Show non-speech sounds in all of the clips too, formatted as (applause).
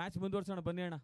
Match ಮುಂದುವರ್ಸೋಣ ಬನ್ನಿ ಅಣ್ಣ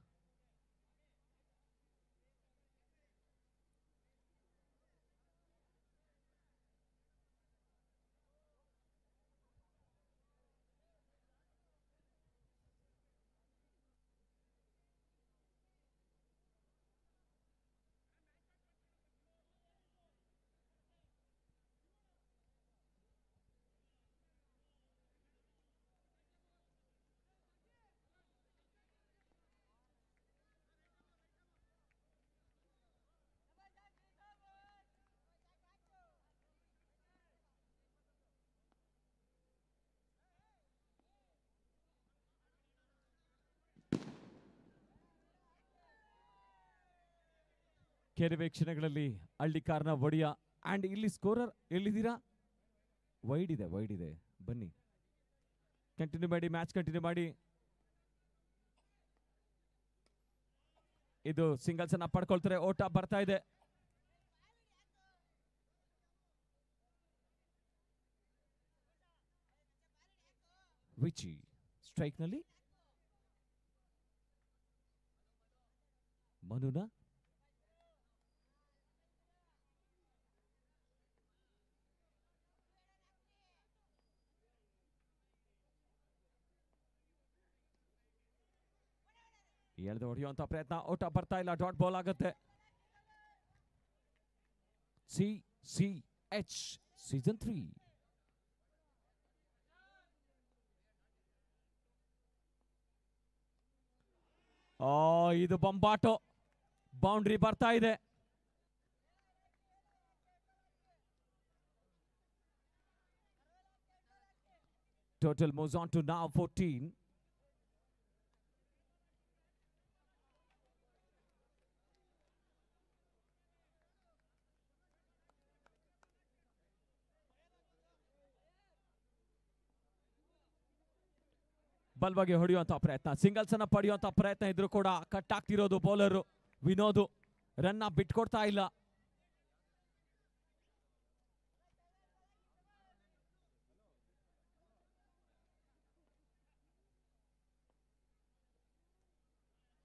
ಕೆಲವೇ ಕ್ಷಣಗಳಲ್ಲಿ ಕಾರ್ನ ಒಡಿಯ ಆ್ಯಂಡ್ ಇಲ್ಲಿ ಸ್ಕೋರರ್ ಎಲ್ಲಿದ್ದೀರಾ ವೈಡ್ ಇದೆ ವೈಡ್ ಇದೆ ಬನ್ನಿ ಕಂಟಿನ್ಯೂ ಮಾಡಿ ಮ್ಯಾಚ್ ಕಂಟಿನ್ಯೂ ಮಾಡಿ ಇದು ಸಿಂಗಲ್ಸ್ ಅನ್ನ ಪಡ್ಕೊಳ್ತಾರೆ ಓಟ ಬರ್ತಾ ಇದೆ ವಿಚಿ ಸ್ಟ್ರೈಕ್ನಲ್ಲಿ ಮನುನಾ ఎల్ డోర్ యంటప్రెడ్నా ઓટા બરતાઈલા ડોટ બોલ આગત છે સી સી એચ સીઝન 3 આ ઈદ બમ્બાટો બાઉન્ડ્રી બરતાઈ દે total moves on to now 14 ಬಲವಾಗಿ ಹೊಡೆಯುವಂಥ ಪ್ರಯತ್ನ ಸಿಂಗಲ್ಸ್ ಸಿಂಗಲ್ಸನ್ನು ಪಡೆಯುವಂಥ ಪ್ರಯತ್ನ ಇದ್ರೂ ಕೂಡ ಕಟ್ ಆಗ್ತಿರೋದು ಬೌಲರು ವಿನೋದು ರನ್ನ ಬಿಟ್ಕೊಡ್ತಾ ಇಲ್ಲ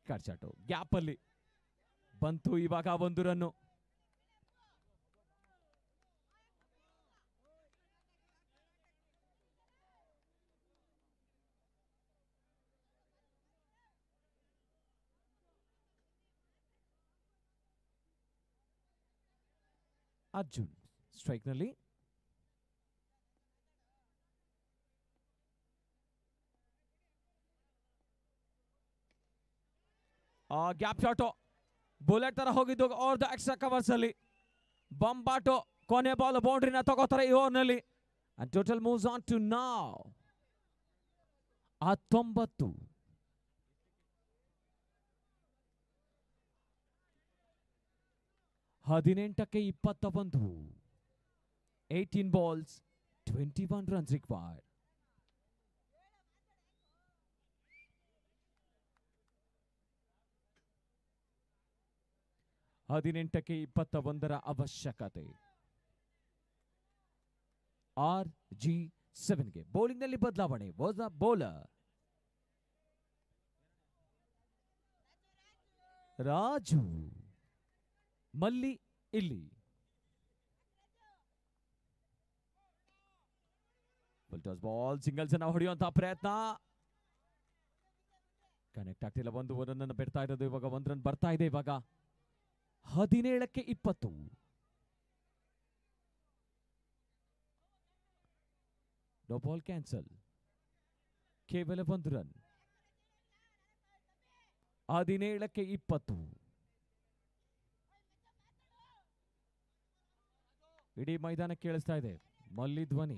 ಕಟ್ ಶಾಟು ಗ್ಯಾಪಲ್ಲಿ ಬಂತು ಇವಾಗ ಒಂದು ರನ್ನು ಅರ್ಜುನ್ ಸ್ಟ್ರೈಕ್ನಲ್ಲಿ ಆ ಗ್ಯಾಪ್ ಶಾಟು ಬುಲೆಟ್ ತರ ಹೋಗಿದ್ದು ದ ಎಕ್ಸ್ಟ್ರಾ ಕವರ್ಸಲ್ಲಿ ಬಂಬಾಟೋ ಕೊನೆ ಬಾಲ್ ಬೌಂಡ್ರಿನ ತಗೋತಾರೆ ಈ ನಲ್ಲಿ total moves on to now ಹತ್ತೊಂಬತ್ತು हदिनेटके इपत् eighteen balls twenty one run required हदिनेटके इपत् आवश्यकते आर जी सेवन के बोलिंग बदलावे बोलर राजू ಮಲ್ಲಿ ಇಲ್ಲಿ ಬಾಲ್ ಸಿಂಗಲ್ಸ್ ಅನ್ನ ಹೊಡೆಯುವಂತಹ ಪ್ರಯತ್ನ ಕನೆಕ್ಟ್ ಆಗ್ತಿಲ್ಲ ಒಂದು ಒನ್ ರನ್ ಬಿಡ್ತಾ ಇರೋದು ಇವಾಗ ಒಂದ್ ರನ್ ಬರ್ತಾ ಇದೆ ಇವಾಗ ಹದಿನೇಳಕ್ಕೆ ಇಪ್ಪತ್ತು ಡೋ ಬಾಲ್ ಕ್ಯಾನ್ಸಲ್ ಕೇವಲ ಒಂದು ರನ್ ಹದಿನೇಳಕ್ಕೆ ಇಪ್ಪತ್ತು ಇಡೀ ಮೈದಾನಕ್ಕೆ ಕೇಳಿಸ್ತಾ ಇದೆ ಮಲ್ಲಿ ಧ್ವನಿ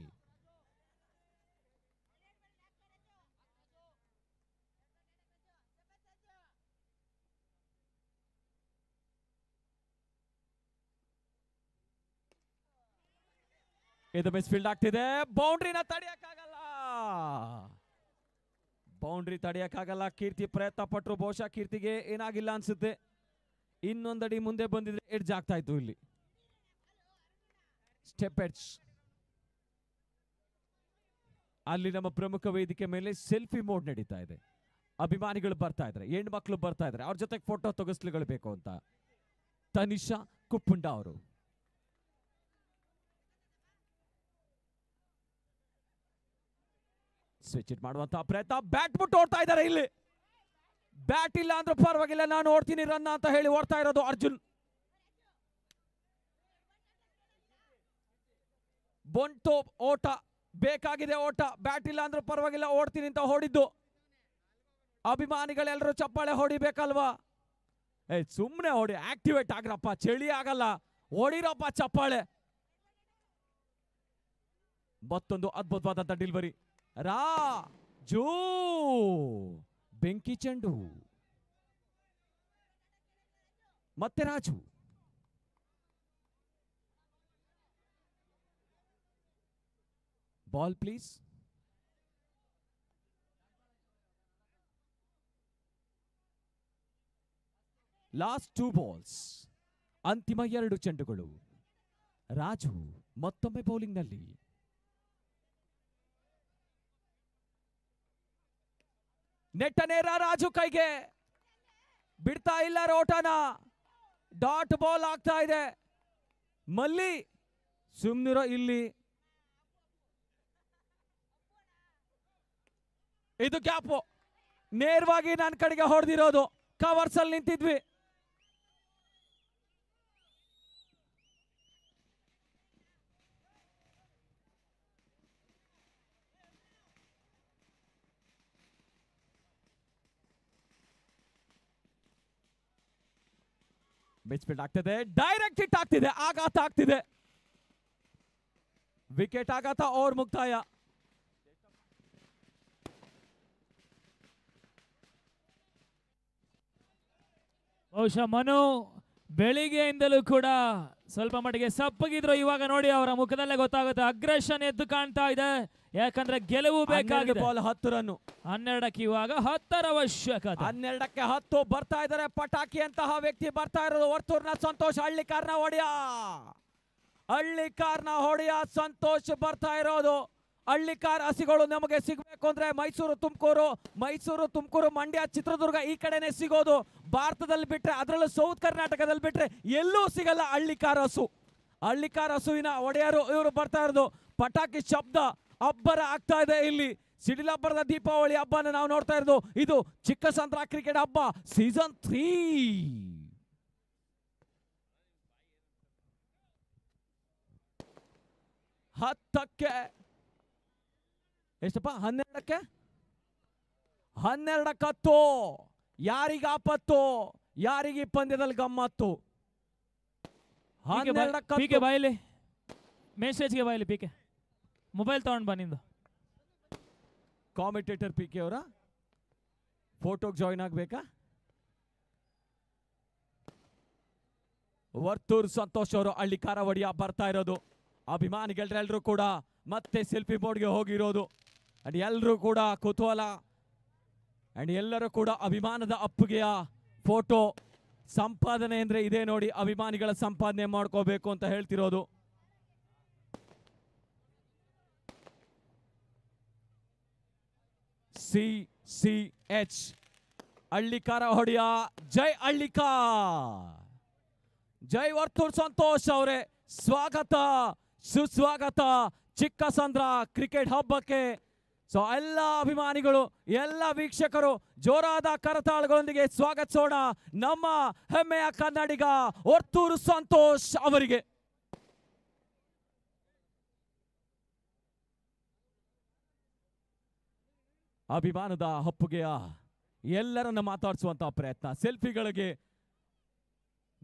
ಇದು ಫೀಲ್ಡ್ ಆಗ್ತಿದೆ ಬೌಂಡ್ರಿನ ತಡೆಯಕ್ಕಾಗಲ್ಲ ಬೌಂಡ್ರಿ ತಡೆಯಕ್ಕಾಗಲ್ಲ ಕೀರ್ತಿ ಪ್ರಯತ್ನ ಪಟ್ಟರು ಬಹುಶಃ ಕೀರ್ತಿಗೆ ಏನಾಗಿಲ್ಲ ಅನ್ಸುತ್ತೆ ಇನ್ನೊಂದಡಿ ಮುಂದೆ ಬಂದಿದ್ರೆ ಎಡ್ಜ್ ಆಗ್ತಾ ಇತ್ತು ಇಲ್ಲಿ ಸ್ಟೆಪೆಟ್ಸ್ ಅಲ್ಲಿ ನಮ್ಮ ಪ್ರಮುಖ ವೇದಿಕೆ ಮೇಲೆ ಸೆಲ್ಫಿ ಮೋಡ್ ನಡೀತಾ ಇದೆ ಅಭಿಮಾನಿಗಳು ಬರ್ತಾ ಇದ್ದಾರೆ ಹೆಣ್ಮಕ್ಳು ಮಕ್ಕಳು ಬರ್ತಾ ಇದ್ದಾರೆ ಅವ್ರ ಜೊತೆಗೆ ಫೋಟೋ ತೊಗಸ್ಲುಗಳು ಬೇಕು ಅಂತ ತನಿಷಾ ಕುಪ್ಪುಂಡ ಅವರು ಸ್ವಿಚ್ ಇಟ್ ಮಾಡುವಂತ ಪ್ರಯತ್ನ ಬ್ಯಾಟ್ ಬಿಟ್ಟು ಓಡ್ತಾ ಇದ್ದಾರೆ ಇಲ್ಲಿ ಬ್ಯಾಟ್ ಇಲ್ಲ ಅಂದ್ರೆ ಪರವಾಗಿಲ್ಲ ನಾನು ಓಡ್ತೀನಿ ರನ್ನ ಅಂತ ಹೇಳಿ ಓಡ್ತಾ ಇರೋದು ಅರ್ಜುನ್ ಬೊಂಟು ಓಟ ಬೇಕಾಗಿದೆ ಓಟ ಬ್ಯಾಟ್ ಇಲ್ಲ ಅಂದ್ರೂ ಪರವಾಗಿಲ್ಲ ಓಡ್ತೀನಿ ಅಂತ ಹೊಡಿದ್ದು ಅಭಿಮಾನಿಗಳೆಲ್ಲರೂ ಚಪ್ಪಾಳೆ ಹೊಡಿಬೇಕಲ್ವಾ ಏ ಸುಮ್ಮನೆ ಹೊಡಿ ಆಕ್ಟಿವೇಟ್ ಆಗ್ರಪ್ಪ ಚಳಿ ಆಗಲ್ಲ ಹೊಡಿರಪ್ಪ ಚಪ್ಪಾಳೆ ಮತ್ತೊಂದು ಅದ್ಭುತವಾದಂಥ ಡಿಲ್ವರಿ ರಾ ಜೂ ಬೆಂಕಿ ಚೆಂಡು ಮತ್ತೆ Raju Ball, please. Last two balls ಅಂತಿಮ ಎರಡು ಚೆಂಡುಗಳು ರಾಜು ಮತ್ತೊಮ್ಮೆ ಬೌಲಿಂಗ್ನಲ್ಲಿ ನೆಟ್ಟ ನೇರ ರಾಜು ಕೈಗೆ ಬಿಡ್ತಾ ಇಲ್ಲ ರೋಟನ ಡಾಟ್ ಬಾಲ್ ಆಗ್ತಾ ಇದೆ ಮಲ್ಲಿ ಸುಮ್ನಿರೋ ಇಲ್ಲಿ ಇದು ಕ್ಯಾಪ್ ನೇರವಾಗಿ ನನ್ನ ಕಡೆಗೆ ಹೊರಡಿರೋದು ಕವರ್ಸ್ ಅಲ್ಲಿ ನಿಂತಿದ್ವಿ ಮಿಡ್ಸ್ पे टाकते थे डायरेक्ट हिट टाकತಿದೆ ಆಘಾತ ಆಗ್ತಿದೆ ವಿಕೆಟ್ ಆಗಾತ ಔರ್ ಮುಕ್ತಾಯ ಬಹುಶಃ ಮನು ಬೆಳಿಗ್ಗೆಯಿಂದಲೂ ಕೂಡ ಸ್ವಲ್ಪ ಮಟ್ಟಿಗೆ ಸಪ್ಪಗಿದ್ರು ಇವಾಗ ನೋಡಿ ಅವರ ಮುಖದಲ್ಲೇ ಗೊತ್ತಾಗುತ್ತೆ ಅಗ್ರೆಷನ್ ಎದ್ದು ಕಾಣ್ತಾ ಇದೆ ಯಾಕಂದ್ರೆ ಗೆಲುವು ಬೇಕಾಗಿದೆ ಬಾಲ್ ಹತ್ತು ರನ್ ಹನ್ನೆರಡಕ್ಕೆ ಇವಾಗ ಹತ್ತರ ಅವಶ್ಯಕ ಹನ್ನೆರಡಕ್ಕೆ ಹತ್ತು ಬರ್ತಾ ಇದಾರೆ ಪಟಾಕಿ ಅಂತಹ ವ್ಯಕ್ತಿ ಬರ್ತಾ ಇರೋದು ಹಳ್ಳಿ ಕಾರ್ನ ಹೊಡಿಯಾ ಹಳ್ಳಿ ಕಾರ್ನ ಹೊಡಿಯ ಸಂತೋಷ್ ಬರ್ತಾ ಇರೋದು ಹಳ್ಳಿಕಾರ್ ಹಸಿಗಳು ನಮಗೆ ಸಿಗಬೇಕು ಅಂದ್ರೆ ಮೈಸೂರು ತುಮಕೂರು ಮೈಸೂರು ತುಮಕೂರು ಮಂಡ್ಯ ಚಿತ್ರದುರ್ಗ ಈ ಕಡೆನೇ ಸಿಗೋದು ಭಾರತದಲ್ಲಿ ಬಿಟ್ಟರೆ ಅದರಲ್ಲೂ ಸೌತ್ ಕರ್ನಾಟಕದಲ್ಲಿ ಬಿಟ್ಟರೆ ಎಲ್ಲೂ ಸಿಗಲ್ಲ ಹಳ್ಳಿಕಾರ್ ಹಸು ಹಳ್ಳಿಕಾರ ಹಸುವಿನ ಒಡೆಯರು ಇವರು ಬರ್ತಾ ಇರೋದು ಪಟಾಕಿ ಶಬ್ದ ಅಬ್ಬರ ಆಗ್ತಾ ಇದೆ ಇಲ್ಲಿ ಸಿಡಿಲಬ್ಬರದ ದೀಪಾವಳಿ ಹಬ್ಬನ ನಾವು ನೋಡ್ತಾ ಇರೋದು ಇದು ಚಿಕ್ಕಸಂದ್ರ ಕ್ರಿಕೆಟ್ ಹಬ್ಬ ಸೀಸನ್ ತ್ರೀ ಹತ್ತಕ್ಕೆ ಎಷ್ಟಪ್ಪ ಹನ್ನೆರಡಕ್ಕೆ ಹನ್ನೆರಡಕ್ಕತ್ತು ಯಾರಿಗ ಆಪತ್ತು ಯಾರಿಗೆ ಪಂದ್ಯದಲ್ಲಿ ಗಮ್ಮತ್ತು ಹನ್ನೆರಡಕ್ಕೆ ಮೆಸೇಜ್ಗೆ ಬಾಯಿಲಿ ಪಿಕೆ ಮೊಬೈಲ್ ತಗೊಂಡ್ ಬನ್ನಿಂದು ಕಾಮೆಂಟೇಟರ್ ಪಿ ಕೆ ಅವರ ಫೋಟೋಗೆ ಜಾಯಿನ್ ಆಗ್ಬೇಕಾ ವರ್ತೂರ್ ಸಂತೋಷ್ ಅವರು ಹಳ್ಳಿ ಕಾರವಾಡಿಯ ಬರ್ತಾ ಇರೋದು ಅಭಿಮಾನಿಗಳೆಲ್ಲರೂ ಕೂಡ ಮತ್ತೆ ಸೆಲ್ಫಿ ಬೋರ್ಡ್ಗೆ ಹೋಗಿರೋದು ಆ್ಯಂಡ್ ಎಲ್ಲರೂ ಕೂಡ ಕುತೂಹಲ ಆ್ಯಂಡ್ ಎಲ್ಲರೂ ಕೂಡ ಅಭಿಮಾನದ ಅಪ್ಪುಗೆಯ ಫೋಟೋ ಸಂಪಾದನೆ ಅಂದರೆ ಇದೇ ನೋಡಿ ಅಭಿಮಾನಿಗಳ ಸಂಪಾದನೆ ಮಾಡ್ಕೋಬೇಕು ಅಂತ ಹೇಳ್ತಿರೋದು ಸಿ ಸಿ ಎಚ್ ಹಳ್ಳಿಕಾರ ಹೊಡೆಯ ಜೈ ಹಳ್ಳಿಕಾ ಜೈ ವರ್ತೂರ್ ಸಂತೋಷ್ ಅವರೇ ಸ್ವಾಗತ ಸುಸ್ವಾಗತ ಚಿಕ್ಕಸಂದ್ರ ಕ್ರಿಕೆಟ್ ಹಬ್ಬಕ್ಕೆ ಸೊ ಎಲ್ಲ ಅಭಿಮಾನಿಗಳು ಎಲ್ಲ ವೀಕ್ಷಕರು ಜೋರಾದ ಕರತಾಳಗಳೊಂದಿಗೆ ಸ್ವಾಗತಿಸೋಣ ನಮ್ಮ ಹೆಮ್ಮೆಯ ಕನ್ನಡಿಗ ಒರ್ತೂರು ಸಂತೋಷ್ ಅವರಿಗೆ ಅಭಿಮಾನದ ಹಪ್ಪುಗೆಯ ಎಲ್ಲರನ್ನ ಮಾತಾಡಿಸುವಂತಹ ಪ್ರಯತ್ನ ಸೆಲ್ಫಿಗಳಿಗೆ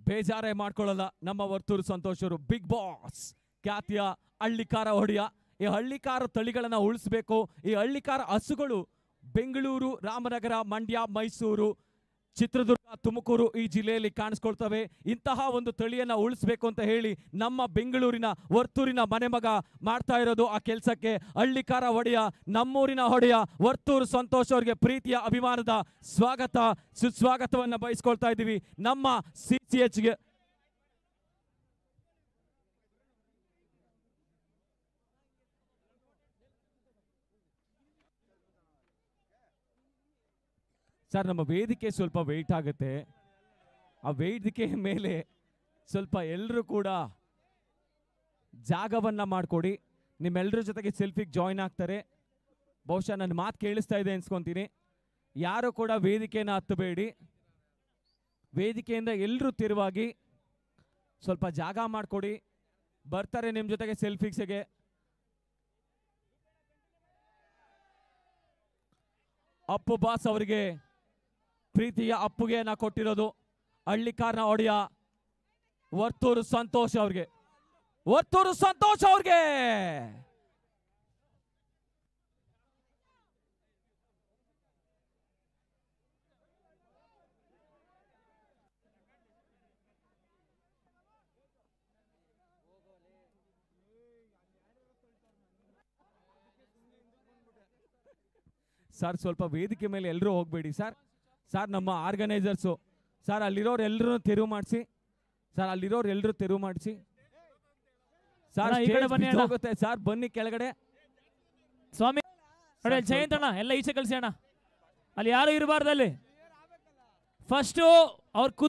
ಬೇಜಾರೇ ಮಾಡ್ಕೊಳ್ಳಲ್ಲ ನಮ್ಮ ವರ್ತೂರು ಸಂತೋಷರು ಬಿಗ್ ಬಾಸ್ ಖ್ಯಾತಿಯ ಕಾರ ಹೊಡೆಯ ಈ ಹಳ್ಳಿಕಾರ ತಳಿಗಳನ್ನು ಉಳಿಸ್ಬೇಕು ಈ ಹಳ್ಳಿಕಾರ ಹಸುಗಳು ಬೆಂಗಳೂರು ರಾಮನಗರ ಮಂಡ್ಯ ಮೈಸೂರು ಚಿತ್ರದುರ್ಗ ತುಮಕೂರು ಈ ಜಿಲ್ಲೆಯಲ್ಲಿ ಕಾಣಿಸ್ಕೊಳ್ತವೆ ಇಂತಹ ಒಂದು ತಳಿಯನ್ನು ಉಳಿಸ್ಬೇಕು ಅಂತ ಹೇಳಿ ನಮ್ಮ ಬೆಂಗಳೂರಿನ ವರ್ತೂರಿನ ಮನೆಮಗ ಮಾಡ್ತಾ ಇರೋದು ಆ ಕೆಲಸಕ್ಕೆ ಹಳ್ಳಿಕಾರ ಒಡೆಯ ನಮ್ಮೂರಿನ ಹೊಡೆಯ ವರ್ತೂರು ಸಂತೋಷ್ ಅವರಿಗೆ ಪ್ರೀತಿಯ ಅಭಿಮಾನದ ಸ್ವಾಗತ ಸುಸ್ವಾಗತವನ್ನು ಬಯಸ್ಕೊಳ್ತಾ ಇದ್ದೀವಿ ನಮ್ಮ ಸಿ ಸಿ ಎಚ್ಗೆ ಸರ್ ನಮ್ಮ ವೇದಿಕೆ ಸ್ವಲ್ಪ ವೆಯ್ಟ್ ಆಗುತ್ತೆ ಆ ವೇದಿಕೆ ಮೇಲೆ ಸ್ವಲ್ಪ ಎಲ್ಲರೂ ಕೂಡ ಜಾಗವನ್ನ ಮಾಡಿಕೊಡಿ ನಿಮ್ಮೆಲ್ಲರ ಜೊತೆಗೆ ಸೆಲ್ಫಿಗೆ ಜಾಯ್ನ್ ಆಗ್ತಾರೆ ಬಹುಶಃ ನನ್ನ ಮಾತು ಕೇಳಿಸ್ತಾ ಇದೆ ಅನ್ಸ್ಕೊಂತೀನಿ ಯಾರು ಕೂಡ ವೇದಿಕೆನ ಹತ್ತಬೇಡಿ ವೇದಿಕೆಯಿಂದ ಎಲ್ಲರೂ ತಿರುವಾಗಿ ಸ್ವಲ್ಪ ಜಾಗ ಮಾಡಿಕೊಡಿ ಬರ್ತಾರೆ ನಿಮ್ಮ ಜೊತೆಗೆ ಸೆಲ್ಫಿಕ್ಸಿಗೆ ಅಪ್ಪು ಬಾಸ್ ಅವರಿಗೆ ಪ್ರೀತಿಯ ಅಪ್ಪುಗೆ ನಾ ಕೊಟ್ಟಿರೋದು ಕಾರ್ನ ಒಡೆಯ ವರ್ತೂರು ಸಂತೋಷ್ ಅವ್ರಿಗೆ ವರ್ತೂರು ಸಂತೋಷ್ ಅವ್ರಿಗೆ ಸರ್ ಸ್ವಲ್ಪ ವೇದಿಕೆ ಮೇಲೆ ಎಲ್ಲರೂ ಹೋಗ್ಬೇಡಿ ಸರ್ ಸರ್ ನಮ್ಮ ಆರ್ಗನೈಸರ್ಸು ಸರ್ ಅಲ್ಲಿರೋರು ಎಲ್ಲರೂ ತೆರವು ಮಾಡಿಸಿ ಸರ್ ಅಲ್ಲಿರೋರು ಎಲ್ಲರೂ ತೆರವು ಮಾಡಿಸಿ ಸರ್ ಬನ್ನಿ ಹೋಗುತ್ತೆ ಸರ್ ಬನ್ನಿ ಕೆಳಗಡೆ ಸ್ವಾಮಿ ನೋಡಿ ಎಲ್ಲ ಈಚೆ ಕಳಿಸಿ ಅಣ್ಣ ಅಲ್ಲಿ ಯಾರು ಇರಬಾರ್ದು ಅಲ್ಲಿ ಫಸ್ಟು ಅವ್ರ ಕು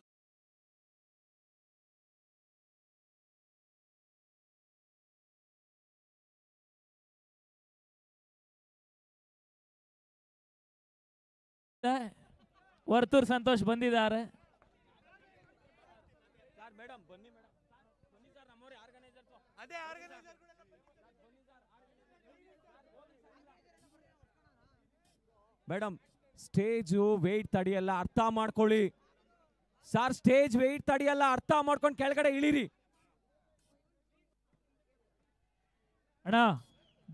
ವರ್ತೂರ್ ಸಂತೋಷ್ ಬಂದಿದ್ದಾರೆ ಮೇಡಮ್ ಸ್ಟೇಜು ವೆಯ್ಟ್ ತಡಿಯಲ್ಲ ಅರ್ಥ ಮಾಡ್ಕೊಳ್ಳಿ ಸರ್ ಸ್ಟೇಜ್ ವೆಯ್ಟ್ ತಡಿಯಲ್ಲ ಅರ್ಥ ಮಾಡ್ಕೊಂಡು ಕೆಳಗಡೆ ಇಳಿರಿ ಅಣ್ಣ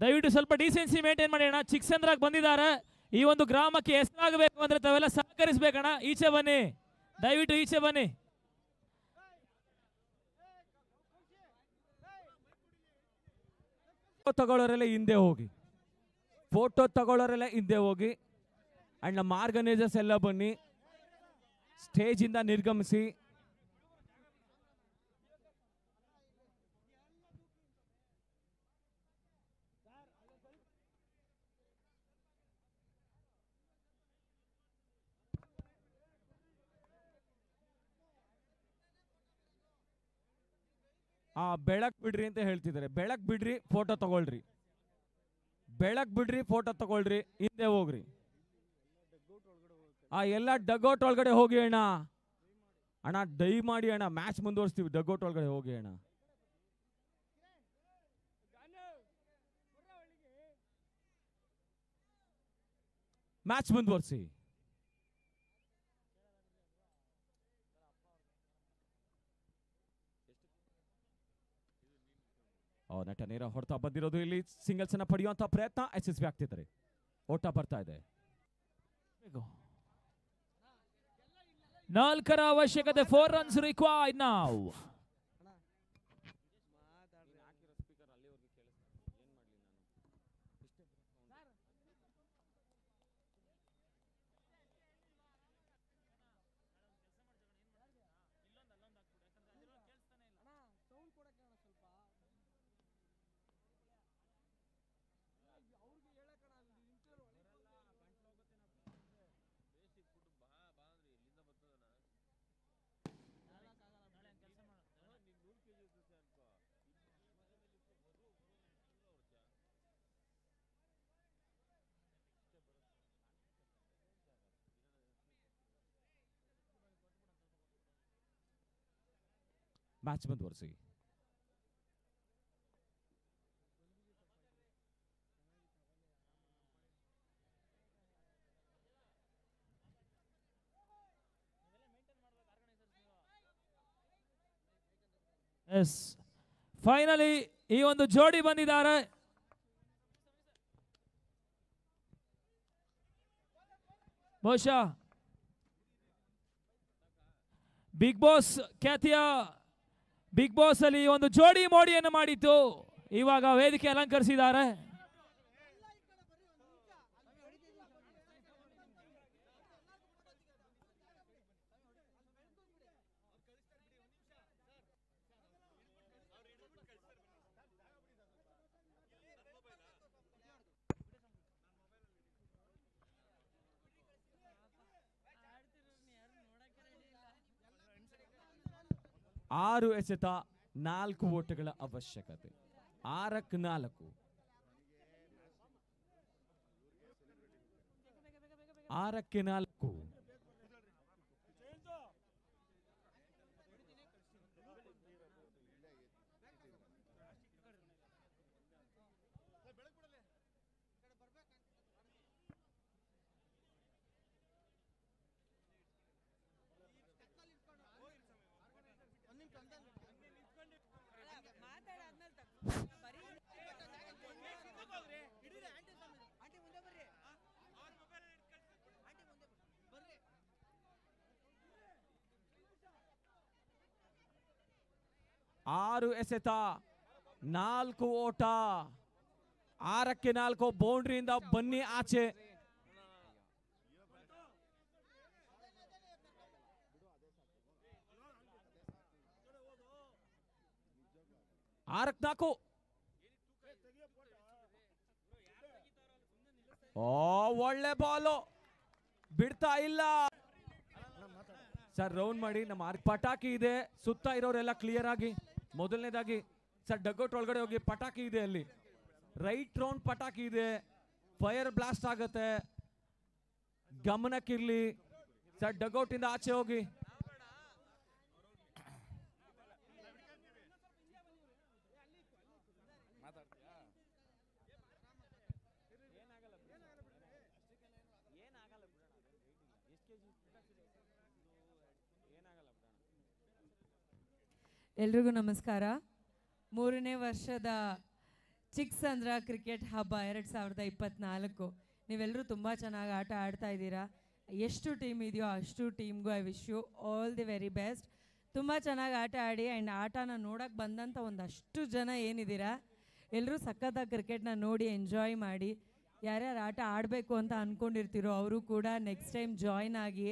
ದಯವಿಟ್ಟು ಸ್ವಲ್ಪ ಡಿಸೆನ್ಸಿ ಮೇಂಟೈನ್ ಮಾಡಿ ಅಣ್ಣ ಚಿಕ್ಸಂದ್ರಾಗ ಬಂದಿದ್ದಾರೆ ಈ ಒಂದು ಗ್ರಾಮಕ್ಕೆ ಹೆಸರಾಗಬೇಕು ಅಂದ್ರೆ ತಾವೆಲ್ಲ ಸಹಕರಿಸ್ಬೇಕಣ್ಣ ಈಚೆ ಬನ್ನಿ ದಯವಿಟ್ಟು ಈಚೆ ಬನ್ನಿ ಫೋಟೋ ತಗೊಳ್ಳೋರೆಲ್ಲ ಹಿಂದೆ ಹೋಗಿ ಫೋಟೋ ತಗೊಳ್ಳೋರೆಲ್ಲ ಹಿಂದೆ ಹೋಗಿ ಆ್ಯಂಡ್ ನಮ್ಮ ಎಲ್ಲ ಬನ್ನಿ ಸ್ಟೇಜಿಂದ ನಿರ್ಗಮಿಸಿ ಆ ಬೆಳಕ್ ಬಿಡ್ರಿ ಅಂತ ಹೇಳ್ತಿದ್ದಾರೆ ಬೆಳಕ್ ಬಿಡ್ರಿ ಫೋಟೋ ತಗೊಳ್ರಿ ಬೆಳಕ್ ಬಿಡ್ರಿ ಫೋಟೋ ತಗೊಳ್ರಿ ಹಿಂದೆ ಹೋಗ್ರಿ ಆ ಎಲ್ಲ ಡಗೌಟ್ ಒಳಗಡೆ ಹೋಗಿ ಅಣ್ಣ ಅಣ್ಣ ದಯ ಮಾಡಿ ಅಣ್ಣ ಮ್ಯಾಚ್ ಮುಂದುವರಿಸ್ತೀವಿ ಡಗೌಟ್ ಒಳಗಡೆ ಹೋಗಿ ಅಣ್ಣ ಮ್ಯಾಚ್ ಮುಂದುವರ್ಸಿ और नट नेर होता बंदी सिंगल पड़ियों प्रयत्न एस एस बी आगे ओट नाकर आवश्यकते four run required now match ಬಂದು ಒರೆಸಿ ಎಸ್ ಫೈನಲಿ ಈ ಒಂದು ಜೋಡಿ ಬಂದಿದ್ದಾರೆ ಬಹುಶಃ ಬಿಗ್ ಬಾಸ್ ಖ್ಯಾತಿಯ ಬಿಗ್ ಬಾಸ್ ಅಲ್ಲಿ ಒಂದು ಜೋಡಿ ಮೋಡಿಯನ್ನು ಮಾಡಿತ್ತು ಇವಾಗ ವೇದಿಕೆ ಅಲಂಕರಿಸಿದ್ದಾರೆ ಆರು ಎಸೆತ ನಾಲ್ಕು ಓಟಗಳ ಅವಶ್ಯಕತೆ ಆರಕ್ಕೆ ನಾಲ್ಕು ಆರಕ್ಕೆ ನಾಲ್ಕು ಆರು ಎಸೆತ ನಾಲ್ಕು ಓಟ ಆರಕ್ಕೆ ನಾಲ್ಕು ಬೌಂಡ್ರಿಯಿಂದ ಬನ್ನಿ ಆಚೆ ಆರಕ್ಕೆ ನಾಲ್ಕು ಓ ಒಳ್ಳೆ ಬಾಲು ಬಿಡ್ತಾ ಇಲ್ಲ ಸರ್ ರೌಂಡ್ ಮಾಡಿ ನಮ್ಮ ಪಟಾಕಿ ಇದೆ ಸುತ್ತ ಇರೋರೆಲ್ಲ ಕ್ಲಿಯರ್ ಆಗಿ ಮೊದಲನೇದಾಗಿ ಸರ್ ಡಗೌಟ್ ಒಳಗಡೆ ಹೋಗಿ ಪಟಾಕಿ ಇದೆ ಅಲ್ಲಿ ರೈಟ್ ರೌಂಡ್ ಪಟಾಕಿ ಇದೆ ಫೈರ್ ಬ್ಲಾಸ್ಟ್ ಆಗುತ್ತೆ ಗಮನಕ್ಕಿರ್ಲಿ ಸರ್ ಇಂದ ಆಚೆ ಹೋಗಿ ಎಲ್ರಿಗೂ ನಮಸ್ಕಾರ ಮೂರನೇ ವರ್ಷದ ಚಿಕ್ಸ್ ಅಂದ್ರ ಕ್ರಿಕೆಟ್ ಹಬ್ಬ ಎರಡು ಸಾವಿರದ ಇಪ್ಪತ್ತ್ನಾಲ್ಕು ನೀವೆಲ್ಲರೂ ತುಂಬ ಚೆನ್ನಾಗಿ ಆಟ ಆಡ್ತಾ ಇದ್ದೀರಾ ಎಷ್ಟು ಟೀಮ್ ಇದೆಯೋ ಅಷ್ಟು ಟೀಮ್ಗೂ I wish you all the very best ತುಂಬ ಚೆನ್ನಾಗಿ ಆಟ ಆಡಿ ಆ್ಯಂಡ್ ಆಟನ ನೋಡೋಕ್ಕೆ ಬಂದಂಥ ಒಂದಷ್ಟು ಜನ ಏನಿದ್ದೀರಾ ಎಲ್ಲರೂ ಸಖತ್ತಾಗಿ ಕ್ರಿಕೆಟ್ನ ನೋಡಿ ಎಂಜಾಯ್ ಮಾಡಿ ಯಾರ್ಯಾರು ಆಟ ಆಡಬೇಕು ಅಂತ ಅಂದ್ಕೊಂಡಿರ್ತೀರೋ ಅವರು ಕೂಡ ನೆಕ್ಸ್ಟ್ ಟೈಮ್ ಜಾಯ್ನ್ ಆಗಿ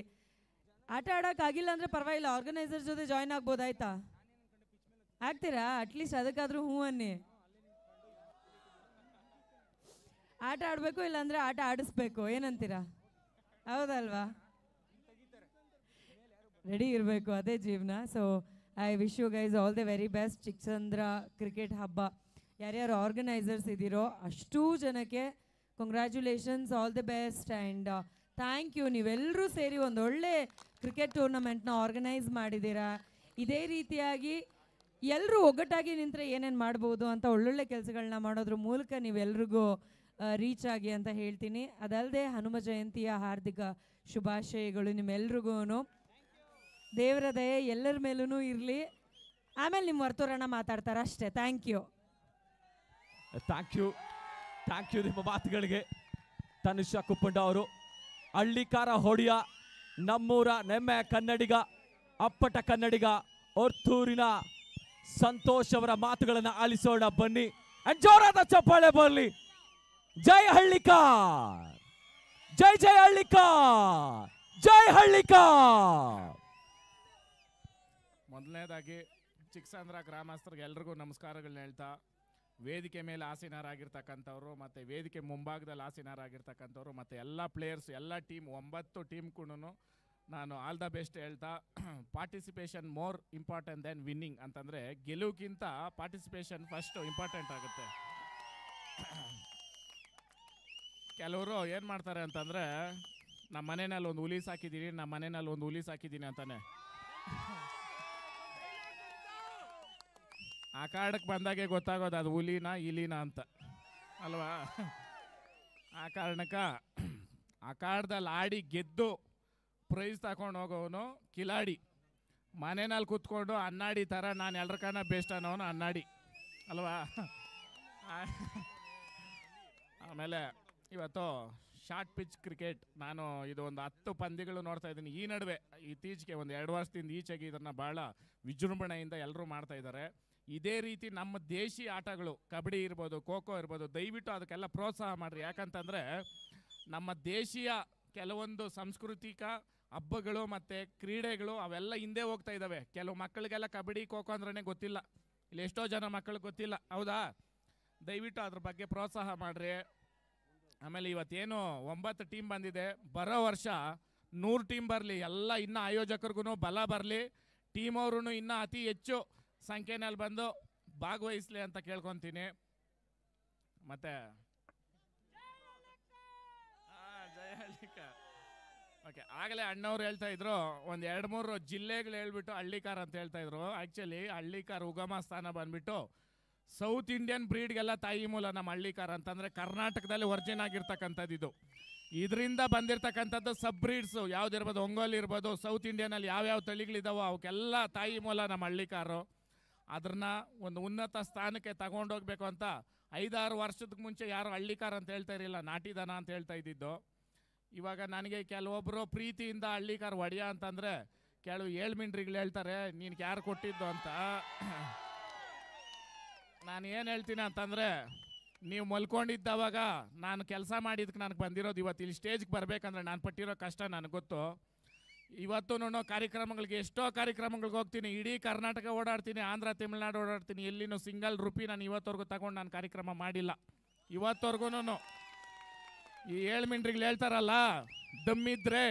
ಆಟ ಆಡೋಕ್ಕಾಗಿಲ್ಲ ಅಂದರೆ ಪರವಾಗಿಲ್ಲ ಆರ್ಗನೈಸರ್ ಜೊತೆ ಜಾಯ್ನ್ ಆಗ್ಬೋದಾಯ್ತಾ ಆಗ್ತೀರಾ ಅಟ್ಲೀಸ್ಟ್ ಅದಕ್ಕಾದ್ರೂ ಹೂ ಅನ್ನಿ ಆಟ ಆಡಬೇಕು ಇಲ್ಲಾಂದ್ರೆ ಆಟ ಆಡಿಸ್ಬೇಕು ಏನಂತೀರಾ ಹೌದಲ್ವಾ ರೆಡಿ ಇರಬೇಕು ಅದೇ ಜೀವನ so I wish you guys all the very best Chikkasandra cricket ಹಬ್ಬ ಯಾರ್ಯಾರು ಆರ್ಗನೈಸರ್ಸ್ ಇದ್ದೀರೋ ಅಷ್ಟೂ ಜನಕ್ಕೆ congratulations all the best and thank you ನೀವೆಲ್ಲರೂ ಸೇರಿ ಒಂದು ಒಳ್ಳೆ ಕ್ರಿಕೆಟ್ ಟೂರ್ನಮೆಂಟ್ನ ಆರ್ಗನೈಸ್ ಮಾಡಿದ್ದೀರಾ ಇದೇ ರೀತಿಯಾಗಿ ಎಲ್ಲರೂ ಒಗ್ಗಟ್ಟಾಗಿ ನಿಂತರೆ ಏನೇನು ಮಾಡ್ಬೋದು ಅಂತ ಒಳ್ಳೊಳ್ಳೆ ಕೆಲಸಗಳನ್ನ ಮಾಡೋದ್ರ ಮೂಲಕ ನೀವೆಲ್ರಿಗೂ ರೀಚ್ ಆಗಿ ಅಂತ ಹೇಳ್ತೀನಿ ಅದಲ್ಲದೆ ಹನುಮ ಜಯಂತಿಯ ಹಾರ್ದಿಕ ಶುಭಾಶಯಗಳು ನಿಮ್ಮೆಲ್ರಿಗೂ ದೇವರ ದಯೆ ಎಲ್ಲರ ಮೇಲೂ ಇರಲಿ ಆಮೇಲೆ ನಿಮ್ಮ ವರ್ತೂರಣ ಮಾತಾಡ್ತಾರ ಅಷ್ಟೇ thank you thank you thank you ನಿಮ್ಮ ಮಾತುಗಳಿಗೆ ತನುಷ ಕುಪ್ಪಂಡ ಅವರು ಹಳ್ಳಿಕಾರ ಹೊಡಿಯ ನಮ್ಮೂರ ನೆಮ್ಮೆ ಕನ್ನಡಿಗ ಅಪ್ಪಟ ಕನ್ನಡಿಗ ಒರ್ತೂರಿನ ಸಂತೋಷ್ ಅವರ ಮಾತುಗಳನ್ನು ಆಲಿಸೋಣ ಬನ್ನಿ ಅಂಡ್ ಜೋರಾದ ಚಪ್ಪಾಳೆ ಬರ್ಲಿ ಜೈ ಹಳ್ಳಿಕಾರ್ ಜೈ ಜೈ ಹಳ್ಳಿಕಾರ್ ಜೈ ಹಳ್ಳಿಕಾರ್ ಮೊದಲನೇದಾಗಿ ಚಿಕ್ಕಸಂದ್ರ ಗ್ರಾಮಸ್ಥರಿಗೆ ಎಲ್ರಿಗೂ ನಮಸ್ಕಾರಗಳನ್ನ ಹೇಳ್ತಾ ವೇದಿಕೆ ಮೇಲೆ ಆಸೀನರಾಗಿರ್ತಕ್ಕಂಥವ್ರು ಮತ್ತೆ ವೇದಿಕೆ ಮುಂಭಾಗದಲ್ಲಿ ಆಸೀನರಾಗಿರ್ತಕ್ಕಂಥವ್ರು ಮತ್ತೆ ಎಲ್ಲ ಪ್ಲೇಯರ್ಸ್ ಎಲ್ಲ ಟೀಮ್ ಒಂಬತ್ತು ಟೀಮ್ ಕೂಡ ನಾನು ಆಲ್ ದ ಬೆಸ್ಟ್ ಹೇಳ್ತಾ participation more important than winning ಅಂತಂದರೆ ಗೆಲುವುಗಿಂತ ಪಾರ್ಟಿಸಿಪೇಷನ್ ಫಸ್ಟು ಇಂಪಾರ್ಟೆಂಟ್ ಆಗುತ್ತೆ (clears throat) ಕೆಲವರು ಏನು ಮಾಡ್ತಾರೆ ಅಂತಂದರೆ ನಮ್ಮ ಮನೆಯಲ್ಲಿ ಒಂದು ಹುಲಿ ಸಾಕಿದ್ದೀನಿ ನಮ್ಮ ಮನೆಯಲ್ಲಿ ಒಂದು ಹುಲಿ ಸಾಕಿದ್ದೀನಿ ಅಂತಾನೆ ಆ ಕಾರಣಕ್ಕೆ ಬಂದಾಗೆ ಗೊತ್ತಾಗೋದು ಅದು ಹುಲಿನಾ ಇಲಿನಾ ಅಂತ ಅಲ್ವಾ ಆ ಕಾರಣಕ್ಕೆ (clears throat) ಆ ಕಾರಣದಲ್ಲಿ ಆಡಿ ಗೆದ್ದು ಪ್ರೈಸ್ ತಗೊಂಡು ಹೋಗೋನು ಕಿಲಾಡಿ ಮನೆಯಲ್ಲಿ ಕೂತ್ಕೊಂಡು ಅನ್ನಾಡಿ ಥರ ನಾನು ಎಲ್ರಕನ್ನ ಬೆಸ್ಟ್ ಅನ್ನೋನು ಅನ್ನಾಡಿ ಅಲ್ವಾ ಆಮೇಲೆ ಇವತ್ತು ಶಾರ್ಟ್ ಪಿಚ್ ಕ್ರಿಕೆಟ್ ನಾನು ಇದು ಒಂದು ಹತ್ತು ಪಂದ್ಯಗಳು ನೋಡ್ತಾ ಇದ್ದೀನಿ ಈ ನಡುವೆ ಇತ್ತೀಚೆಗೆ ಒಂದು ಎರಡು ವರ್ಷದಿಂದ ಈಚೆಗೆ ಇದನ್ನು ಭಾಳ ವಿಜೃಂಭಣೆಯಿಂದ ಎಲ್ಲರೂ ಮಾಡ್ತಾ ಇದ್ದಾರೆ ಇದೇ ರೀತಿ ನಮ್ಮ ದೇಶಿ ಆಟಗಳು ಕಬಡ್ಡಿ ಇರ್ಬೋದು ಖೋ ಖೋ ಇರ್ಬೋದು ದಯವಿಟ್ಟು ಅದಕ್ಕೆಲ್ಲ ಪ್ರೋತ್ಸಾಹ ಮಾಡಿರಿ ಯಾಕಂತಂದರೆ ನಮ್ಮ ದೇಶೀಯ ಕೆಲವೊಂದು ಸಾಂಸ್ಕೃತಿಕ ಹಬ್ಬಗಳು ಮತ್ತು ಕ್ರೀಡೆಗಳು ಅವೆಲ್ಲ ಹಿಂದೆ ಹೋಗ್ತಾ ಇದ್ದಾವೆ ಕೆಲವು ಮಕ್ಕಳಿಗೆಲ್ಲ ಕಬಡ್ಡಿ ಖೋಖೋ ಖೋ ಅಂದ್ರೆ ಗೊತ್ತಿಲ್ಲ ಇಲ್ಲಿ ಎಷ್ಟೋ ಜನ ಮಕ್ಕಳಿಗೆ ಗೊತ್ತಿಲ್ಲ ಹೌದಾ ದಯವಿಟ್ಟು ಅದ್ರ ಬಗ್ಗೆ ಪ್ರೋತ್ಸಾಹ ಮಾಡಿರಿ ಆಮೇಲೆ ಇವತ್ತೇನು ಒಂಬತ್ತು ಟೀಮ್ ಬಂದಿದೆ ಬರೋ ವರ್ಷ ನೂರು ಟೀಮ್ ಬರಲಿ ಎಲ್ಲ ಇನ್ನೂ ಆಯೋಜಕರಿಗೂ ಬಲ ಬರಲಿ ಟೀಮ್ ಅವ್ರೂ ಇನ್ನೂ ಅತಿ ಹೆಚ್ಚು ಸಂಖ್ಯೆನಲ್ಲಿ ಬಂದು ಭಾಗವಹಿಸಲಿ ಅಂತ ಕೇಳ್ಕೊತೀನಿ ಮತ್ತು ಓಕೆ ಆಗಲೇ ಅಣ್ಣವ್ರು ಹೇಳ್ತಾ ಇದ್ರು ಒಂದು ಎರಡು ಮೂರು ಜಿಲ್ಲೆಗಳು ಹೇಳ್ಬಿಟ್ಟು ಹಳ್ಳಿಕಾರ್ ಅಂತ ಹೇಳ್ತಾ ಇದ್ರು ಆ್ಯಕ್ಚುಲಿ ಹಳ್ಳಿಕಾರ್ ಉಗಮ ಸ್ಥಾನ ಬಂದ್ಬಿಟ್ಟು ಸೌತ್ ಇಂಡಿಯನ್ ಬ್ರೀಡ್ಗೆಲ್ಲ ತಾಯಿ ಮೂಲ ನಮ್ಮ ಹಳ್ಳಿಕಾರ್ ಅಂತಂದರೆ ಕರ್ನಾಟಕದಲ್ಲಿ ಒರ್ಜಿನ್ ಆಗಿರ್ತಕ್ಕಂಥದ್ದು ಇದು ಇದರಿಂದ ಬಂದಿರತಕ್ಕಂಥದ್ದು ಸಬ್ ಬ್ರೀಡ್ಸು ಇರ್ಬೋದು ಒಂಗೋಲಿ ಇರ್ಬೋದು ಸೌತ್ ಇಂಡಿಯನಲ್ಲಿ ಯಾವ್ಯಾವ ತಳಿಗಳಿದಾವೋ ಅವಕ್ಕೆಲ್ಲ ತಾಯಿ ಮೂಲ ನಮ್ಮ ಹಳ್ಳಿಕಾರು ಅದನ್ನ ಒಂದು ಉನ್ನತ ಸ್ಥಾನಕ್ಕೆ ತಗೊಂಡೋಗ್ಬೇಕು ಅಂತ ಐದಾರು ವರ್ಷದ ಮುಂಚೆ ಯಾರು ಹಳ್ಳಿಕಾರ ಅಂತ ಹೇಳ್ತಾ ಇರಲಿಲ್ಲ ನಾಟಿದನ ಅಂತ ಹೇಳ್ತಾ ಇದ್ದಿದ್ದು ಇವಾಗ ನನಗೆ ಕೆಲವೊಬ್ಬರು ಪ್ರೀತಿಯಿಂದ ಹಳ್ಳಿಕಾರ ಒಡೆಯ ಅಂತಂದರೆ ಕೆಲವು ಏಳ್ಮಿಂಡ್ರಿಗಳು ಹೇಳ್ತಾರೆ ನೀನು ಯಾರು ಕೊಟ್ಟಿದ್ದು ಅಂತ ನಾನು ಏನು ಹೇಳ್ತೀನಿ ಅಂತಂದರೆ ನೀವು ಮಲ್ಕೊಂಡಿದ್ದಾವಾಗ ನಾನು ಕೆಲಸ ಮಾಡಿದ್ದಕ್ಕೆ ನನಗೆ ಬಂದಿರೋದು ಇವತ್ತು ಇಲ್ಲಿ ಸ್ಟೇಜ್ಗೆ ಬರಬೇಕಂದ್ರೆ ನಾನು ಪಟ್ಟಿರೋ ಕಷ್ಟ ನನಗೆ ಗೊತ್ತು ಇವತ್ತು ಕಾರ್ಯಕ್ರಮಗಳಿಗೆ ಎಷ್ಟೋ ಕಾರ್ಯಕ್ರಮಗಳಿಗೆ ಹೋಗ್ತೀನಿ ಇಡೀ ಕರ್ನಾಟಕ ಓಡಾಡ್ತೀನಿ ಆಂಧ್ರ ತಮಿಳ್ನಾಡು ಓಡಾಡ್ತೀನಿ ಎಲ್ಲಿನೂ ಸಿಂಗಲ್ ರುಪಿ ನಾನು ಇವತ್ತವರೆಗೂ ತಗೊಂಡು ನಾನು ಕಾರ್ಯಕ್ರಮ ಮಾಡಿಲ್ಲ ಇವತ್ತವರೆಗೂ ಈ ಏಳ್ಮಿಂಡ್ರಿಗೆ ಹೇಳ್ತಾರಲ್ಲ ದಮ್ಮಿದ್ರೆ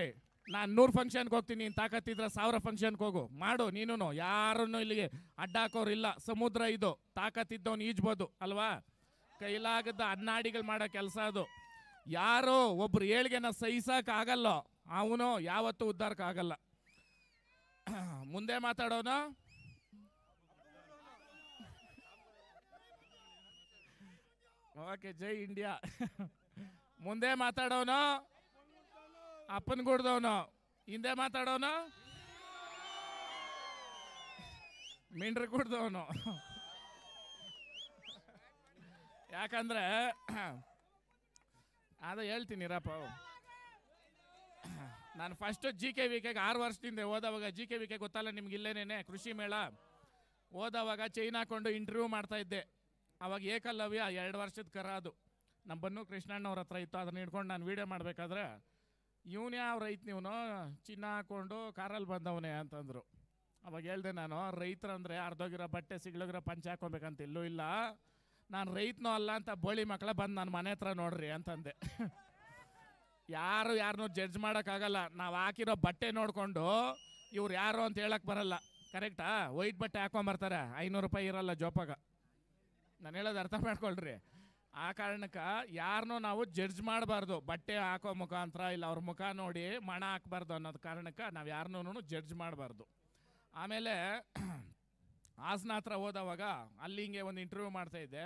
ನಾನು ನೂರು ಫಂಕ್ಷನ್ಗೆ ಹೋಗ್ತೀನಿ ನೀನು ತಾಕತ್ತಿದ್ರೆ ಸಾವಿರ ಫಂಕ್ಷನ್ಗೆ ಹೋಗು ಮಾಡು ನೀನು ಯಾರನ್ನು ಇಲ್ಲಿಗೆ ಅಡ್ಡ ಇಲ್ಲ ಸಮುದ್ರ ಇದು ತಾಕತ್ತಿದ್ದವನು ಈಜ್ಬೋದು ಅಲ್ವಾ ಕೈಲಾಗದ ಅನ್ನಾಡಿಗಳು ಮಾಡೋ ಕೆಲಸ ಅದು ಯಾರೋ ಒಬ್ರು ಏಳ್ಗೆನ ಸಹಿಸೋಕ್ಕಾಗಲ್ಲೋ ಅವನು ಯಾವತ್ತೂ ಉದ್ಧಾರಕ್ಕಾಗಲ್ಲ (clears throat) ಮುಂದೆ ಮಾತಾಡೋನು ಓಕೆ ಜೈ ಇಂಡಿಯಾ (laughs) ಮುಂದೆ ಮಾತಾಡೋನು ಅಪ್ಪನ ಗುಡ್ದವನು ಹಿಂದೆ ಮಾತಾಡೋನು ಮಿಂಡ್ರ ಕುಡ್ದವನು ಯಾಕಂದ್ರೆ ಅದ ಹೇಳ್ತೀನಿ ರಪ್ಪ ನಾನು ಫಸ್ಟ್ ಜಿ ಕೆ ವಿ ಕೆಗೆ ಆರು ವರ್ಷದಿಂದ ಹೋದವಾಗ ಜಿ ಕೆ ವಿ ಕೆ ಗೊತ್ತಲ್ಲ ನಿಮ್ಗೆ ಇಲ್ಲೇನೇನೆ ಕೃಷಿ ಮೇಳ ಓದೋವಾಗ ಚೈನ್ ಹಾಕೊಂಡು ಇಂಟರ್ವ್ಯೂ ಮಾಡ್ತಾ ಇದ್ದೆ ಅವಾಗ ಏಕಲವ್ಯ ಎರಡು ವರ್ಷದ ಕರ ಅದು ನಮ್ಮ ಬನ್ನು ಕೃಷ್ಣಣ್ಣವ್ರ ಹತ್ರ ಇತ್ತು ಅದನ್ನ ಹಿಡ್ಕೊಂಡು ನಾನು ವೀಡಿಯೋ ಮಾಡಬೇಕಾದ್ರೆ ಇವನು ಯಾವ ರೈತ ನೀವನು ಚಿನ್ನ ಹಾಕ್ಕೊಂಡು ಕಾರಲ್ಲಿ ಬಂದವನೇ ಅಂತಂದರು ಅವಾಗ ಹೇಳ್ದೆ ನಾನು ರೈತರಂದರೆ ಅರ್ಧೋಗಿರೋ ಬಟ್ಟೆ ಸಿಗ್ಲೋಗಿರೋ ಪಂಚ ಹಾಕ್ಕೊಬೇಕಂತ ಇಲ್ಲೂ ಇಲ್ಲ ನಾನು ರೈತನೂ ಅಲ್ಲ ಅಂತ ಬೋಳಿ ಮಕ್ಕಳ ಬಂದು ನನ್ನ ಮನೆ ಹತ್ರ ನೋಡ್ರಿ ಅಂತಂದೆ ಯಾರು ಯಾರನ್ನೂ ಜಡ್ಜ್ ಮಾಡೋಕ್ಕಾಗಲ್ಲ ನಾವು ಹಾಕಿರೋ ಬಟ್ಟೆ ನೋಡಿಕೊಂಡು ಇವ್ರು ಯಾರು ಅಂತ ಹೇಳಕ್ಕೆ ಬರಲ್ಲ ಕರೆಕ್ಟಾ ವೈಟ್ ಬಟ್ಟೆ ಹಾಕೊಂಬರ್ತಾರೆ ಐನೂರು ರೂಪಾಯಿ ಇರಲ್ಲ ಜೋಪಾಗ ನಾನು ಹೇಳೋದು ಅರ್ಥ ಮಾಡ್ಕೊಳ್ರಿ ಆ ಕಾರಣಕ್ಕೆ ಯಾರನ್ನೂ ನಾವು ಜಡ್ಜ್ ಮಾಡಬಾರ್ದು ಬಟ್ಟೆ ಹಾಕೋ ಮುಖಾಂತರ ಇಲ್ಲ ಅವ್ರ ಮುಖ ನೋಡಿ ಮಣ ಹಾಕಬಾರ್ದು ಅನ್ನೋದು ಕಾರಣಕ್ಕೆ ನಾವು ಯಾರನ್ನೂ ಜಡ್ಜ್ ಮಾಡಬಾರ್ದು ಆಮೇಲೆ (clears throat) ಹಾಸನ ಹತ್ರ ಹೋದವಾಗ ಅಲ್ಲಿ ಹಿಂಗೆ ಒಂದು ಇಂಟರ್ವ್ಯೂ ಮಾಡ್ತಾಯಿದ್ದೆ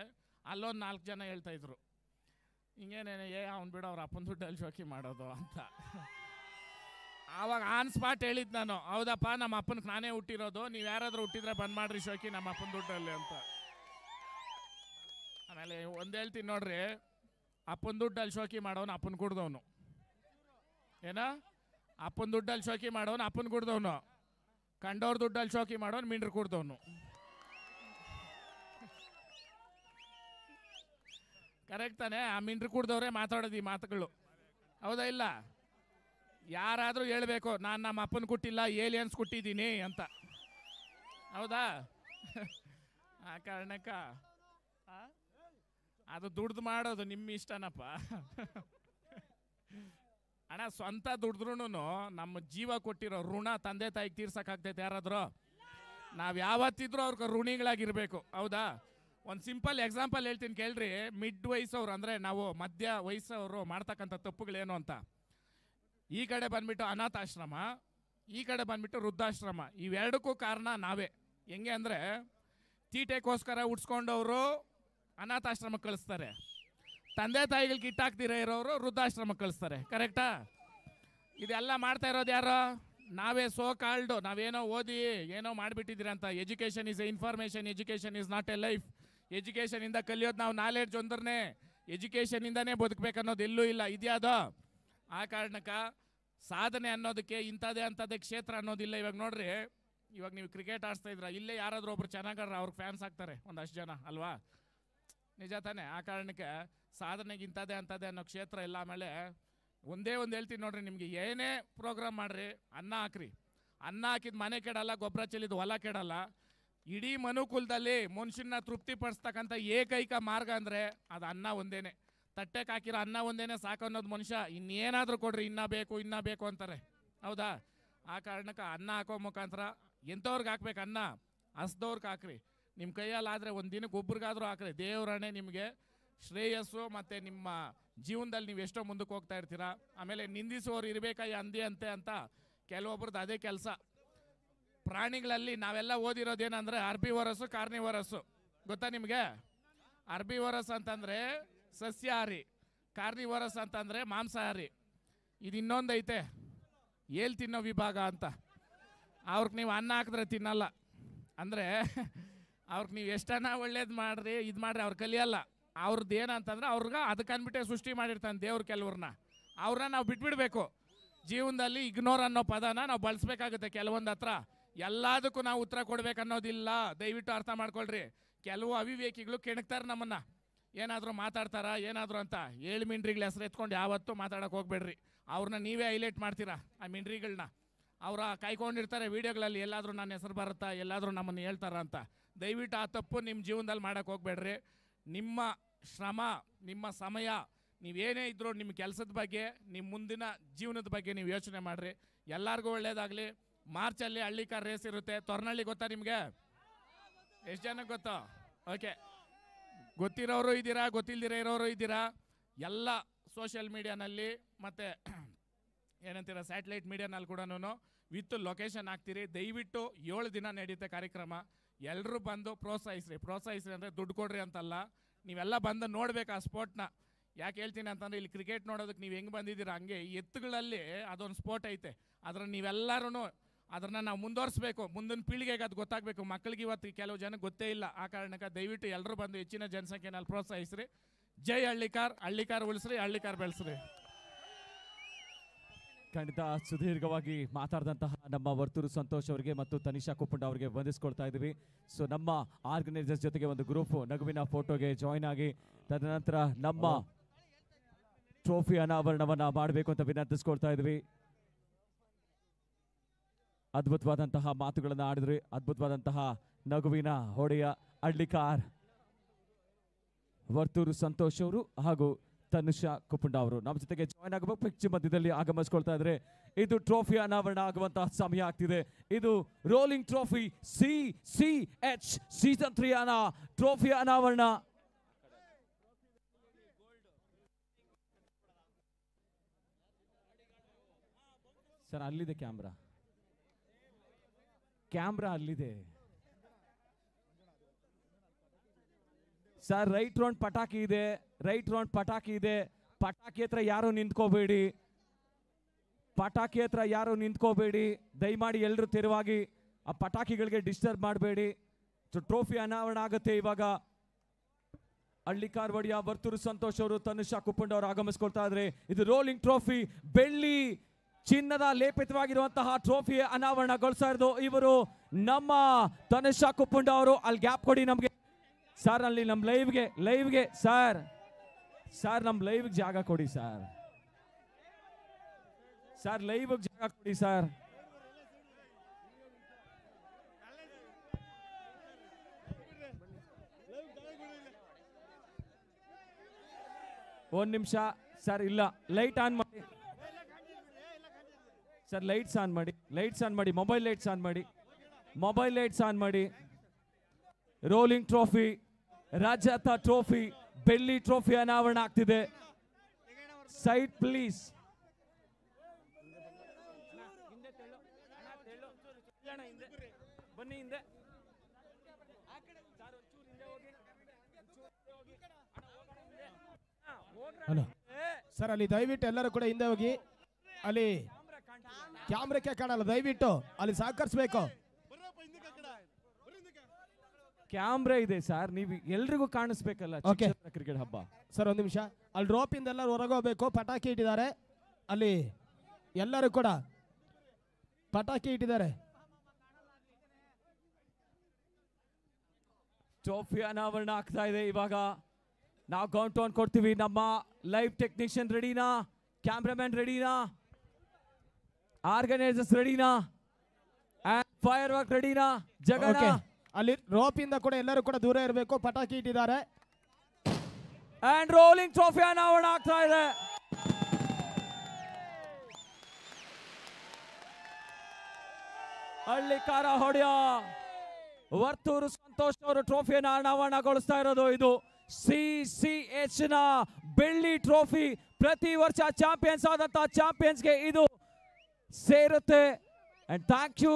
ಅಲ್ಲೊಂದು ನಾಲ್ಕು ಜನ ಹೇಳ್ತಾಯಿದ್ರು ಹಿಂಗೇನೇನೆ ಏ ಅವ್ನು ಬಿಡು ಅವ್ರ ಅಪ್ಪನ ದುಡ್ಡಲ್ಲಿ ಶೋಕಿ ಮಾಡೋದು ಅಂತ ಆವಾಗ ಆನ್ ಸ್ಪಾಟ್ ಹೇಳಿದ್ದು ನಾನು ಹೌದಪ್ಪ ನಮ್ಮ ಅಪ್ಪನಕ್ಕೆ ನಾನೇ ಹುಟ್ಟಿರೋದು ನೀವು ಯಾರಾದರೂ ಹುಟ್ಟಿದ್ರೆ ಬಂದ್ ಮಾಡಿರಿ ಶೋಕಿ ನಮ್ಮ ಅಪ್ಪನ ದುಡ್ಡಲ್ಲಿ ಅಂತ ಆಮೇಲೆ ಒಂದು ಹೇಳ್ತೀನಿ ನೋಡ್ರಿ ಅಪ್ಪನ ದುಡ್ಡಲ್ಲಿ ಶೋಕಿ ಮಾಡೋನು ಅಪ್ಪನ ಕುಡ್ದವನು ಏನ ಅಪ್ಪನ ದುಡ್ಡಲ್ಲಿ ಶೋಕಿ ಮಾಡೋನು ಅಪ್ಪನ ಕುಡ್ದವನು ಕಂಡವ್ರ ದುಡ್ಡಲ್ಲಿ ಶೋಕಿ ಮಾಡೋನು ಮಿಂಡ್ರ ಕುಡ್ದವನು ಕರೆಕ್ಟ್ ತಾನೆ ಆ ಮಿಂಡ್ರ ಕುಡ್ದವ್ರೆ ಮಾತಾಡೋದು ಈ ಮಾತುಗಳು ಹೌದಾ ಇಲ್ಲ ಯಾರಾದರೂ ಹೇಳಬೇಕು ನಾನು ನಮ್ಮ ಅಪ್ಪನ ಕುಟ್ಟಿಲ್ಲ ಏಲಿಯನ್ಸ್ ಕೊಟ್ಟಿದ್ದೀನಿ ಅಂತ ಹೌದಾ ಆ ಕಾರಣಕ್ಕ ಅದು ದುಡ್ದು ಮಾಡೋದು ನಿಮ್ಮ ಇಷ್ಟನಪ್ಪ ಅಣ್ಣ ಸ್ವಂತ ದುಡ್ದ್ರೂ ನಮ್ಮ ಜೀವ ಕೊಟ್ಟಿರೋ ಋಣ ತಂದೆ ತಾಯಿಗೆ ಆಗ್ತೈತೆ ಯಾರಾದರೂ ನಾವು ಯಾವತ್ತಿದ್ರೂ ಅವ್ರಿಗೆ ಋಣಿಗಳಾಗಿರ್ಬೇಕು ಹೌದಾ ಒಂದು ಸಿಂಪಲ್ ಎಕ್ಸಾಂಪಲ್ ಹೇಳ್ತೀನಿ ಕೇಳ್ರಿ ಮಿಡ್ ವಯಸ್ಸವ್ರು ಅಂದರೆ ನಾವು ಮಧ್ಯ ವಯಸ್ಸವರು ಮಾಡ್ತಕ್ಕಂಥ ತಪ್ಪುಗಳೇನು ಅಂತ ಈ ಕಡೆ ಬಂದ್ಬಿಟ್ಟು ಅನಾಥಾಶ್ರಮ ಈ ಕಡೆ ಬಂದ್ಬಿಟ್ಟು ವೃದ್ಧಾಶ್ರಮ ಇವೆರಡಕ್ಕೂ ಕಾರಣ ನಾವೇ ಹೆಂಗೆ ಅಂದರೆ ತೀಟೆಗೋಸ್ಕರ ಹುಡ್ಸ್ಕೊಂಡವರು ಅನಾಥಾಶ್ರಮ ಕಳಿಸ್ತಾರೆ ತಂದೆ ತಾಯಿಗಳಿಗೆ ಕಿಟ್ಟಾಕ್ದಿರ ಇರೋರು ವೃದ್ಧಾಶ್ರಮ ಕಳಿಸ್ತಾರೆ ಕರೆಕ್ಟಾ ಇದೆಲ್ಲ ಮಾಡ್ತಾ ಇರೋದು ಯಾರೋ ನಾವೇ ಸೋ ಕಾಲ್ಡು ನಾವೇನೋ ಓದಿ ಏನೋ ಮಾಡಿಬಿಟ್ಟಿದ್ದೀರಾ ಅಂತ education is a information education is not a life ಎಜುಕೇಷನಿಂದ ಕಲಿಯೋದು ನಾವು ನಾಲೆಡ್ಜ್ ಒಂದ್ರೆ ಎಜುಕೇಷನಿಂದನೇ ಬದುಕಬೇಕನ್ನೋದು ಎಲ್ಲೂ ಇಲ್ಲ ಇದೆಯಾದ ಆ ಕಾರಣಕ್ಕೆ ಸಾಧನೆ ಅನ್ನೋದಕ್ಕೆ ಇಂಥದ್ದೇ ಅಂಥದ್ದೇ ಕ್ಷೇತ್ರ ಅನ್ನೋದಿಲ್ಲ ಇವಾಗ ನೋಡ್ರಿ ಇವಾಗ ನೀವು ಕ್ರಿಕೆಟ್ ಆಡಿಸ್ತಾ ಇದ್ರ ಇಲ್ಲೇ ಯಾರಾದರೂ ಒಬ್ರು ಚೆನ್ನಾಗಾರ ಅವ್ರಿಗೆ ಫ್ಯಾನ್ಸ್ ಆಗ್ತಾರೆ ಒಂದಷ್ಟು ಜನ ಅಲ್ವಾ ನಿಜ ತಾನೇ ಆ ಕಾರಣಕ್ಕೆ ಸಾಧನೆಗೆ ಇಂಥದ್ದೇ ಅಂಥದ್ದೇ ಅನ್ನೋ ಕ್ಷೇತ್ರ ಇಲ್ಲ ಆಮೇಲೆ ಒಂದೇ ಒಂದು ಹೇಳ್ತೀನಿ ನೋಡ್ರಿ ನಿಮಗೆ ಏನೇ ಪ್ರೋಗ್ರಾಮ್ ಮಾಡಿರಿ ಅನ್ನ ಹಾಕ್ರಿ ಅನ್ನ ಹಾಕಿದ ಮನೆ ಕೆಡಲ್ಲ ಗೊಬ್ಬರ ಚೆಲ್ಲಿದ್ದು ಹೊಲ ಕೆಡಲ್ಲ ಇಡೀ ಮನುಕುಲದಲ್ಲಿ ಮನುಷ್ಯನ ತೃಪ್ತಿಪಡಿಸ್ತಕ್ಕಂಥ ಏಕೈಕ ಮಾರ್ಗ ಅಂದರೆ ಅದು ಅನ್ನ ಒಂದೇನೆ ತಟ್ಟೆಗೆ ಹಾಕಿರೋ ಅನ್ನ ಒಂದೇನೆ ಸಾಕು ಅನ್ನೋದು ಮನುಷ್ಯ ಇನ್ನೇನಾದರೂ ಕೊಡ್ರಿ ಇನ್ನ ಬೇಕು ಇನ್ನ ಬೇಕು ಅಂತಾರೆ ಹೌದಾ ಆ ಕಾರಣಕ್ಕೆ ಅನ್ನ ಹಾಕೋ ಮುಖಾಂತರ ಎಂಥವ್ರಿಗೆ ಹಾಕ್ಬೇಕು ಅನ್ನ ಹಸ್ದವ್ರಿಗೆ ಹಾಕ್ರಿ ನಿಮ್ಮ ಕೈಯಲ್ಲಾದರೆ ಒಂದು ದಿನಕ್ಕೆ ಒಬ್ರಿಗಾದರೂ ಹಾಕ್ರೆ ದೇವರಣೆ ನಿಮಗೆ ಶ್ರೇಯಸ್ಸು ಮತ್ತು ನಿಮ್ಮ ಜೀವನದಲ್ಲಿ ನೀವು ಎಷ್ಟೋ ಮುಂದಕ್ಕೆ ಹೋಗ್ತಾ ಇರ್ತೀರಾ ಆಮೇಲೆ ನಿಂದಿಸುವವರು ಇರಬೇಕಾಗಿ ಅಂದಿ ಅಂತೆ ಅಂತ ಕೆಲವೊಬ್ರದ್ದು ಅದೇ ಕೆಲಸ ಪ್ರಾಣಿಗಳಲ್ಲಿ ನಾವೆಲ್ಲ ಓದಿರೋದೇನಂದರೆ ಅರ್ಬಿ ಕಾರ್ನಿ ಕಾರ್ನಿವರಸ್ಸು ಗೊತ್ತಾ ನಿಮಗೆ ಅರ್ಬಿ ವರಸ್ ಅಂತಂದರೆ ಸಸ್ಯಾಹಾರಿ ಕಾರ್ನಿವರಸ್ ಅಂತಂದರೆ ಮಾಂಸಾಹಾರಿ ಇದು ಇನ್ನೊಂದು ಐತೆ ಏಲ್ ತಿನ್ನೋ ವಿಭಾಗ ಅಂತ ಅವ್ರಿಗೆ ನೀವು ಅನ್ನ ಹಾಕಿದ್ರೆ ತಿನ್ನಲ್ಲ ಅಂದರೆ ಅವ್ರಿಗೆ ನೀವು ಎಷ್ಟನ್ನ ಒಳ್ಳೇದು ಮಾಡ್ರಿ ಇದು ಮಾಡ್ರಿ ಅವ್ರು ಕಲಿಯಲ್ಲ ಅವ್ರದ್ದು ಏನಂತಂದ್ರೆ ಅವ್ರಿಗೆ ಅದಕ್ಕೆ ಅಂದ್ಬಿಟ್ಟೆ ಸೃಷ್ಟಿ ಮಾಡಿರ್ತಾನೆ ದೇವ್ರ ಕೆಲವ್ರನ್ನ ಅವ್ರನ್ನ ನಾವು ಬಿಟ್ಬಿಡ್ಬೇಕು ಜೀವನದಲ್ಲಿ ಇಗ್ನೋರ್ ಅನ್ನೋ ಪದನ ನಾವು ಬಳಸ್ಬೇಕಾಗುತ್ತೆ ಕೆಲವೊಂದು ಹತ್ರ ಎಲ್ಲದಕ್ಕೂ ನಾವು ಉತ್ತರ ಕೊಡಬೇಕನ್ನೋದಿಲ್ಲ ದಯವಿಟ್ಟು ಅರ್ಥ ಮಾಡ್ಕೊಳ್ರಿ ಕೆಲವು ಅವಿವೇಕಿಗಳು ಕೆಣಕ್ತಾರೆ ನಮ್ಮನ್ನು ಏನಾದರೂ ಮಾತಾಡ್ತಾರಾ ಏನಾದರೂ ಅಂತ ಏಳು ಮಿಂಡ್ರಿಗಳ ಹೆಸರು ಎತ್ಕೊಂಡು ಯಾವತ್ತೂ ಮಾತಾಡೋಕೆ ಹೋಗ್ಬೇಡ್ರಿ ಅವ್ರನ್ನ ನೀವೇ ಹೈಲೈಟ್ ಮಾಡ್ತೀರಾ ಆ ಮಿಂಡ್ರಿಗಳನ್ನ ಅವರ ಕಾಯ್ಕೊಂಡಿರ್ತಾರೆ ವೀಡಿಯೋಗಳಲ್ಲಿ ಎಲ್ಲಾದರೂ ನನ್ನ ಹೆಸರು ಬರುತ್ತಾ ಎಲ್ಲಾದರೂ ನಮ್ಮನ್ನು ಹೇಳ್ತಾರ ಅಂತ ದಯವಿಟ್ಟು ಆ ತಪ್ಪು ನಿಮ್ಮ ಜೀವನದಲ್ಲಿ ಮಾಡೋಕೆ ಹೋಗ್ಬೇಡ್ರಿ ನಿಮ್ಮ ಶ್ರಮ ನಿಮ್ಮ ಸಮಯ ನೀವೇನೇ ಇದ್ದರೂ ನಿಮ್ಮ ಕೆಲಸದ ಬಗ್ಗೆ ನಿಮ್ಮ ಮುಂದಿನ ಜೀವನದ ಬಗ್ಗೆ ನೀವು ಯೋಚನೆ ಮಾಡಿರಿ ಎಲ್ಲರಿಗೂ ಒಳ್ಳೇದಾಗಲಿ ಮಾರ್ಚಲ್ಲಿ ಹಳ್ಳಿ ಕಾರ್ ರೇಸ್ ಇರುತ್ತೆ ತೊರ್ನಳ್ಳಿ ಗೊತ್ತಾ ನಿಮಗೆ ಎಷ್ಟು ಜನಕ್ಕೆ ಗೊತ್ತಾ ಓಕೆ ಗೊತ್ತಿರೋರು ಇದ್ದೀರಾ ಗೊತ್ತಿಲ್ದಿರ ಇರೋರು ಇದ್ದೀರಾ ಎಲ್ಲ ಸೋಷಿಯಲ್ ಮೀಡಿಯಾನಲ್ಲಿ ಮತ್ತು ಏನಂತೀರ ಸ್ಯಾಟಲೈಟ್ ಮೀಡಿಯಾನಲ್ಲಿ ಕೂಡ ವಿತ್ ಲೊಕೇಶನ್ ಹಾಕ್ತೀರಿ ದಯವಿಟ್ಟು ಏಳು ದಿನ ನಡೆಯುತ್ತೆ ಕಾರ್ಯಕ್ರಮ ಎಲ್ಲರೂ ಬಂದು ಪ್ರೋತ್ಸಾಹಿಸ್ರಿ ಪ್ರೋತ್ಸಾಹಿಸ್ರಿ ಅಂದರೆ ದುಡ್ಡು ಕೊಡ್ರಿ ಅಂತಲ್ಲ ನೀವೆಲ್ಲ ಬಂದು ನೋಡ್ಬೇಕು ಆ ಸ್ಪೋರ್ಟ್ನ ಯಾಕೆ ಹೇಳ್ತೀನಿ ಅಂತಂದರೆ ಇಲ್ಲಿ ಕ್ರಿಕೆಟ್ ನೋಡೋದಕ್ಕೆ ನೀವು ಹೆಂಗೆ ಬಂದಿದ್ದೀರಾ ಹಂಗೆ ಎತ್ತುಗಳಲ್ಲಿ ಅದೊಂದು ಸ್ಪೋರ್ಟ್ ಐತೆ ಅದನ್ನು ನೀವೆಲ್ಲರೂ ಅದನ್ನು ನಾವು ಮುಂದುವರಿಸ್ಬೇಕು ಮುಂದಿನ ಪೀಳಿಗೆಗೆ ಅದು ಗೊತ್ತಾಗಬೇಕು ಮಕ್ಕಳಿಗೆ ಇವತ್ತು ಕೆಲವು ಜನಕ್ಕೆ ಗೊತ್ತೇ ಇಲ್ಲ ಆ ಕಾರಣಕ್ಕೆ ದಯವಿಟ್ಟು ಎಲ್ಲರೂ ಬಂದು ಹೆಚ್ಚಿನ ಜನಸಂಖ್ಯೆನಲ್ಲಿ ಪ್ರೋತ್ಸಾಹಿಸ್ರಿ ಜೈ ಹಳ್ಳಿಕಾರ್ ಹಳ್ಳಿಕಾರ್ ಉಳಿಸ್ರಿ ಹಳ್ಳಿಕಾರ್ ಬೆಳೆಸ್ರಿ ಖಂಡಿತ ಸುದೀರ್ಘವಾಗಿ ಮಾತಾಡಿದಂತಹ ನಮ್ಮ ವರ್ತೂರು ಸಂತೋಷ್ ಅವರಿಗೆ ಮತ್ತು ತನಿಷಾ ಕುಪ್ಪುಂಡ ಅವರಿಗೆ ವಂದಿಸ್ಕೊಳ್ತಾ ಇದ್ದೀವಿ ಸೊ ನಮ್ಮ ಆರ್ಗನೈಸರ್ಸ್ ಜೊತೆಗೆ ಒಂದು ಗ್ರೂಪ್ ನಗುವಿನ ಫೋಟೋಗೆ ಜಾಯ್ನ್ ಆಗಿ ತದನಂತರ ನಮ್ಮ ಟ್ರೋಫಿ ಅನಾವರಣವನ್ನು ಮಾಡಬೇಕು ಅಂತ ವಿನಂತಿಸ್ಕೊಳ್ತಾ ಇದ್ವಿ ಅದ್ಭುತವಾದಂತಹ ಮಾತುಗಳನ್ನು ಆಡಿದ್ರಿ ಅದ್ಭುತವಾದಂತಹ ನಗುವಿನ ಹೊಡೆಯ ಅಳ್ಳಿಕಾರ್ ವರ್ತೂರು ಸಂತೋಷ್ ಅವರು ಹಾಗೂ ತನುಷಾ ಕುಪುಂಡ ಅವರು ನಮ್ಮ ಜೊತೆಗೆ ಜಾಯ್ನ್ ಆಗಬೇಕು ಪಿಕ್ಚರ್ ಮಧ್ಯದಲ್ಲಿ ಆಗಮಿಸ್ಕೊಳ್ತಾ ಇದ್ರೆ ಇದು ಟ್ರೋಫಿ ಅನಾವರಣ ಆಗುವಂತಹ ಸಮಯ ಆಗ್ತಿದೆ ಇದು rolling trophy C C H season three ಅನ ಟ್ರೋಫಿ ಅನಾವರಣ ಸರ್ ಅಲ್ಲಿದೆ ಕ್ಯಾಮ್ರಾ ಕ್ಯಾಮ್ರಾ ಅಲ್ಲಿದೆ ಸರ್ ರೈಟ್ ರೌಂಡ್ ಪಟಾಕಿ ಇದೆ ರೈಟ್ ರೌಂಡ್ ಪಟಾಕಿ ಇದೆ ಪಟಾಕಿ ಹತ್ರ ಯಾರು ನಿಂತ್ಕೋಬೇಡಿ ಪಟಾಕಿ ಹತ್ರ ಯಾರು ನಿಂತ್ಕೋಬೇಡಿ ದಯಮಾಡಿ ಎಲ್ಲರೂ ತೆರವಾಗಿ ಆ ಪಟಾಕಿಗಳಿಗೆ ಡಿಸ್ಟರ್ಬ್ ಮಾಡಬೇಡಿ ಸೊ ಟ್ರೋಫಿ ಅನಾವರಣ ಆಗುತ್ತೆ ಇವಾಗ ಹಳ್ಳಿ ಕಾರವಡಿಯ ಬರ್ತೂರು ಸಂತೋಷ್ ಅವರು ತನುಷ ಕುಪ್ಪಂಡ ಅವರು ಆಗಮಿಸ್ಕೊಳ್ತಾ ಇದ್ರೆ ಇದು ರೋಲಿಂಗ್ ಟ್ರೋಫಿ ಬೆಳ್ಳಿ ಚಿನ್ನದ ಲೇಪಿತವಾಗಿರುವಂತಹ ಟ್ರೋಫಿ ಅನಾವರಣಗೊಳಿಸ್ತಾ ಇರೋದು ಇವರು ನಮ್ಮ ತನುಷಾ ಕುಪ್ಪಂಡ ಅವರು ಅಲ್ಲಿ ಗ್ಯಾಪ್ ಕೊಡಿ ನಮಗೆ ಸರ್ ಅಲ್ಲಿ ನಮ್ಮ ಲೈವ್ಗೆ ಲೈವ್ಗೆ ಸರ್ सर नम लाइव जग को सर सर लईव जग को सर निम्स सर इलाइट आन सर लाइट आनि लाइट आनि मोबाइल लाइट आनि मोबाइल लाइट आनि रोली ट्रोफी राज्य ट्रोफी ಬೆಳ್ಳಿ ಟ್ರೋಫಿ ಅನಾವರಣ ಆಗ್ತಿದೆ ಸೈಟ್ ಪ್ಲೀಸ್ ಬನ್ನಿ ಹಿಂದೆ ಸರ್ ಅಲ್ಲಿ ದಯವಿಟ್ಟು ಎಲ್ಲರೂ ಕೂಡ ಹಿಂದೆ ಹೋಗಿ ಅಲ್ಲಿ ಕ್ಯಾಮ್ರಕ್ಕೆ ಕಾಣಲ್ಲ ದಯವಿಟ್ಟು ಅಲ್ಲಿ ಸಹಕರಿಸ್ಬೇಕು ಕ್ಯಾಮ್ರಾ ಇದೆ ಸರ್ ನೀವು ಎಲ್ರಿಗೂ ಕಾಣಿಸ್ಬೇಕಲ್ಲ ಕ್ರಿಕೆಟ್ ಹಬ್ಬ ಸರ್ ಒಂದು ನಿಮಿಷ ಅಲ್ಲಿ ರೋಪಿಂದ ಎಲ್ಲರೂ ಹೊರಗೋಗ್ಬೇಕು ಪಟಾಕಿ ಇಟ್ಟಿದ್ದಾರೆ ಅಲ್ಲಿ ಎಲ್ಲರೂ ಕೂಡ ಪಟಾಕಿ ಇಟ್ಟಿದ್ದಾರೆ ಟ್ರೋಫಿ ಅನಾವರಣ ಆಗ್ತಾ ಇದೆ ಇವಾಗ ನಾವು ಕೌಂಟ್ ಆನ್ ಕೊಡ್ತೀವಿ ನಮ್ಮ ಲೈವ್ ಟೆಕ್ನಿಷಿಯನ್ ರೆಡಿನಾ ಕ್ಯಾಮ್ರಾಮನ್ ರೆಡಿನಾ ಆರ್ಗನೈಸರ್ಸ್ ರೆಡಿನಾ ಫೈರ್ ವರ್ಕ್ ರೆಡಿನಾ ಜಗಣ ಅಲ್ಲಿ ಇಂದ ಕೂಡ ಎಲ್ಲರೂ ಕೂಡ ದೂರ ಇರಬೇಕು ಪಟಾಕಿ ಇಟ್ಟಿದ್ದಾರೆ ಅಂಡ್ ರೋಲಿಂಗ್ ಟ್ರೋಫಿ ಅನಾವರಣ ಆಗ್ತಾ ಇದೆ ಕಾರ ಹೊಡೆಯ ವರ್ತೂರು ಸಂತೋಷ್ ಅವರು ಟ್ರೋಫಿಯನ್ನು ಅನಾವರಣಗೊಳಿಸ್ತಾ ಇರೋದು ಇದು ಸಿ ಸಿ ಎಚ್ ನ ಬೆಳ್ಳಿ ಟ್ರೋಫಿ ಪ್ರತಿ ವರ್ಷ ಚಾಂಪಿಯನ್ಸ್ ಆದಂತಹ ಚಾಂಪಿಯನ್ಸ್ಗೆ ಇದು ಸೇರುತ್ತೆ ಅಂಡ್ ಥ್ಯಾಂಕ್ ಯು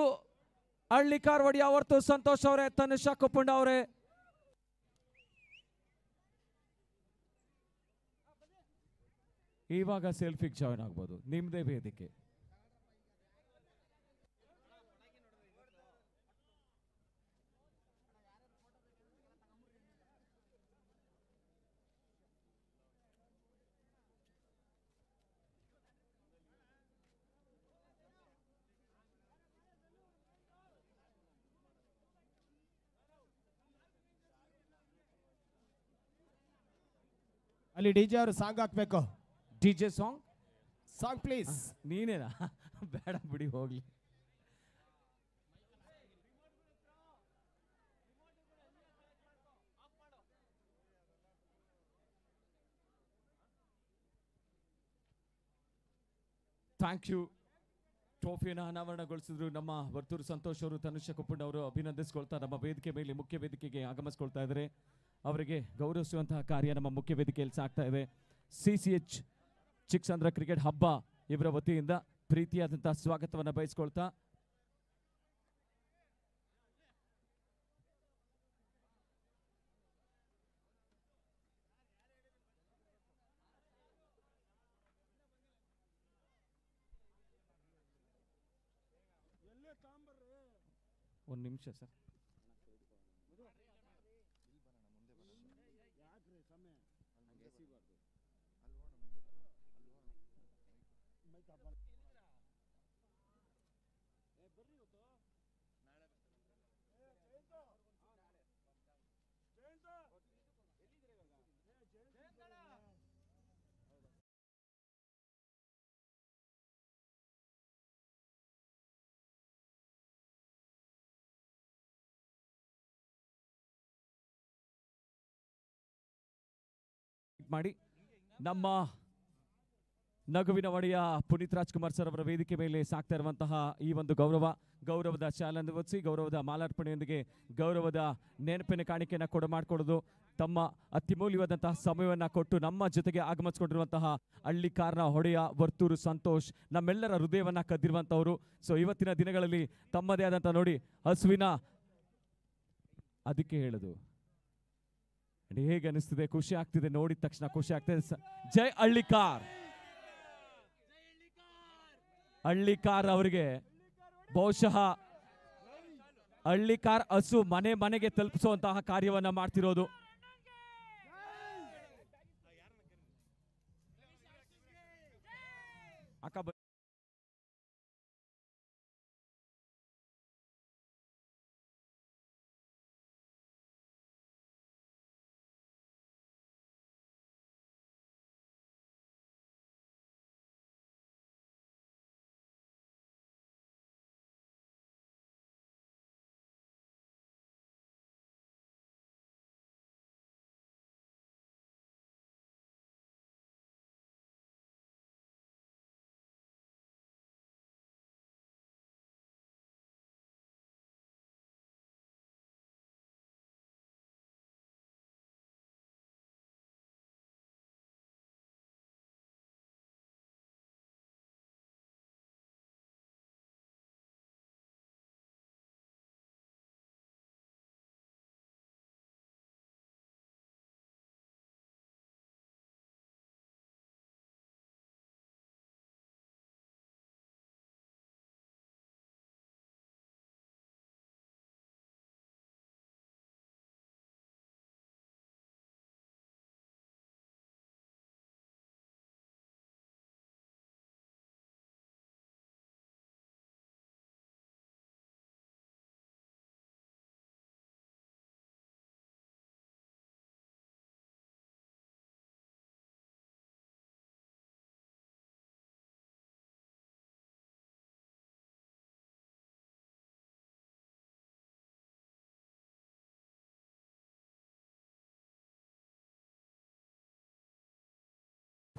ಹಳ್ಳಿ ಕಾರವಾಡಿ ಅವರ್ತು ಸಂತೋಷ್ ಅವರೇ ತನುಷಾ ಕುಪ್ಪುಂಡ ಅವರೇ ಇವಾಗ ಸೆಲ್ಫಿಗೆ ಜಾಯ್ನ್ ಆಗ್ಬೋದು ನಿಮ್ಮದೇ ವೇದಿಕೆ ಅಲ್ಲಿ ಡಿ ಜೆ ಅವರು ಸಾಂಗ್ ಹಾಕ್ಬೇಕು D J song song please ನೀನೇನಾ ಬೇಡ ಬಿಡಿ ಹೋಗ್ಲಿ ಥ್ಯಾಂಕ್ ಯು ಟ್ರೋಫಿಯನ್ನು ಅನಾವರಣಗೊಳಿಸಿದ್ರು ನಮ್ಮ ವರ್ತೂರು ಸಂತೋಷ್ ಅವರು ತನುಷ ಕುಪ್ಪುಂಡ್ ಅವರು ಅಭಿನಂದಿಸ್ಕೊಳ್ತಾ ನಮ್ಮ ವೇದಿಕೆ ಮೇಲೆ ಮುಖ್ಯ ವೇದಿಕೆಗೆ ಆಗಮಿಸ್ಕೊಳ್ತಾ ಇದ್ದಾರೆ ಅವರಿಗೆ ಗೌರವಿಸುವಂತಹ ಕಾರ್ಯ ನಮ್ಮ ಮುಖ್ಯ ವೇದಿಕೆಯಲ್ಲಿ ಸಾಗ್ತಾ ಇದೆ ಸಿ ಸಿ ಎಚ್ ಕ್ರಿಕೆಟ್ ಹಬ್ಬ ಇವರ ವತಿಯಿಂದ ಪ್ರೀತಿಯಾದಂತಹ ಸ್ವಾಗತವನ್ನು ಬಯಸ್ಕೊಳ್ತಾ ಒಂದು ನಿಮಿಷ ಸರ್ ಮಾಡಿ ನಮ್ಮ ನಗುವಿನ ಒಡೆಯ ಪುನೀತ್ ರಾಜ್ಕುಮಾರ್ ಸರ್ ಅವರ ವೇದಿಕೆ ಮೇಲೆ ಸಾಕ್ತಾ ಇರುವಂತಹ ಈ ಒಂದು ಗೌರವ ಗೌರವದ ಚಾಲನೆ ಒತ್ತಿಸಿ ಗೌರವದ ಮಾಲಾರ್ಪಣೆಯೊಂದಿಗೆ ಗೌರವದ ನೆನಪಿನ ಕಾಣಿಕೆಯನ್ನು ಕೊಡ ಮಾಡಿಕೊಡೋದು ತಮ್ಮ ಅತಿಮೂಲ್ಯವಾದಂತಹ ಸಮಯವನ್ನು ಕೊಟ್ಟು ನಮ್ಮ ಜೊತೆಗೆ ಆಗಮಿಸ್ಕೊಂಡಿರುವಂತಹ ಕಾರ್ನ ಹೊಡೆಯ ವರ್ತೂರು ಸಂತೋಷ್ ನಮ್ಮೆಲ್ಲರ ಹೃದಯವನ್ನ ಕದ್ದಿರುವಂಥವರು ಸೊ ಇವತ್ತಿನ ದಿನಗಳಲ್ಲಿ ತಮ್ಮದೇ ಆದಂಥ ನೋಡಿ ಹಸುವಿನ ಅದಕ್ಕೆ ಹೇಳೋದು ಅಂಡ್ ಹೇಗೆ ಅನಿಸ್ತಿದೆ ಖುಷಿ ಆಗ್ತಿದೆ ನೋಡಿದ ತಕ್ಷಣ ಖುಷಿ ಆಗ್ತಿದೆ ಜೈ ಹಳ್ಳಿಕಾರ್ ಹಳ್ಳಿಕಾರ್ ಅವರಿಗೆ ಬಹುಶಃ ಹಳ್ಳಿಕಾರ್ ಹಸು ಮನೆ ಮನೆಗೆ ತಲುಪಿಸುವಂತಹ ಕಾರ್ಯವನ್ನ ಮಾಡ್ತಿರೋದು ಅಕ್ಕ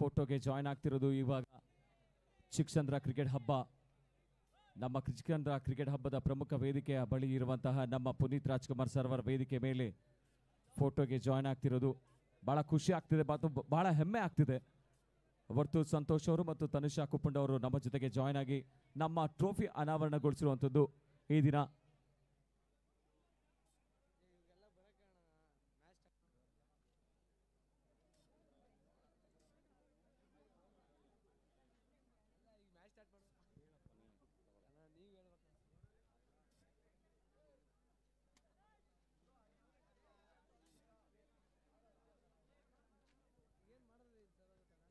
ಫೋಟೋಗೆ ಜಾಯ್ನ್ ಆಗ್ತಿರೋದು ಇವಾಗ ಚಿಕ್ಕಚಂದ್ರ ಕ್ರಿಕೆಟ್ ಹಬ್ಬ ನಮ್ಮ ಚಿಕ್ಕಚಂದ್ರ ಕ್ರಿಕೆಟ್ ಹಬ್ಬದ ಪ್ರಮುಖ ವೇದಿಕೆಯ ಬಳಿ ಇರುವಂತಹ ನಮ್ಮ ಪುನೀತ್ ರಾಜ್ಕುಮಾರ್ ಸರ್ವರ್ ವೇದಿಕೆ ಮೇಲೆ ಫೋಟೋಗೆ ಜಾಯ್ನ್ ಆಗ್ತಿರೋದು ಭಾಳ ಖುಷಿ ಆಗ್ತಿದೆ ಮತ್ತು ಭಾಳ ಹೆಮ್ಮೆ ಆಗ್ತಿದೆ ಹೊರ್ತು ಸಂತೋಷ್ ಅವರು ಮತ್ತು ತನುಷಾ ಕುಪ್ಪಂಡ ಅವರು ನಮ್ಮ ಜೊತೆಗೆ ಜಾಯ್ನ್ ಆಗಿ ನಮ್ಮ ಟ್ರೋಫಿ ಅನಾವರಣಗೊಳಿಸಿರುವಂಥದ್ದು ಈ ದಿನ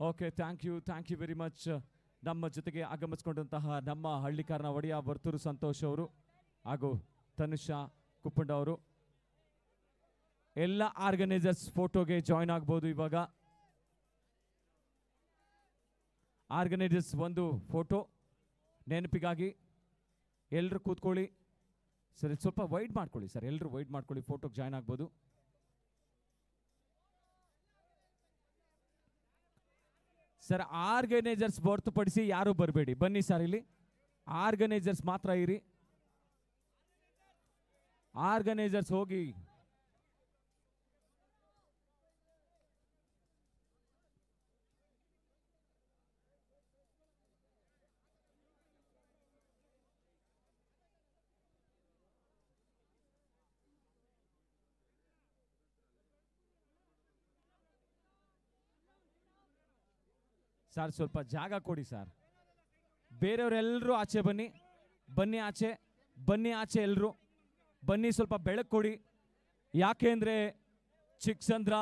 okay thank you thank you very much ನಮ್ಮ ಜೊತೆಗೆ ಆಗಮಿಸ್ಕೊಂಡಂತಹ ನಮ್ಮ ಹಳ್ಳಿಕಾರನ ಒಡೆಯ ಬರ್ತೂರು ಸಂತೋಷ್ ಅವರು ಹಾಗೂ ತನುಷಾ ಕುಪ್ಪಂಡ ಅವರು ಎಲ್ಲ ಆರ್ಗನೈಸರ್ಸ್ ಫೋಟೋಗೆ ಜಾಯ್ನ್ ಆಗ್ಬೋದು ಇವಾಗ ಆರ್ಗನೈಸರ್ಸ್ ಒಂದು ಫೋಟೋ ನೆನಪಿಗಾಗಿ ಎಲ್ಲರೂ ಕೂತ್ಕೊಳ್ಳಿ ಸರಿ ಸ್ವಲ್ಪ ವೈಡ್ ಮಾಡ್ಕೊಳ್ಳಿ ಸರ್ ಎಲ್ಲರೂ ವೈಡ್ ಮಾಡ್ಕೊಳ್ಳಿ ಫೋಟೋಗೆ ಜಾಯ್ನ್ ಆಗ್ಬೋದು ಸರ್ ಆರ್ಗನೈಜರ್ಸ್ ಹೊರತುಪಡಿಸಿ ಯಾರು ಬರಬೇಡಿ ಬನ್ನಿ ಸರ್ ಇಲ್ಲಿ ಆರ್ಗನೈಜರ್ಸ್ ಮಾತ್ರ ಇರಿ ಆರ್ಗನೈಜರ್ಸ್ ಹೋಗಿ ಸರ್ ಸ್ವಲ್ಪ ಜಾಗ ಕೊಡಿ ಸರ್ ಬೇರೆಯವರೆಲ್ಲರೂ ಆಚೆ ಬನ್ನಿ ಬನ್ನಿ ಆಚೆ ಬನ್ನಿ ಆಚೆ ಎಲ್ಲರೂ ಬನ್ನಿ ಸ್ವಲ್ಪ ಬೆಳಕು ಕೊಡಿ ಯಾಕೆ ಅಂದರೆ ಚಿಕ್ಕಸಂದ್ರ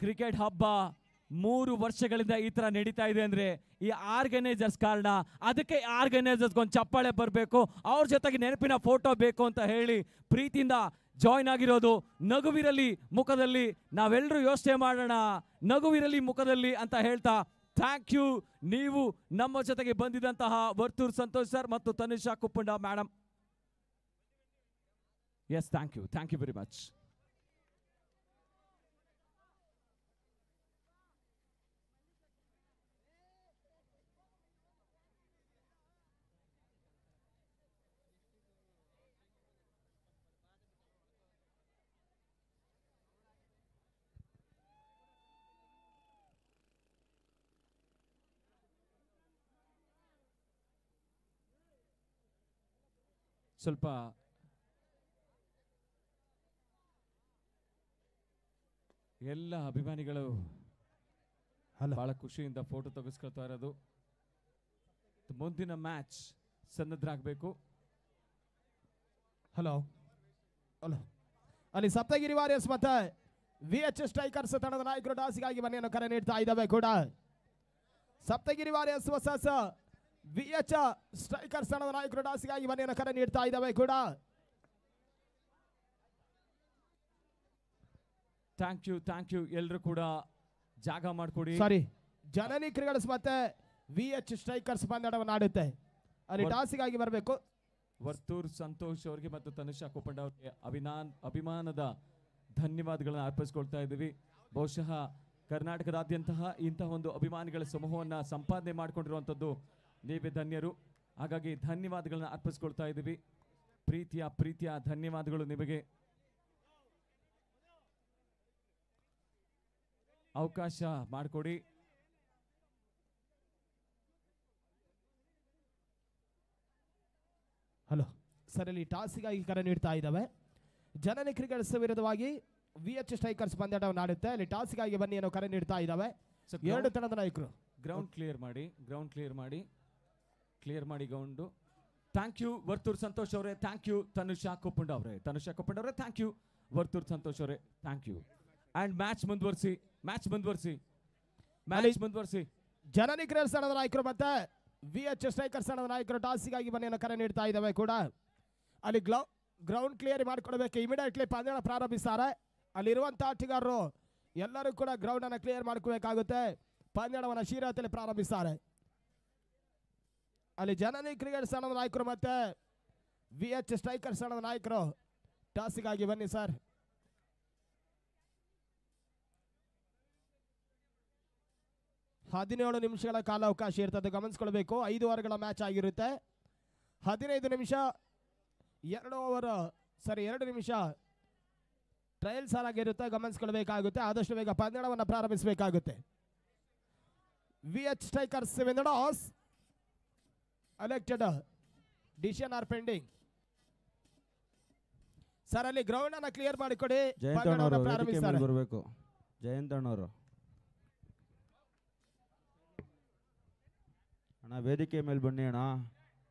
ಕ್ರಿಕೆಟ್ ಹಬ್ಬ ಮೂರು ವರ್ಷಗಳಿಂದ ಈ ಥರ ನಡೀತಾ ಇದೆ ಅಂದರೆ ಈ ಆರ್ಗನೈಸರ್ಸ್ ಕಾರಣ ಅದಕ್ಕೆ ಆರ್ಗನೈಸರ್ಸ್ಗೆ ಒಂದು ಚಪ್ಪಾಳೆ ಬರಬೇಕು ಅವ್ರ ಜೊತೆಗೆ ನೆನಪಿನ ಫೋಟೋ ಬೇಕು ಅಂತ ಹೇಳಿ ಪ್ರೀತಿಯಿಂದ ಜಾಯ್ನ್ ಆಗಿರೋದು ನಗುವಿರಲಿ ಮುಖದಲ್ಲಿ ನಾವೆಲ್ಲರೂ ಯೋಚನೆ ಮಾಡೋಣ ನಗುವಿರಲಿ ಮುಖದಲ್ಲಿ ಅಂತ ಹೇಳ್ತಾ ಥ್ಯಾಂಕ್ ಯು ನೀವು ನಮ್ಮ ಜೊತೆಗೆ ಬಂದಿದಂತಹ ವರ್ತೂರ್ ಸಂತೋಷ್ ಸರ್ ಮತ್ತು Tanisha Kuppunda madam yes thank you thank you very much ಸ್ವಲ್ಪ ಎಲ್ಲ ಅಭಿಮಾನಿಗಳು ಬಹಳ ಖುಷಿಯಿಂದ ಫೋಟೋ ತೆಗೆಸ್ಕೊಳ್ತಾ ಇರೋದು ಮುಂದಿನ ಮ್ಯಾಚ್ ಸನ್ನದ್ರಾಗಬೇಕು ಹಲೋ ಹಲೋ ಅಲ್ಲಿ ಸಪ್ತಗಿರಿ ವಾರಿಯರ್ಸ್ ಮತ್ತೆ ವಿ ಎಚ್ ಸ್ಟ್ರೈಕರ್ಸ್ ತಂಡದ ನಾಯಕರು ಡಾಸಿಗಾಗಿ ಮನೆಯನ್ನು ಕರೆ ನೀಡ್ತಾ ಇದ್ದಾವೆ ಕೂಡ ಸಪ್ತಗಿರಿ ವಾರಿಯರ್ಸ್ ಹೊಸ ವಿ ಎಚ್ ಸ್ಟ್ರೈಕರ್ ಸಣದ ನಾಯಕರು ಡಾಸಿಗಾಗಿ ಮನೆಯನ್ನು ಕರೆ ನೀಡ್ತಾ ಇದ್ದಾವೆ ಕೂಡ ಥ್ಯಾಂಕ್ ಯು ಥ್ಯಾಂಕ್ ಯು ಎಲ್ಲರೂ ಕೂಡ ಜಾಗ ಮಾಡಿಕೊಡಿ ಸಾರಿ ಜನನಿ ಕ್ರಿಕೆಟ್ಸ್ ಮತ್ತೆ ವಿ ಎಚ್ ಸ್ಟ್ರೈಕರ್ಸ್ ಪಂದ್ಯವನ್ನು ಆಡುತ್ತೆ ಅಲ್ಲಿ ಡಾಸಿಗಾಗಿ ಬರಬೇಕು ವರ್ತೂರ್ ಸಂತೋಷ್ ಅವರಿಗೆ ಮತ್ತು ತನುಷಾ ಕೋಪಂಡ ಅವರಿಗೆ ಅಭಿನಾನ್ ಅಭಿಮಾನದ ಧನ್ಯವಾದಗಳನ್ನು ಅರ್ಪಿಸ್ಕೊಳ್ತಾ ಇದ್ದೀವಿ ಬಹುಶಃ ಕರ್ನಾಟಕದಾದ್ಯಂತಹ ಇಂತಹ ಒಂದು ಅಭಿಮಾನಿಗಳ ಸಮೂಹವನ್ನು ಸಂಪಾದನೆ ಮಾಡಿಕೊಂಡಿರುವಂಥದ್ದು ನೀವೇ ಧನ್ಯರು ಹಾಗಾಗಿ ಧನ್ಯವಾದಗಳನ್ನ ಅರ್ಪಿಸ್ಕೊಳ್ತಾ ಇದ್ದೀವಿ ಪ್ರೀತಿಯ ಪ್ರೀತಿಯ ಧನ್ಯವಾದಗಳು ನಿಮಗೆ ಅವಕಾಶ ಮಾಡಿಕೊಡಿ ಹಲೋ ಸರ್ ಇಲ್ಲಿ ಟಾಸಿಗಾಗಿ ಕರೆ ನೀಡ್ತಾ ಇದ್ದಾವೆ ಜನನಿ ಕ್ರಿಕೆಟ್ಸ್ ವಿರುದ್ಧವಾಗಿ ವಿ ಎಚ್ ಸ್ಟ್ರೈಕರ್ಸ್ ಪಂದ್ಯಾಟವನ್ನು ಆಡುತ್ತೆ ಅಲ್ಲಿ ಟಾಸಿಗಾಗಿ ಬನ್ನಿ ಏನೋ ಕರೆ ನೀಡ್ತಾ ಇದ್ದಾವೆ ಎರಡು ತಂಡದ ನಾಯಕರು ಗ್ರೌಂಡ್ ಕ್ಲಿಯರ್ ಮಾಡಿ ಗ್ರೌಂಡ್ ಕ್ಲಿಯರ್ ಮಾಡಿ ಕ್ಲಿಯರ್ ಮಾಡಿಕೊಂಡು ಥ್ಯಾಂಕ್ ಯು ವರ್ತೂರ್ ಸಂತೋಷ್ ಅವರೇ ಥ್ಯಾಂಕ್ ಯು ತನುಷಾ ಕೊಪ್ಪಂಡ ಅವರೇ ತನುಷಾ ಕೊಪ್ಪಂಡ ಅವರೇ ಥ್ಯಾಂಕ್ ಯು ವರ್ತೂರ್ ಸಂತೋಷ್ ಅವರೇ ಥ್ಯಾಂಕ್ ಯು ಆ್ಯಂಡ್ ಮ್ಯಾಚ್ ಮುಂದುವರಿಸಿ ಮ್ಯಾಚ್ ಮುಂದುವರಿಸಿ ಮ್ಯಾಲೇಜ್ ಮುಂದುವರಿಸಿ ಜನನಿಕ್ ರೇಲ್ ಸಣದ ನಾಯಕರು ಮತ್ತೆ ವಿ ಎಚ್ ಸ್ಟ್ರೈಕರ್ ಸಣದ ನಾಯಕರು ಟಾಸಿಗಾಗಿ ಮನೆಯನ್ನು ಕರೆ ನೀಡ್ತಾ ಇದ್ದಾವೆ ಕೂಡ ಅಲ್ಲಿ ಗ್ಲೌ ಗ್ರೌಂಡ್ ಕ್ಲಿಯರ್ ಮಾಡಿಕೊಡಬೇಕು ಇಮಿಡಿಯೇಟ್ಲಿ ಪಂದ್ಯ ಪ್ರಾರಂಭಿಸ್ತಾರೆ ಅಲ್ಲಿರುವಂಥ ಆಟಗಾರರು ಎಲ್ಲರೂ ಕೂಡ ಗ್ರೌಂಡನ್ನು ಕ್ಲಿಯರ್ ಮಾಡ್ಕೋಬೇಕಾಗುತ್ತೆ ಪಂದ್ಯವನ್ನು ಶೀಘ್ರದಲ್ಲಿ ಪ್ರಾರಂಭಿಸ್ತಾರೆ ಅಲ್ಲಿ ಜನನಿ ಕ್ರಿಕೆಟ್ ಸ್ಥಾನದ ನಾಯಕರು ಮತ್ತೆ ವಿ ಎಚ್ ಸ್ಟ್ರೈಕರ್ ಅನ್ನೋದು ನಾಯಕರು ಟಾಸ್ಗಾಗಿ ಬನ್ನಿ ಸರ್ ಹದಿನೇಳು ನಿಮಿಷಗಳ ಕಾಲ ಅವಕಾಶ ಇರ್ತದೆ ಗಮನಿಸ್ಕೊಳ್ಬೇಕು ಐದು ಓವರ್ಗಳ ಮ್ಯಾಚ್ ಆಗಿರುತ್ತೆ ಹದಿನೈದು ನಿಮಿಷ ಎರಡು ಓವರ್ ಸರಿ ಎರಡು ನಿಮಿಷ ಟ್ರಯಲ್ ಸಾಲಾಗಿರುತ್ತೆ ಗಮನಿಸ್ಕೊಳ್ಬೇಕಾಗುತ್ತೆ ಆದಷ್ಟು ಬೇಗ ಪಂದ್ಯವನ್ನು ಪ್ರಾರಂಭಿಸಬೇಕಾಗುತ್ತೆ V H strikers toss elected decision are pending sir ಅಲ್ಲಿ ಗ್ರೌಂಡ್ ಅನ್ನ ಕ್ಲಿಯರ್ ಮಾಡಿಕೊಡಿ ಜಯಂತ್ ಬರಬೇಕು ಜಯಂತ್ ಅಣ್ಣ ವೇದಿಕೆ ಮೇಲೆ ಬನ್ನಿ ಅಣ್ಣ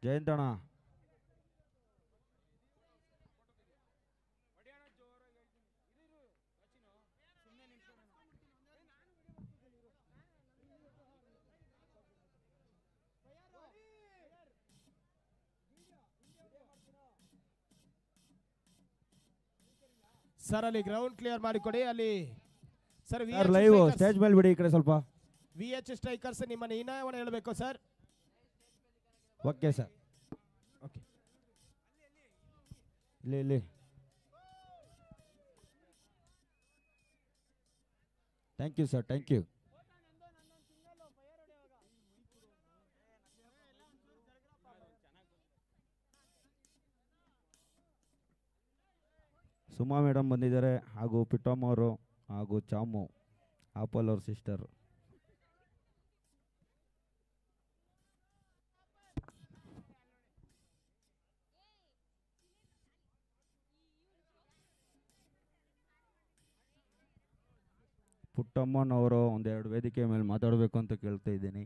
ಜಯಂತ ಅಣ್ಣ ಸರ್ ಅಲ್ಲಿ ಗ್ರೌಂಡ್ ಕ್ಲಿಯರ್ ಮಾಡಿಕೊಡಿ ಅಲ್ಲಿ ಸರ್ ಲೈವ್ ಸ್ಟೇಜ್ ಮೇಲೆ ಬಿಡಿ ಈ ಕಡೆ ಸ್ವಲ್ಪ ವಿ ಎಚ್ ಸ್ಟ್ರೈಕರ್ಸ್ ನಿಮ್ಮನ್ನ ಇನಾಯವನ್ನು ಹೇಳಬೇಕು ಸರ್ ಓಕೆ ಸರ್ ಓಕೆ ಇಲ್ಲಿ ಇಲ್ಲಿ thank you sir thank you Suma madam ಬಂದಿದ್ದಾರೆ ಹಾಗೂ ಪಿಟ್ಟಮ್ಮ ಅವರು ಹಾಗೂ ಚಾಮು ಆಪಲ್ ಅವ್ರ ಸಿಸ್ಟರ್ ಪುಟ್ಟಮ್ಮನವರು ಒಂದೆರಡು ವೇದಿಕೆ ಮೇಲೆ ಮಾತಾಡಬೇಕು ಅಂತ ಕೇಳ್ತಾ ಇದ್ದೀನಿ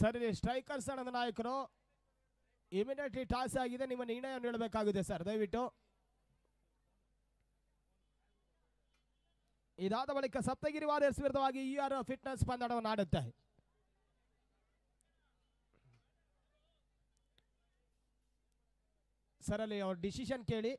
ಸರಿ ಸ್ಟ್ರೈಕರ್ ಸರ್ ನಾಯಕರು ಇಮಿಡಿಯೇಟ್ಲಿ ಟಾಸ್ ಆಗಿದೆ ನಿಮ್ಮ ನಿರ್ಣಯವನ್ನು ಹೇಳಬೇಕಾಗಿದೆ ಸರ್ ದಯವಿಟ್ಟು ಇದಾದ ಬಳಿಕ ಸಪ್ತಗಿರಿ ವಾರಿಯರ್ಸ್ ವಿರುದ್ಧವಾಗಿ ಈ e ಆರ್ ಫಿಟ್ನೆಸ್ ಪಂದಾಡವನ್ನು ಆಡುತ್ತೆ ಸರ್ ಅಲ್ಲಿ ಅವ್ರ ಡಿಸಿಷನ್ ಕೇಳಿ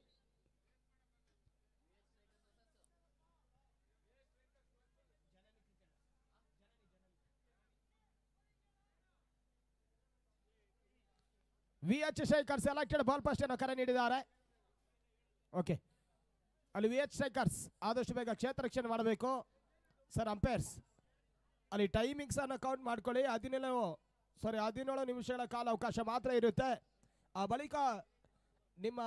ವಿ ಎಚ್ ಶೇಖರ್ ಸೆಲೆಕ್ಟೆಡ್ ಬಾಲ್ ಫಸ್ಟ್ ಅನ್ನು ಕರೆ ನೀಡಿದ್ದಾರೆ ಓಕೆ ಅಲ್ಲಿ ವಿ ಎಚ್ ಶೇಖರ್ಸ್ ಆದಷ್ಟು ಬೇಗ ಕ್ಷೇತ್ರ ರಕ್ಷಣೆ ಮಾಡಬೇಕು ಸರ್ ಅಂಪೈರ್ಸ್ ಅಲ್ಲಿ ಟೈಮಿಂಗ್ಸನ್ನು ಕೌಂಟ್ ಮಾಡ್ಕೊಳ್ಳಿ ಹದಿನೇಳು ಸಾರಿ ಹದಿನೇಳು ನಿಮಿಷಗಳ ಕಾಲ ಅವಕಾಶ ಮಾತ್ರ ಇರುತ್ತೆ ಆ ಬಳಿಕ ನಿಮ್ಮ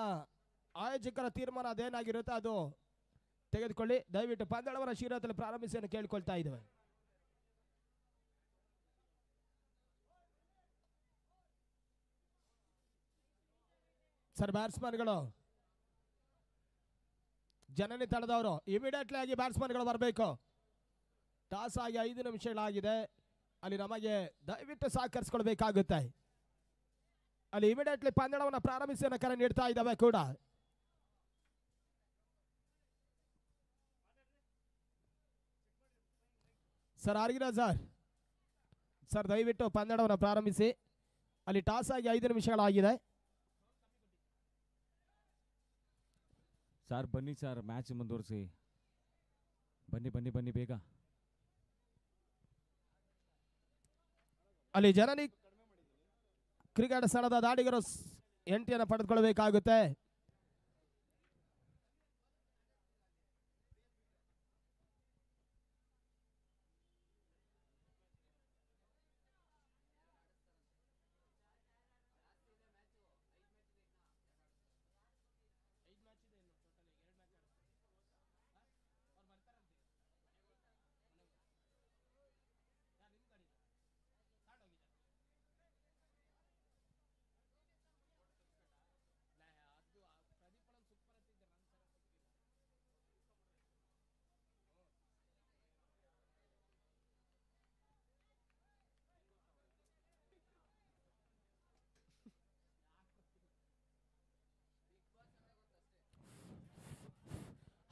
ಆಯೋಜಕರ ತೀರ್ಮಾನ ಅದೇನಾಗಿರುತ್ತೆ ಅದು ತೆಗೆದುಕೊಳ್ಳಿ ದಯವಿಟ್ಟು ಪಂದಳವರ ಶೀರದಲ್ಲಿ ಪ್ರಾರಂಭಿಸಿ ಕೇಳಿಕೊಳ್ತಾ ಇದ್ದೇವೆ ಸರ್ ಬ್ಯಾಟ್ಸ್ಮನ್ಗಳು ಜನನಿ ತಡೆದವರು ಇಮಿಡಿಯೇಟ್ಲಿ ಆಗಿ ಬ್ಯಾಟ್ಸ್ಮನ್ಗಳು ಬರಬೇಕು ಟಾಸ್ ಆಗಿ ಐದು ನಿಮಿಷಗಳಾಗಿದೆ ಅಲ್ಲಿ ನಮಗೆ ದಯವಿಟ್ಟು ಸಹಕರಿಸ್ಕೊಳ್ಬೇಕಾಗುತ್ತೆ ಅಲ್ಲಿ ಇಮಿಡಿಯೇಟ್ಲಿ ಪಂದ್ಯವನ್ನು ಪ್ರಾರಂಭಿಸಿ ಕರೆ ನೀಡ್ತಾ ಇದ್ದಾವೆ ಕೂಡ ಸರ್ ಆರ್ಗಿರ ಸರ್ ಸರ್ ದಯವಿಟ್ಟು ಪಂದ್ಯವನ್ನು ಪ್ರಾರಂಭಿಸಿ ಅಲ್ಲಿ ಟಾಸ್ ಆಗಿ ಐದು ನಿಮಿಷಗಳಾಗಿದೆ ಸರ್ ಬನ್ನಿ ಸರ್ ಮ್ಯಾಚ್ ಮುಂದುವರಿಸಿ ಬನ್ನಿ ಬನ್ನಿ ಬನ್ನಿ ಬೇಗ ಅಲ್ಲಿ ಜನನಿ ಕ್ರಿಕೆಟ್ ಸ್ಥಳದ ದಾಡಿಗರು ಎಂಟಿಯನ್ನು ಪಡೆದುಕೊಳ್ಳಬೇಕಾಗುತ್ತೆ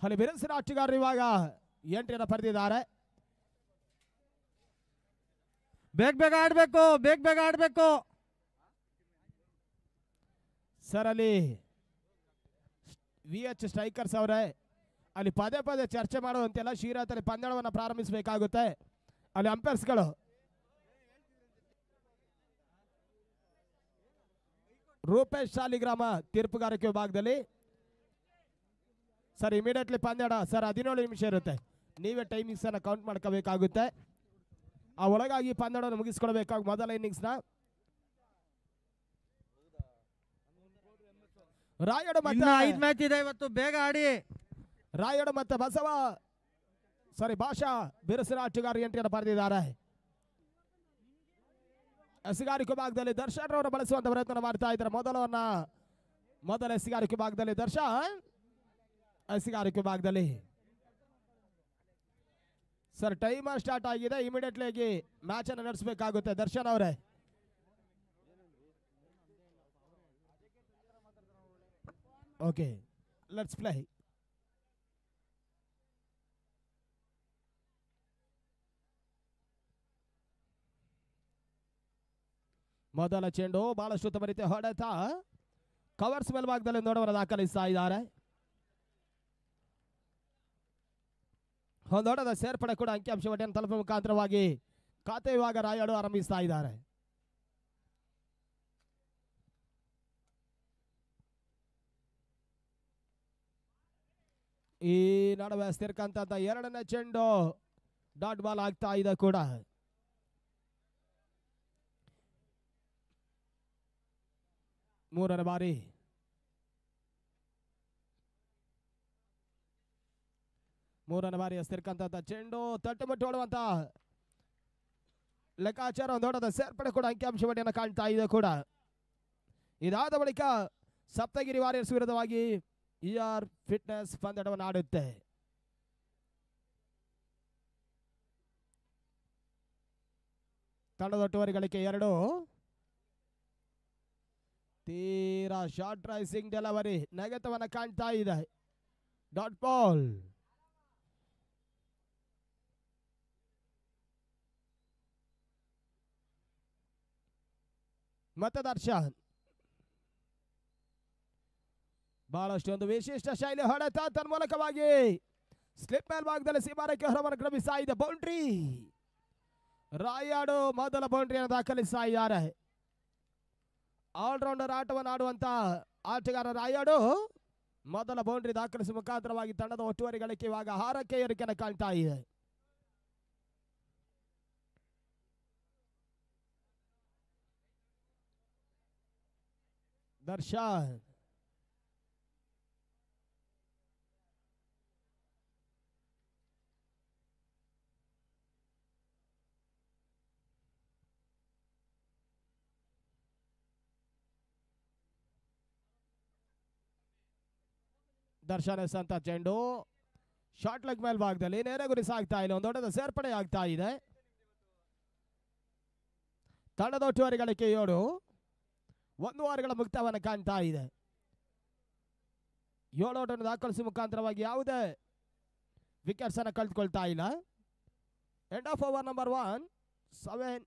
ಅಲ್ಲಿ ಬಿರುಸಿನ ಆಟಗಾರರು ಇವಾಗ ಎಂಟ್ರಿಯನ್ನು ಪಡೆದಿದ್ದಾರೆ ಬೇಗ ಬೇಗ ಆಡಬೇಕು ಬೇಗ ಬೇಗ ಆಡಬೇಕು ಸರ್ ಅಲ್ಲಿ ವಿ ಎಚ್ ಸ್ಟ್ರೈಕರ್ಸ್ ಅವರೇ ಅಲ್ಲಿ ಪದೇ ಪದೇ ಚರ್ಚೆ ಮಾಡುವಂತೆಲ್ಲ ಶಿರಾತಲ್ಲಿ ಪಂದ್ಯವನ್ನು ಪ್ರಾರಂಭಿಸಬೇಕಾಗುತ್ತೆ ಅಲ್ಲಿ ಅಂಪೈರ್ಸ್ಗಳು ರೂಪೇಶ್ ಶಾಲಿಗ್ರಾಮ ತೀರ್ಪುಗಾರಿಕೆ ವಿಭಾಗದಲ್ಲಿ ಸರ್ ಇಮಿಡಿಯೇಟ್ಲಿ ಪಂದ್ಯಾಡ ಸರ್ ಹದಿನೇಳು ನಿಮಿಷ ಇರುತ್ತೆ ನೀವೇ ಟೈಮಿಂಗ್ಸ್ ಅನ್ನ ಕೌಂಟ್ ಮಾಡ್ಕೋಬೇಕಾಗುತ್ತೆ ಆ ಒಳಗಾಗಿ ಪಂದ್ಯಾಡವನ್ನು ಮುಗಿಸ್ಕೊಳ್ಬೇಕಾಗಿ ಮೊದಲ ಇನ್ನಿಂಗ್ಸ್ನ ರಾಯಡು ಮತ್ತೆ ಐದು ಮ್ಯಾಚ್ ಇದೆ ಇವತ್ತು ಬೇಗ ಆಡಿ ರಾಯಡು ಮತ್ತೆ ಬಸವ ಸಾರಿ ಭಾಷಾ ಬಿರುಸಿನ ಆಟಗಾರ ಎಂಟಿಯನ್ನು ಬರೆದಿದ್ದಾರೆ ಎಸಗಾರಿಕೆ ಭಾಗದಲ್ಲಿ ದರ್ಶನ್ ರವರು ಬಳಸುವಂತ ಪ್ರಯತ್ನ ಮಾಡ್ತಾ ಇದ್ದಾರೆ ಮೊದಲವನ್ನ ಮೊದಲ ಎಸಗಾರಿಕೆ ಭಾಗದಲ್ಲಿ ದರ್ಶನ್ ಐಸಿಗೆ ಆರೋಗ್ಯ ಭಾಗದಲ್ಲಿ ಸರ್ ಟೈಮ್ ಸ್ಟಾರ್ಟ್ ಆಗಿದೆ ಇಮಿಡಿಯೇಟ್ಲಿ ಆಗಿ ಮ್ಯಾಚನ್ನು ನಡೆಸಬೇಕಾಗುತ್ತೆ ದರ್ಶನ್ ಅವರೇ ಓಕೆ ಲೆಟ್ಸ್ ಪ್ಲೇ ಮೊದಲ ಚೆಂಡು ಬಹಳಷ್ಟು ಉತ್ತಮ ರೀತಿ ಹೊಡೆತ ಕವರ್ಸ್ ಮೇಲ್ಭಾಗದಲ್ಲಿ ನೋಡುವ ದಾಖಲಿಸ್ತಾ ಇದ್ದಾರೆ ಹೊಂದೋಟದ ಸೇರ್ಪಡೆ ಕೂಡ ಮಟ್ಟಿಯನ್ನು ತಲುಪುವ ಮುಖಾಂತರವಾಗಿ ಖಾತೆ ವಿಭಾಗ ರಾಯಡು ಆರಂಭಿಸ್ತಾ ಇದ್ದಾರೆ ಈ ನಡುವೆ ಸ್ಥಿರಕಂತ ಎರಡನೇ ಚೆಂಡು ಡಾಟ್ ಬಾಲ್ ಆಗ್ತಾ ಇದೆ ಕೂಡ ಮೂರನೇ ಬಾರಿ ಮೂರನೇ ಬಾರಿ ಎಸ್ತಿರ್ತಕ್ಕಂಥದ್ದು ಚೆಂಡು ತಟ್ಟುಮುಟ್ಟು ಹೊಡುವಂಥ ಲೆಕ್ಕಾಚಾರ ದೊಡ್ಡದ ಸೇರ್ಪಡೆ ಕೂಡ ಅಂಕಿಅಂಶವನ್ನು ಕಾಣ್ತಾ ಇದೆ ಕೂಡ ಇದಾದ ಬಳಿಕ ಸಪ್ತಗಿರಿ ವಾರಿಯರ್ಸ್ ವಿರುದ್ಧವಾಗಿ ಇ e ಫಿಟ್ನೆಸ್ ಪಂದ್ಯವನ್ನು ಆಡುತ್ತೆ ತಂಡದ ಎರಡು ತೀರಾ ಶಾರ್ಟ್ ರೈಸಿಂಗ್ ಡೆಲವರಿ ನಗತವನ್ನು ಕಾಣ್ತಾ ಇದೆ ಡಾಟ್ ಬಾಲ್ ಮತದರ್ಶನ್ ಬಹಳಷ್ಟೊಂದು ವಿಶಿಷ್ಟ ಶೈಲಿ ಹೊಡೆತ ತನ್ಮೂಲಕವಾಗಿ ಸ್ಲಿಪ್ ಭಾಗದಲ್ಲಿ ಸೀಮಾರಕ್ಕೆ ಹೊರವನ್ನು ಕ್ರಮಿಸ್ತಾ ಇದೆ ಬೌಂಡ್ರಿ ರಾಯಾಡು ಮೊದಲ ಬೌಂಡ್ರಿಯನ್ನು ದಾಖಲಿಸ್ತಾ ಇದ್ದಾರೆ ಆಲ್ರೌಂಡರ್ ಆಟವನ್ನು ಆಡುವಂತ ಆಟಗಾರ ರಾಯಾಡು ಮೊದಲ ಬೌಂಡ್ರಿ ದಾಖಲಿಸುವ ಮುಖಾಂತರವಾಗಿ ತಂಡದ ಒಟ್ಟುವರಿ ಗಳಿಕೆ ಇವಾಗ ಹಾರಕ್ಕೆ ಏರಿಕೆಯನ್ನು ಕಾಣ್ತಾ ಇದೆ ದರ್ಶನ್ ದರ್ಶನ್ ಎಸ್ ಅಂತ ಚೆಂಡು ಶಾರ್ಟ್ ಲೆಗ್ ಮೇಲ್ಭಾಗದಲ್ಲಿ ನೇರ ಗುರಿ ಸಾಗ್ತಾ ಇಲ್ಲ ಒಂದು ದೊಡ್ಡದ ಸೇರ್ಪಡೆ ಆಗ್ತಾ ಇದೆ ತಂಡದ ಒಟ್ಟುವರಿಗಳ ಏಳು ಒಂದು ವಾರಗಳ ಮುಕ್ತವನ್ನು ಕಾಣ್ತಾ ಇದೆ ಏಳೋಟನ್ನು ದಾಖಲಿಸುವ ಮುಖಾಂತರವಾಗಿ ಯಾವುದೇ ವಿಕೆಟ್ಸನ್ನು ಕಳೆದುಕೊಳ್ತಾ ಇಲ್ಲ end of over number one seven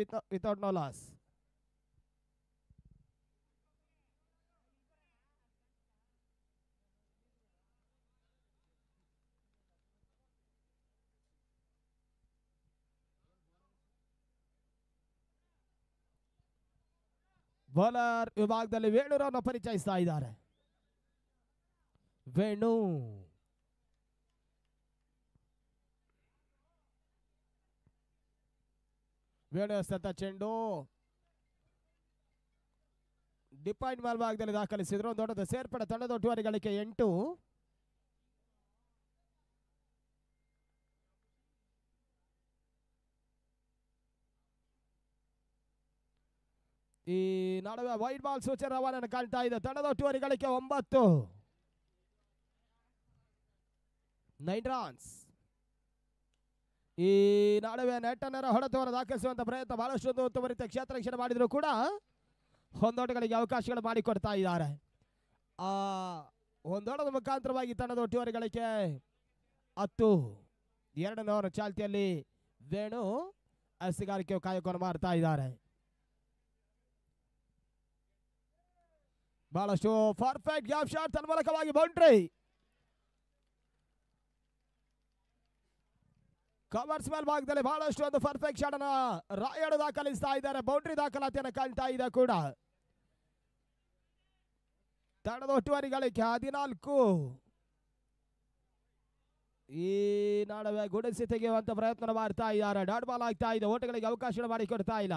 with without no loss bowler ವಿಭಾಗದಲ್ಲಿ ವೇಣುರನ್ನು ಪರಿಚಯಿಸ್ತಾ ಇದ್ದಾರೆ ವೇಣು ವೇಣು ಸತ ಚೆಂಡು ಡಿಪಾಯಿಂಟ್ ಭಾಗದಲ್ಲಿ ದಾಖಲಿಸಿದ್ರು ಒಂದು ದೊಡ್ಡದು ಸೇರ್ಪಡೆ ತಂಡದ ಒಟ್ಟುವರಿಗಳಿಕೆ ಎಂಟು ಈ ನಡುವೆ ವೈಟ್ ಬಾಲ್ ಸೂಚನೆ ರವಾನೆಯನ್ನು ಕಾಣ್ತಾ ಇದೆ ತಂಡದ ಗಳಿಕೆ ಒಂಬತ್ತು ನೈನ್ ರನ್ಸ್ ಈ ನಡುವೆ ನೆಟ್ಟನ್ನರ ಹೊಡೆತವನ್ನು ದಾಖಲಿಸುವಂತ ಪ್ರಯತ್ನ ಬಹಳಷ್ಟು ರೀತಿಯ ಕ್ಷೇತ್ರ ರಕ್ಷಣೆ ಮಾಡಿದ್ರು ಕೂಡ ಹೊಂದೋಟಗಳಿಗೆ ಅವಕಾಶಗಳು ಮಾಡಿಕೊಡ್ತಾ ಇದ್ದಾರೆ ಆ ಹೊಂದೋಟದ ಮುಖಾಂತರವಾಗಿ ತಂಡದ ಒಟ್ಟುವರಿಗಳಿಗೆ ಹತ್ತು ಎರಡನೇ ಚಾಲ್ತಿಯಲ್ಲಿ ವೇಣು ಹಸಿಗಾರಿಕೆ ಕಾಯಕವನ್ನು ಮಾಡ್ತಾ ಇದ್ದಾರೆ ಬಹಳಷ್ಟು ಪರ್ಫೆಕ್ಟ್ ಗ್ಯಾಪ್ ಶಾಟ್ ತನ್ಮೂಲಕವಾಗಿ ಬೌಂಡ್ರಿ ಕವರ್ಸ್ ಮೇಲ್ ಭಾಗದಲ್ಲಿ ಬಹಳಷ್ಟು ಒಂದು ಪರ್ಫೆಕ್ಟ್ ಶಾಟ್ ರಾಯಡ್ ರಾಯಡು ದಾಖಲಿಸ್ತಾ ಇದ್ದಾರೆ ಬೌಂಡ್ರಿ ದಾಖಲಾತಿಯನ್ನು ಕಾಣ್ತಾ ಇದೆ ಕೂಡ ತಂಡದ ಒಟ್ಟುವರಿಗಳಿಗೆ ಹದಿನಾಲ್ಕು ಈ ನಡುವೆ ಗುಡಿಸಿ ತೆಗೆಯುವಂತ ಪ್ರಯತ್ನ ಮಾಡ್ತಾ ಇದ್ದಾರೆ ಡಾಟ್ ಬಾಲ್ ಆಗ್ತಾ ಇದೆ ಓಟಗಳಿಗೆ ಅವಕಾಶ ಮಾಡಿ ಕೊಡ್ತಾ ಇಲ್ಲ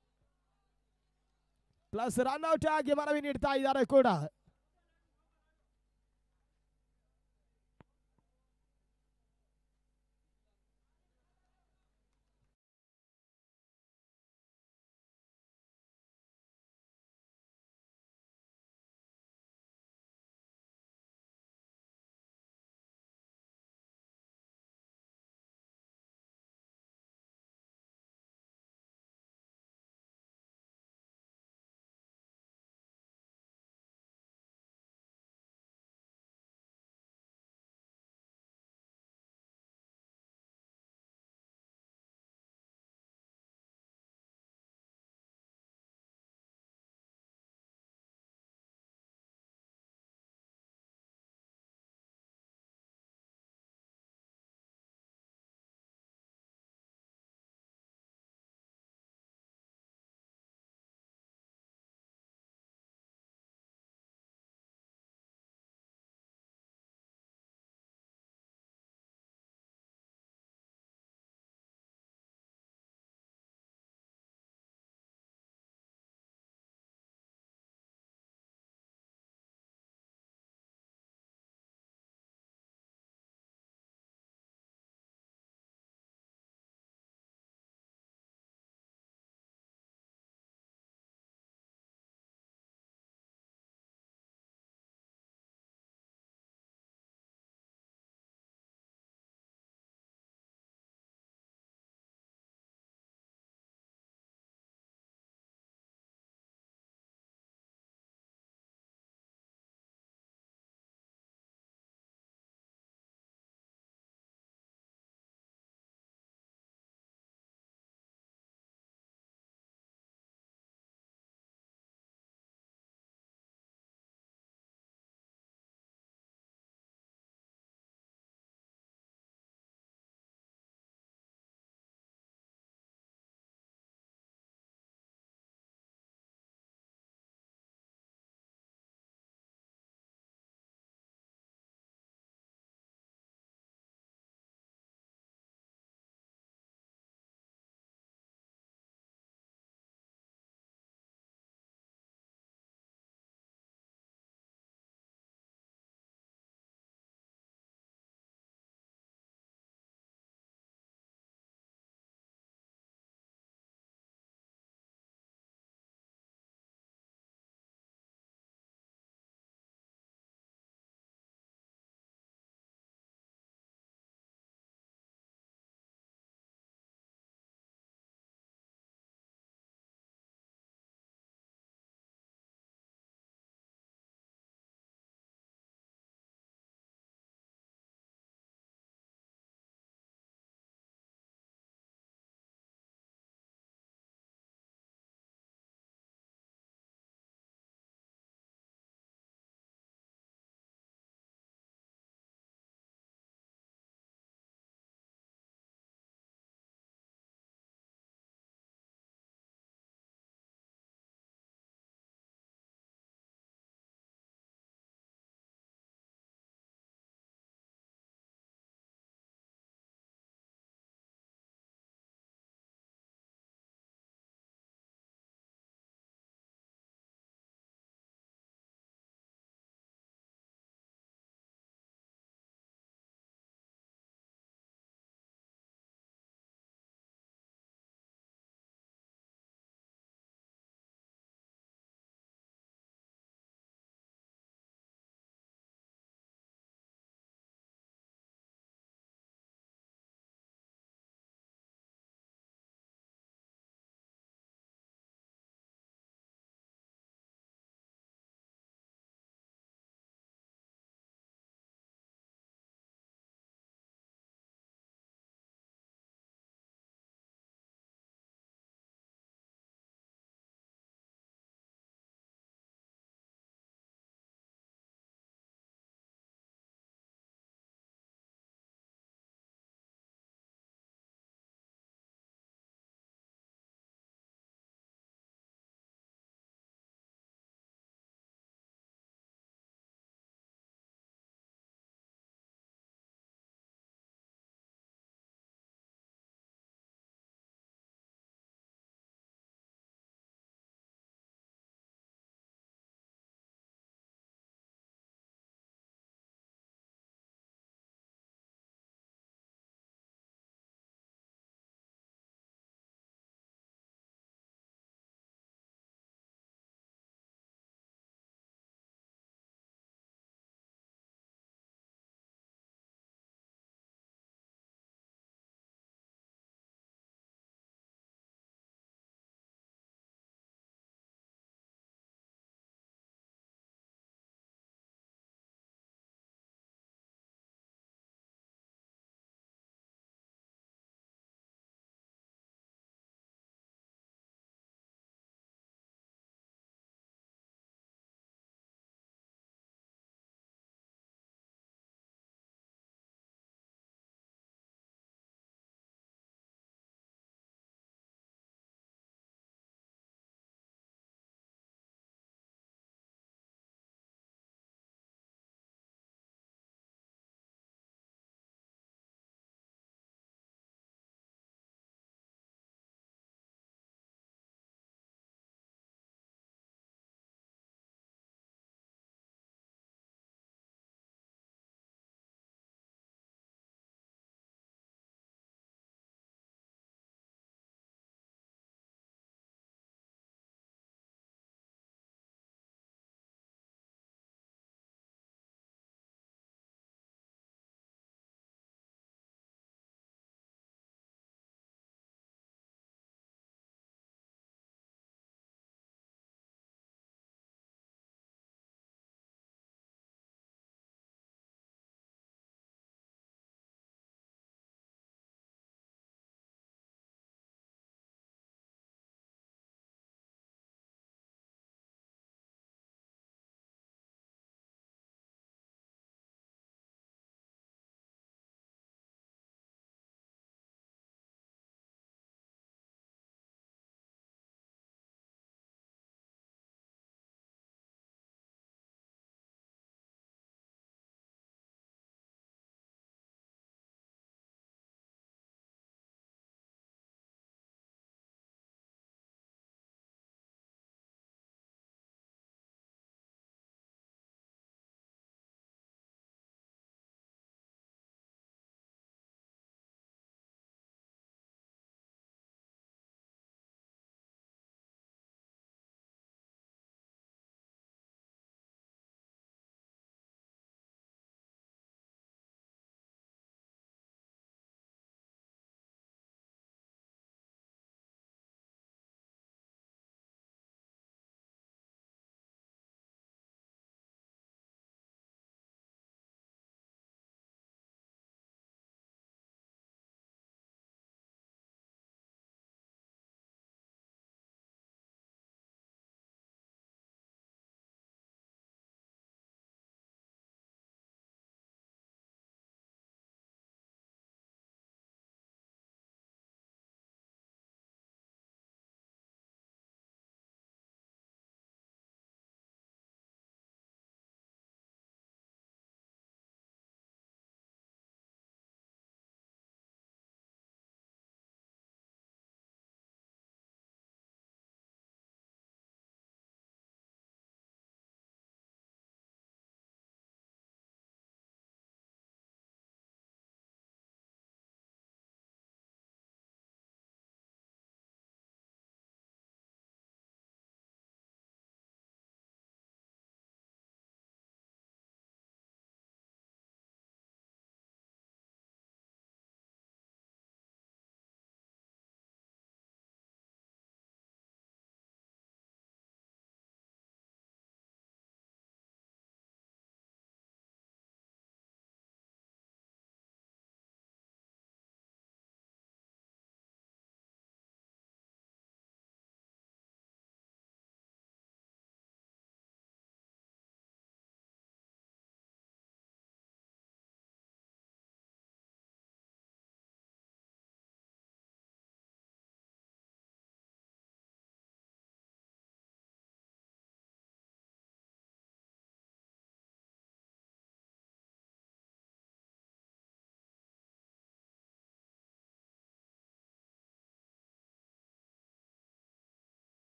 ಪ್ಲಸ್ ರನ್ಔಟ್ ಆಗಿ ಮನವಿ ನೀಡ್ತಾ ಇದ್ದಾರೆ ಕೂಡ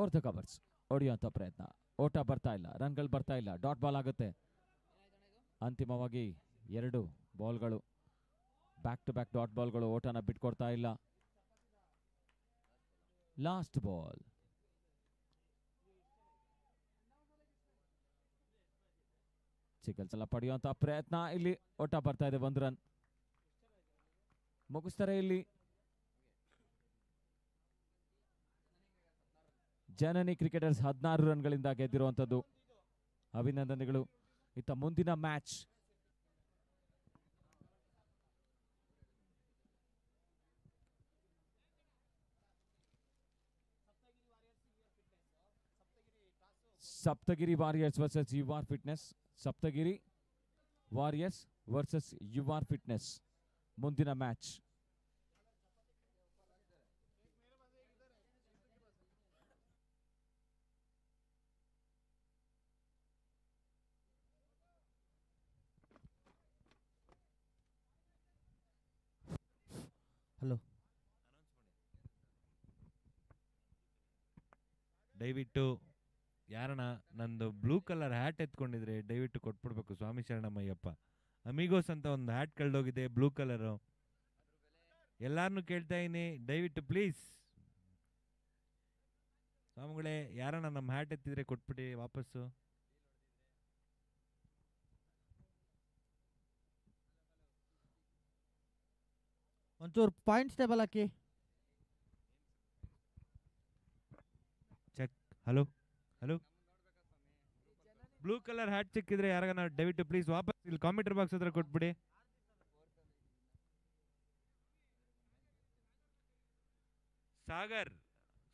ಓವರ್ ದ ಕವರ್ಸ್ ಹೊಡೆಯುವಂಥ ಪ್ರಯತ್ನ ಓಟ ಬರ್ತಾ ಇಲ್ಲ ರನ್ಗಳು ಬರ್ತಾ ಇಲ್ಲ ಡಾಟ್ ಬಾಲ್ ಆಗುತ್ತೆ ಅಂತಿಮವಾಗಿ ಎರಡು ಬಾಲ್ಗಳು ಬ್ಯಾಕ್ ಟು ಬ್ಯಾಕ್ ಡಾಟ್ ಬಾಲ್ಗಳು ಓಟನ ಬಿಟ್ಕೊಡ್ತಾ ಇಲ್ಲ ಲಾಸ್ಟ್ ಬಾಲ್ ಚಿಕಲ್ಸಲ ಪಡೆಯುವಂತ ಪ್ರಯತ್ನ ಇಲ್ಲಿ ಓಟ ಬರ್ತಾ ಇದೆ ಒಂದು ರನ್ ಮುಗಿಸ್ತಾರೆ ಇಲ್ಲಿ ಜನನಿ ಕ್ರಿಕೆಟರ್ಸ್ ಹದಿನಾರು ರನ್ಗಳಿಂದ ಗೆದ್ದಿರುವಂಥದ್ದು ಅಭಿನಂದನೆಗಳು ಇತ್ತ ಮುಂದಿನ match Saptagiri warriors versus U R fitness Saptagiri warriors versus U R fitness ಮುಂದಿನ ಮ್ಯಾಚ್ ಹಲೋ ದಯವಿಟ್ಟು ಯಾರಣ ನಂದು ಬ್ಲೂ ಕಲರ್ ಹ್ಯಾಟ್ ಎತ್ಕೊಂಡಿದ್ರೆ ದಯವಿಟ್ಟು ಕೊಟ್ಬಿಡ್ಬೇಕು ಸ್ವಾಮಿ ಶರಣಮ್ಮಯ್ಯಪ್ಪ ಅಮಿಗೋಸ್ ಅಂತ ಒಂದು ಹ್ಯಾಟ್ ಕಳ್ದೋಗಿದೆ ಬ್ಲೂ ಕಲರು ಎಲ್ಲರನ್ನೂ ಕೇಳ್ತಾ ಇದೀನಿ ದಯವಿಟ್ಟು ಪ್ಲೀಸ್ ಸ್ವಾಮಿಗಳೇ ಯಾರಣ್ಣ ನಮ್ಮ ಹ್ಯಾಟ್ ಎತ್ತಿದ್ರೆ ಕೊಟ್ಬಿಡಿ ವಾಪಸ್ಸು ಒಂಚೂರು ಪಾಯಿಂಟ್ಸ್ ಟೇಬಲ್ ಹಾಕಿ check hello hello blue colour hat check ಇದ್ರೆ ಯಾರಿಗಾನ ಡಯವಿಟ್ಟು ಪ್ಲೀಸ್ ವಾಪಸ್ ಇಲ್ಲಿ ಕಾಂಪ್ಯೂಟರ್ ಬಾಕ್ಸ್ ಹತ್ರ ಕೊಟ್ಬಿಡಿ ಸಾಗರ್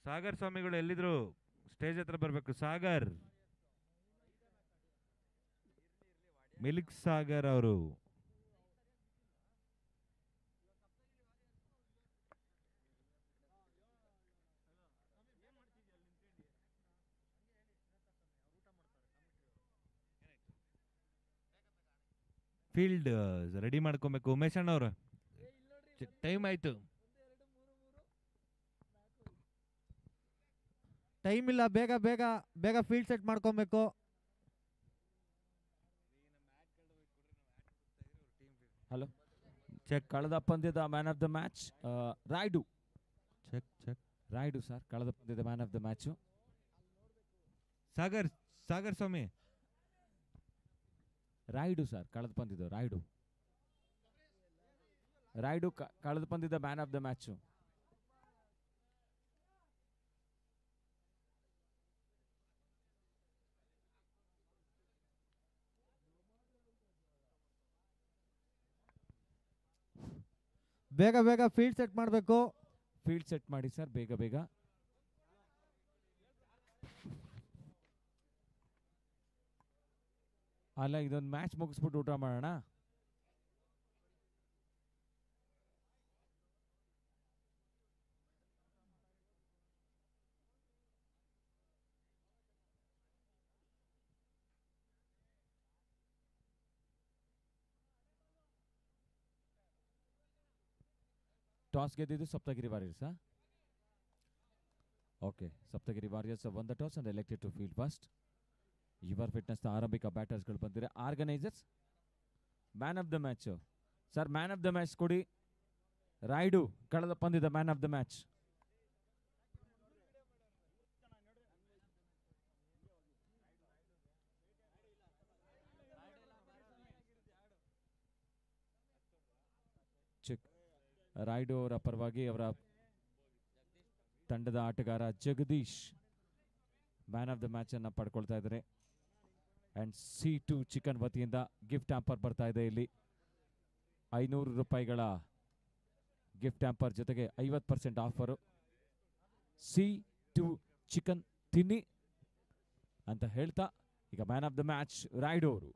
ಸಾಗರ್ ಸ್ವಾಮಿಗಳು ಎಲ್ಲಿದ್ರು ಸ್ಟೇಜ್ ಹತ್ರ ಬರಬೇಕು ಸಾಗರ್ ಮಿಲ್ಕ್ ಸಾಗರ್ ಅವರು ಫೀಲ್ಡ್ ರೆಡಿ ಮಾಡ್ಕೊಬೇಕು ಉಮೇಶ್ ಅಣ್ಣ ಟೈಮ್ ಆಯ್ತು ಟೈಮ್ ಇಲ್ಲ ಬೇಗ ಬೇಗ ಬೇಗ ಫೀಲ್ಡ್ ಸೆಟ್ ಮಾಡ್ಕೊಬೇಕು ಹಲೋ ಚೆಕ್ ಕಳೆದ ಪಂದ್ಯದ man of the match Rayudu check check Rayudu sir ಕಳೆದ ಪಂದ್ಯದ man of the match Sagar Sagar ಸ್ವಾಮಿ ರಾಯ್ಡು ಸರ್ ಕಳೆದು ಬಂದಿದ್ದು ರಾಯ್ಡು ರಾಯ್ಡು ಕಳೆದು ಬಂದಿದ್ದ ಮ್ಯಾನ್ ಆಫ್ ದ ಮ್ಯಾಚು ಬೇಗ ಬೇಗ ಫೀಲ್ಡ್ ಸೆಟ್ ಮಾಡಬೇಕು ಫೀಲ್ಡ್ ಸೆಟ್ ಮಾಡಿ ಸರ್ ಬೇಗ ಬೇಗ ಅಲ್ಲ ಇದೊಂದು ಮ್ಯಾಚ್ ಮುಗಿಸ್ಬಿಟ್ಟು ಊಟ ಮಾಡೋಣ ಟಾಸ್ ಗೆದ್ದಿದ್ದು ಸಪ್ತಗಿರಿ ವಾರಿಯರ್ಸಾ okay Saptagiri warriors won the toss and elected to field first your fitness ಆರಂಭಿಕ ಬ್ಯಾಟರ್ಸ್ಗಳು ಬಂದಿದೆ organisers man of the match sir man of the match ಕೊಡಿ ರಾಯ್ಡು ಕಳೆದ ಪಂದ್ಯದ man of the match Rayudu ಅವರ ಪರವಾಗಿ ಅವರ ತಂಡದ ಆಟಗಾರ Jagadish man of the match ಅನ್ನು ಪಡ್ಕೊಳ್ತಾ ಇದ್ದಾರೆ ಆ್ಯಂಡ್ ಸಿ ಟು ಚಿಕನ್ ವತಿಯಿಂದ ಗಿಫ್ಟ್ ಆ್ಯಂಪರ್ ಬರ್ತಾ ಇದೆ ಇಲ್ಲಿ ಐನೂರು ರೂಪಾಯಿಗಳ ಗಿಫ್ಟ್ ಆ್ಯಂಪರ್ ಜೊತೆಗೆ ಐವತ್ತು percent offer C two chicken ತಿನ್ನಿ ಅಂತ ಹೇಳ್ತಾ ಈಗ man of the match Rayudu ಅವರು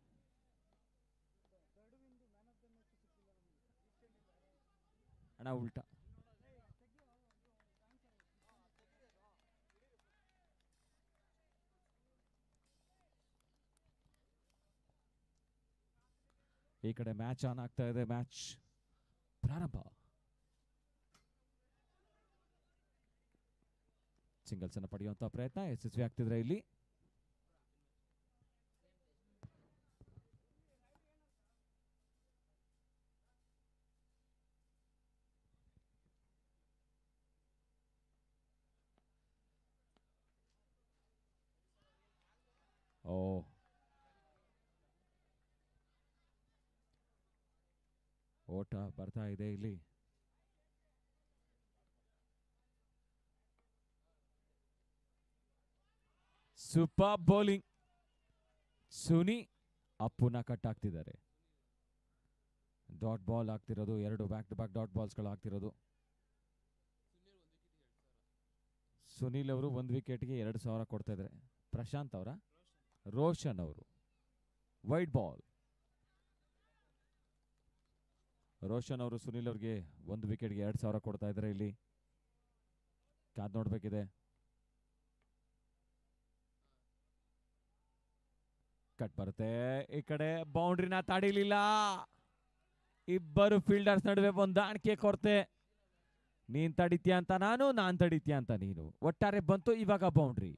ಹಣ ಉಲ್ಟಾ ಈ ಕಡೆ ಮ್ಯಾಚ್ ಆನ್ ಆಗ್ತಾ ಇದೆ ಮ್ಯಾಚ್ ಪ್ರಾರಂಭ ಸಿಂಗಲ್ಸ್ ಅನ್ನು ಪಡೆಯುವಂತಹ ಪ್ರಯತ್ನ ಯಶಸ್ವಿ ಆಗ್ತಿದ್ರೆ ಇಲ್ಲಿ ಓ ಓಟ ಬರ್ತಾ ಇದೆ ಇಲ್ಲಿ ಸೂಪರ್ ಬೌಲಿಂಗ್ ಸುನಿ ಅಪ್ಪುನ ಕಟ್ ಆಗ್ತಿದ್ದಾರೆ ಡಾಟ್ ಬಾಲ್ ಆಗ್ತಿರೋದು ಎರಡು ಬ್ಯಾಕ್ ಟು ಬ್ಯಾಕ್ ಡಾಟ್ ಬಾಲ್ಸ್ಗಳು ಆಗ್ತಿರೋದು ಸುನಿಲ್ ಅವರು ಒಂದು ವಿಕೆಟ್ಗೆ ಎರಡು ಸಾವಿರ ಕೊಡ್ತಾ ಇದ್ದಾರೆ ಪ್ರಶಾಂತ್ ಅವರ ರೋಷನ್ ಅವರು ವೈಟ್ ಬಾಲ್ ರೋಷನ್ ಅವರು ಸುನಿಲ್ ಅವ್ರಿಗೆ ಒಂದು ವಿಕೆಟ್ಗೆ ಎರಡು ಸಾವಿರ ಕೊಡ್ತಾ ಇದ್ದಾರೆ ಇಲ್ಲಿ ಕಾದ್ ನೋಡಬೇಕಿದೆ ಕಟ್ ಬರುತ್ತೆ ಈ ಕಡೆ ಬೌಂಡ್ರಿನ ತಾಡಿಲಿಲ್ಲ ಇಬ್ಬರು ಫೀಲ್ಡರ್ಸ್ ನಡುವೆ ಒಂದಾಣಿಕೆ ಕೊರತೆ ನೀನ್ ತಡಿತೀಯ ಅಂತ ನಾನು ನಾನ್ ತಡಿತೀಯ ಅಂತ ನೀನು ಒಟ್ಟಾರೆ ಬಂತು ಇವಾಗ ಬೌಂಡ್ರಿ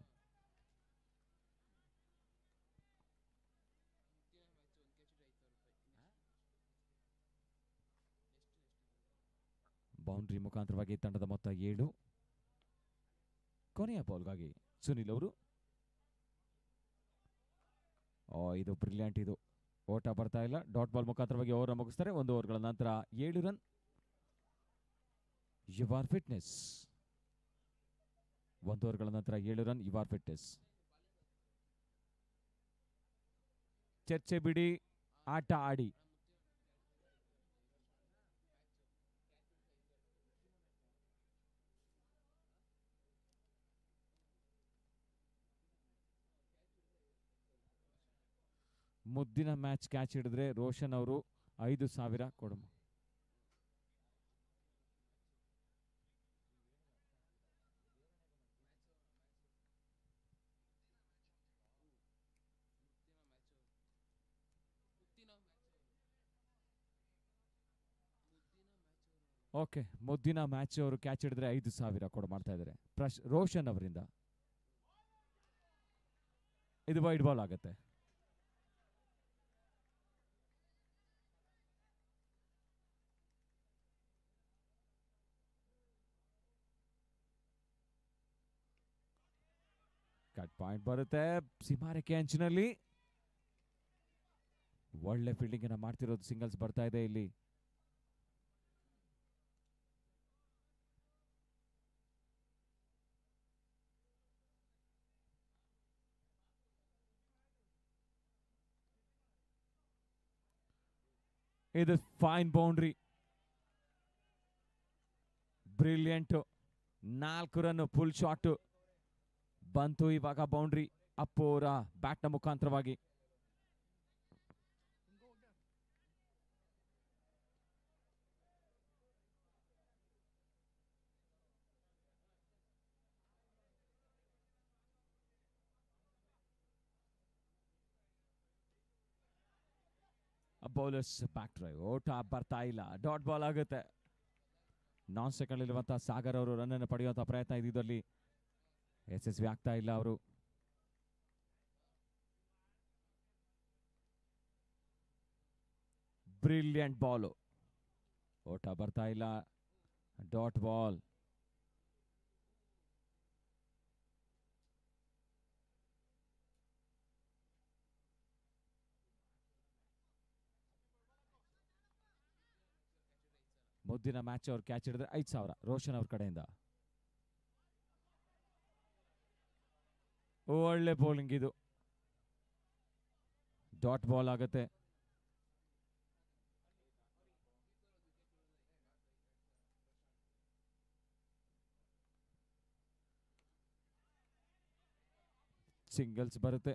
ಬೌಂಡ್ರಿ ಮುಖಾಂತರವಾಗಿ ತಂಡದ ಮೊತ್ತ ಏಳು ಕೊನೆಯ ಬೌಲ್ಗಾಗಿ ಸುನಿಲ್ ಅವರು ಇದು ಬ್ರಿಲಿಯಂಟ್ ಇದು ಓಟ ಬರ್ತಾ ಇಲ್ಲ ಡಾಟ್ ಬಾಲ್ ಮುಖಾಂತರವಾಗಿ ಓವರ್ ಮುಗಿಸ್ತಾರೆ ಒಂದು ಓವರ್ಗಳ ನಂತರ ಏಳು ರನ್ ಯುವಾರ್ ಫಿಟ್ನೆಸ್ ಒಂದು ಓವರ್ಗಳ ನಂತರ ಏಳು ರನ್ ಯುವಾರ್ ಫಿಟ್ನೆಸ್ ಚರ್ಚೆ ಬಿಡಿ ಆಟ ಆಡಿ ಮುದ್ದಿನ ಮ್ಯಾಚ್ ಕ್ಯಾಚ್ ಹಿಡಿದ್ರೆ ರೋಷನ್ ಅವರು ಐದು ಸಾವಿರ ಕೊಡು ಓಕೆ ಮುದ್ದಿನ ಮ್ಯಾಚ್ ಅವರು ಕ್ಯಾಚ್ ಹಿಡಿದ್ರೆ ಐದು ಸಾವಿರ ಕೊಡ ಮಾಡ್ತಾ ಇದ್ದಾರೆ ಪ್ರಶ್ ರೋಷನ್ ಅವರಿಂದ ಇದು ವೈಟ್ ಬಾಲ್ ಆಗುತ್ತೆ ಕಟ್ ಪಾಯಿಂಟ್ ಬರುತ್ತೆ ಸಿಮಾರಿಕೆ ಅಂಚಿನಲ್ಲಿ ಒಳ್ಳೆ ಫೀಲ್ಡಿಂಗ್ ಅನ್ನ ಮಾಡ್ತಿರೋದು ಸಿಂಗಲ್ಸ್ ಬರ್ತಾ ಇದೆ ಇಲ್ಲಿ ಇದು ಫೈನ್ ಬೌಂಡ್ರಿ ಬ್ರಿಲಿಯಂಟ್ ನಾಲ್ಕು ರನ್ ಫುಲ್ ಶಾಟ್ ಬಂತು ಇವಾಗ ಬೌಂಡ್ರಿ ಅಪ್ಪೋರ ಬ್ಯಾಟ್ನ ಮುಖಾಂತರವಾಗಿ ಬೌಲರ್ಸ್ ಬ್ಯಾಕ್ ಡ್ರೈವ್ ಓಟ ಬರ್ತಾ ಇಲ್ಲ ಡಾಟ್ ಬಾಲ್ ಆಗುತ್ತೆ ನಾನ್ ಸೆಕೆಂಡ್ ಇರುವಂತಹ ಸಾಗರ್ ಅವರು ರನ್ ಅನ್ನು ಪಡೆಯುವಂತಹ ಪ್ರಯತ್ನ ಇದ್ದಿದ್ದಲ್ಲಿ ಯಶಸ್ವಿ ಆಗ್ತಾ ಇಲ್ಲ ಅವರು ಬ್ರಿಲಿಯಂಟ್ ಬಾಲು ಓಟ ಬರ್ತಾ ಇಲ್ಲ ಡಾಟ್ ಬಾಲ್ ಮುದ್ದಿನ ಮ್ಯಾಚ್ ಅವ್ರು ಕ್ಯಾಚ್ ಹಿಡಿದ್ರೆ ಐದು ಸಾವಿರ ರೋಷನ್ ಅವ್ರ ಕಡೆಯಿಂದ ಒಳ್ಳೆ ಬೌಲಿಂಗ್ ಇದು ಡಾಟ್ ಬಾಲ್ ಆಗತ್ತೆ ಸಿಂಗಲ್ಸ್ ಬರುತ್ತೆ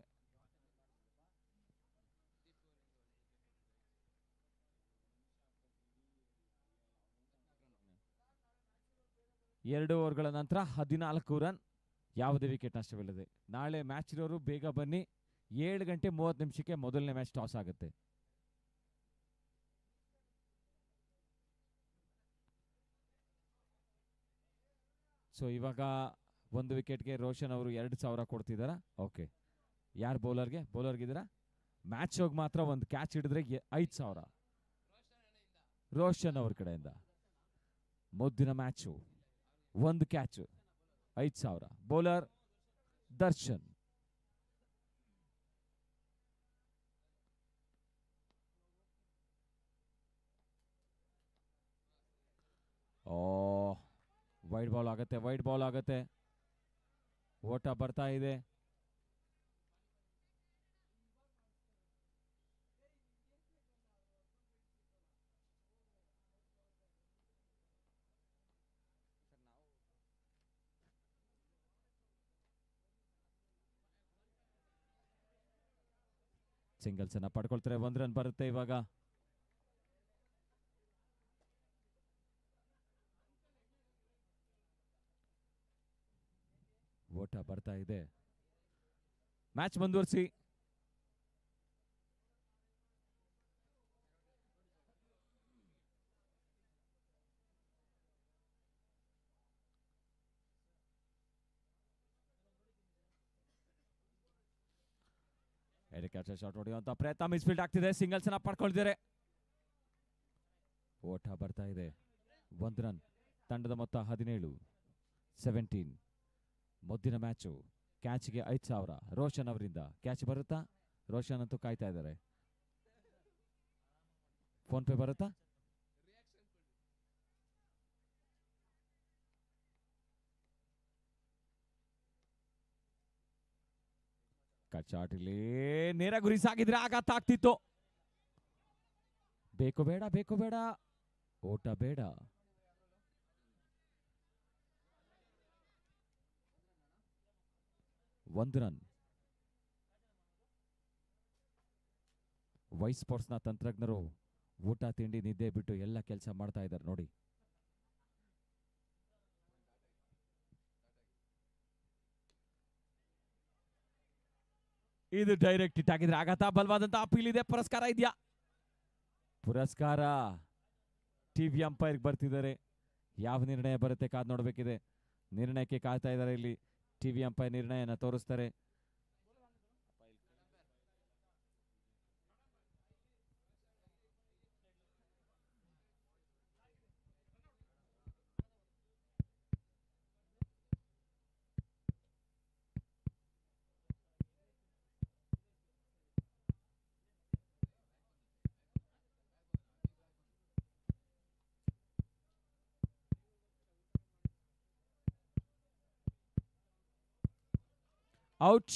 ಎರಡು ಓವರ್ಗಳ ನಂತರ ಹದಿನಾಲ್ಕು ರನ್ ಯಾವುದೇ ವಿಕೆಟ್ ನಷ್ಟವಿಲ್ಲದೆ ನಾಳೆ ಮ್ಯಾಚ್ ಇರೋರು ಬೇಗ ಬನ್ನಿ ಏಳು ಗಂಟೆ ಮೂವತ್ತು ನಿಮಿಷಕ್ಕೆ ಮೊದಲನೇ ಮ್ಯಾಚ್ ಟಾಸ್ ಆಗುತ್ತೆ ಸೊ ಇವಾಗ ಒಂದು ವಿಕೆಟ್ಗೆ ರೋಷನ್ ಅವರು ಎರಡು ಸಾವಿರ ಕೊಡ್ತಿದ್ದಾರಾ ಓಕೆ ಯಾರು ಬೌಲರ್ಗೆ ಬೌಲರ್ಗಿದ್ದೀರಾ ಮ್ಯಾಚ್ ಹೋಗಿ ಮಾತ್ರ ಒಂದು ಕ್ಯಾಚ್ ಹಿಡಿದ್ರೆ ಐದು ಸಾವಿರ ರೋಷನ್ ಅವ್ರ ಕಡೆಯಿಂದ ಮುದ್ದಿನ ಮ್ಯಾಚು ಒಂದು ಕ್ಯಾಚು ईद सवि बौलर दर्शन वैट बॉल आगते वैट बॉल आगते ओट बरता है ಅನ್ನ ಪಡ್ಕೊಳ್ತಾರೆ ಒಂದ್ ರನ್ ಬರುತ್ತೆ ಇವಾಗ ಓಟ ಬರ್ತಾ ಇದೆ ಮ್ಯಾಚ್ ಮುಂದುವರಿಸಿ ಕ್ಯಾಚ್ ಶಾಟ್ ಹೊಡೆಯುವಂತ ಪ್ರಯತ್ನ ಮಿಸ್ಫೀಲ್ಡ್ ಆಗ್ತಿದೆ ಸಿಂಗಲ್ಸ್ ಅನ್ನ ಪಡ್ಕೊಳ್ತಿದ್ದಾರೆ ಓಟ ಬರ್ತಾ ಇದೆ ಒಂದು ರನ್ ತಂಡದ ಮೊತ್ತ ಹದಿನೇಳು ಸೆವೆಂಟೀನ್ ಮೊದಲಿನ ಮ್ಯಾಚು ಕ್ಯಾಚ್ಗೆ ಐದು ಸಾವಿರ ರೋಷನ್ ಅವರಿಂದ ಕ್ಯಾಚ್ ಬರುತ್ತಾ ರೋಷನ್ ಅಂತೂ ಕಾಯ್ತಾ ಇದ್ದಾರೆ ಫೋನ್ಪೇ ಬರುತ್ತಾ ಕಚಾಟ್ ನೇರ ಗುರಿ ಸಾಗಿದ್ರೆ ಆಘಾತ ಆಗ್ತಿತ್ತು ಬೇಕು ಬೇಡ ಬೇಕು ಬೇಡ ಓಟ ಬೇಡ ಒಂದು ರನ್ ಸ್ಪೋರ್ಟ್ಸ್ ನ ತಂತ್ರಜ್ಞರು ಊಟ ತಿಂಡಿ ನಿದ್ದೆ ಬಿಟ್ಟು ಎಲ್ಲ ಕೆಲಸ ಮಾಡ್ತಾ ಇದ್ದಾರೆ ನೋಡಿ ಇದು ಡೈರೆಕ್ಟ್ ಇಟ್ ಆಗಿದ್ರೆ ಆಘಾತ ಬಲವಾದಂತ ಅಪೀಲ್ ಇದೆ ಪುರಸ್ಕಾರ ಇದೆಯಾ ಪುರಸ್ಕಾರ ಟಿವಿ ಅಂಪೈರ್ಗೆ ಬರ್ತಿದ್ದಾರೆ ಯಾವ ನಿರ್ಣಯ ಬರುತ್ತೆ ಕಾದ್ ನೋಡಬೇಕಿದೆ ನಿರ್ಣಯಕ್ಕೆ ಕಾಯ್ತಾ ಇದಾರೆ ಇಲ್ಲಿ ಟಿವಿ ಅಂಪೈರ್ ನಿರ್ಣಯನ ತೋರಿಸ್ತಾರೆ ಔಟ್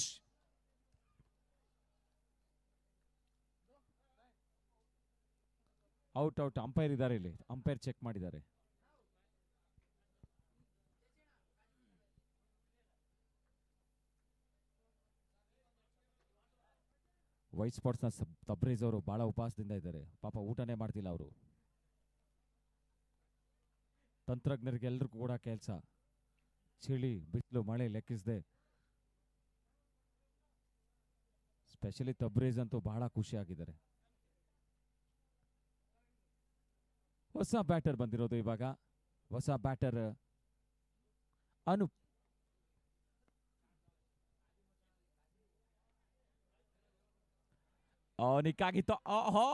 ಔಟ್ ಔಟ್ ಅಂಪೈರ್ ಇದ್ದಾರೆ ಇಲ್ಲಿ ಅಂಪೈರ್ ಚೆಕ್ ಮಾಡಿದ್ದಾರೆ ವೈಟ್ ನ ತಬ್ರೇಜ್ ಅವರು ಬಹಳ ಉಪವಾಸದಿಂದ ಇದ್ದಾರೆ ಪಾಪ ಊಟನೇ ಮಾಡ್ತಿಲ್ಲ ಅವರು ತಂತ್ರಜ್ಞರಿಗೆ ಎಲ್ರಿಗೂ ಕೂಡ ಕೆಲಸ ಚಳಿ ಬಿಸಿಲು ಮಳೆ ಲೆಕ್ಕಿಸದೆ ಸ್ಪೆಷಲಿ ತಬ್ರೇಜ್ ಅಂತೂ ಬಹಳ ಖುಷಿಯಾಗಿದ್ದಾರೆ ಹೊಸ ಬ್ಯಾಟರ್ ಬಂದಿರೋದು ಇವಾಗ ಹೊಸ ಬ್ಯಾಟರ್ ಅನೂಪ್ ಅವನಿಗಾಗಿತ್ತು ಓಹೋ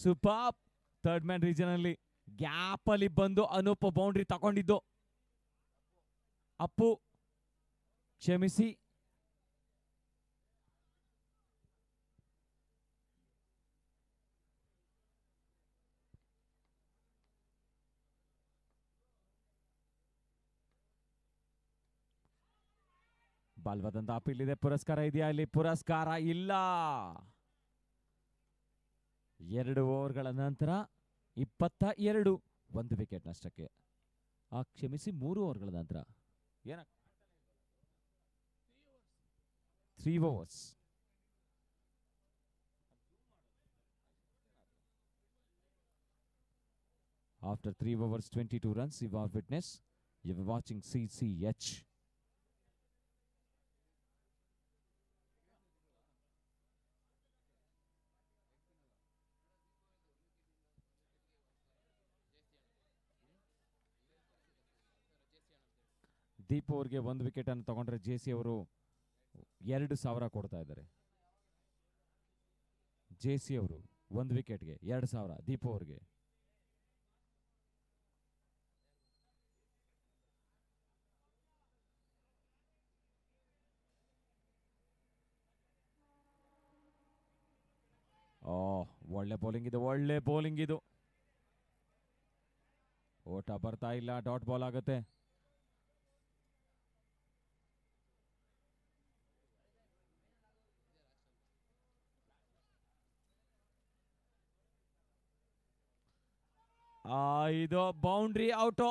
ಸೂಪರ್ ಥರ್ಡ್ ಮ್ಯಾನ್ ರೀಜನ್ ಅಲ್ಲಿ ಗ್ಯಾಪ್ ಅಲ್ಲಿ ಬಂದು ಅನೂಪ್ ಬೌಂಡ್ರಿ ತಗೊಂಡಿದ್ದು ಅಪ್ಪು ಕ್ಷಮಿಸಿ ಬಲ್ವದಂತ ಅಪೀಲ್ ಇದೆ ಪುರಸ್ಕಾರ ಇದೆಯಾ ಇಲ್ಲಿ ಪುರಸ್ಕಾರ ಇಲ್ಲ ಎರಡು ಓವರ್ಗಳ ನಂತರ ಇಪ್ಪತ್ತ ಎರಡು ಒಂದು ವಿಕೆಟ್ ನಷ್ಟಕ್ಕೆ ಆ ಕ್ಷಮಿಸಿ ಮೂರು ಓವರ್ಗಳ ನಂತರ ಏನ three overs after three overs twenty two runs U R fitness you watching C C H Deep ಅವ್ರಿಗೆ ಒಂದು ಅನ್ನು ತಗೊಂಡ್ರೆ ಜೆ ಸಿ ಅವರು ಎರಡು ಸಾವಿರ ಕೊಡ್ತಾ ಇದ್ದಾರೆ ಜೆ ಸಿ ಅವರು ಒಂದು ವಿಕೆಟ್ಗೆ ಎರಡು ಸಾವಿರ ದೀಪ ಅವ್ರಿಗೆ ಒಳ್ಳೆ ಬೌಲಿಂಗ್ ಇದು ಒಳ್ಳೆ ಬೌಲಿಂಗ್ ಇದು ಓಟ ಬರ್ತಾ ಇಲ್ಲ ಡಾಟ್ ಬಾಲ್ ಆಗುತ್ತೆ ಇದು ಬೌಂಡ್ರಿ ಔಟು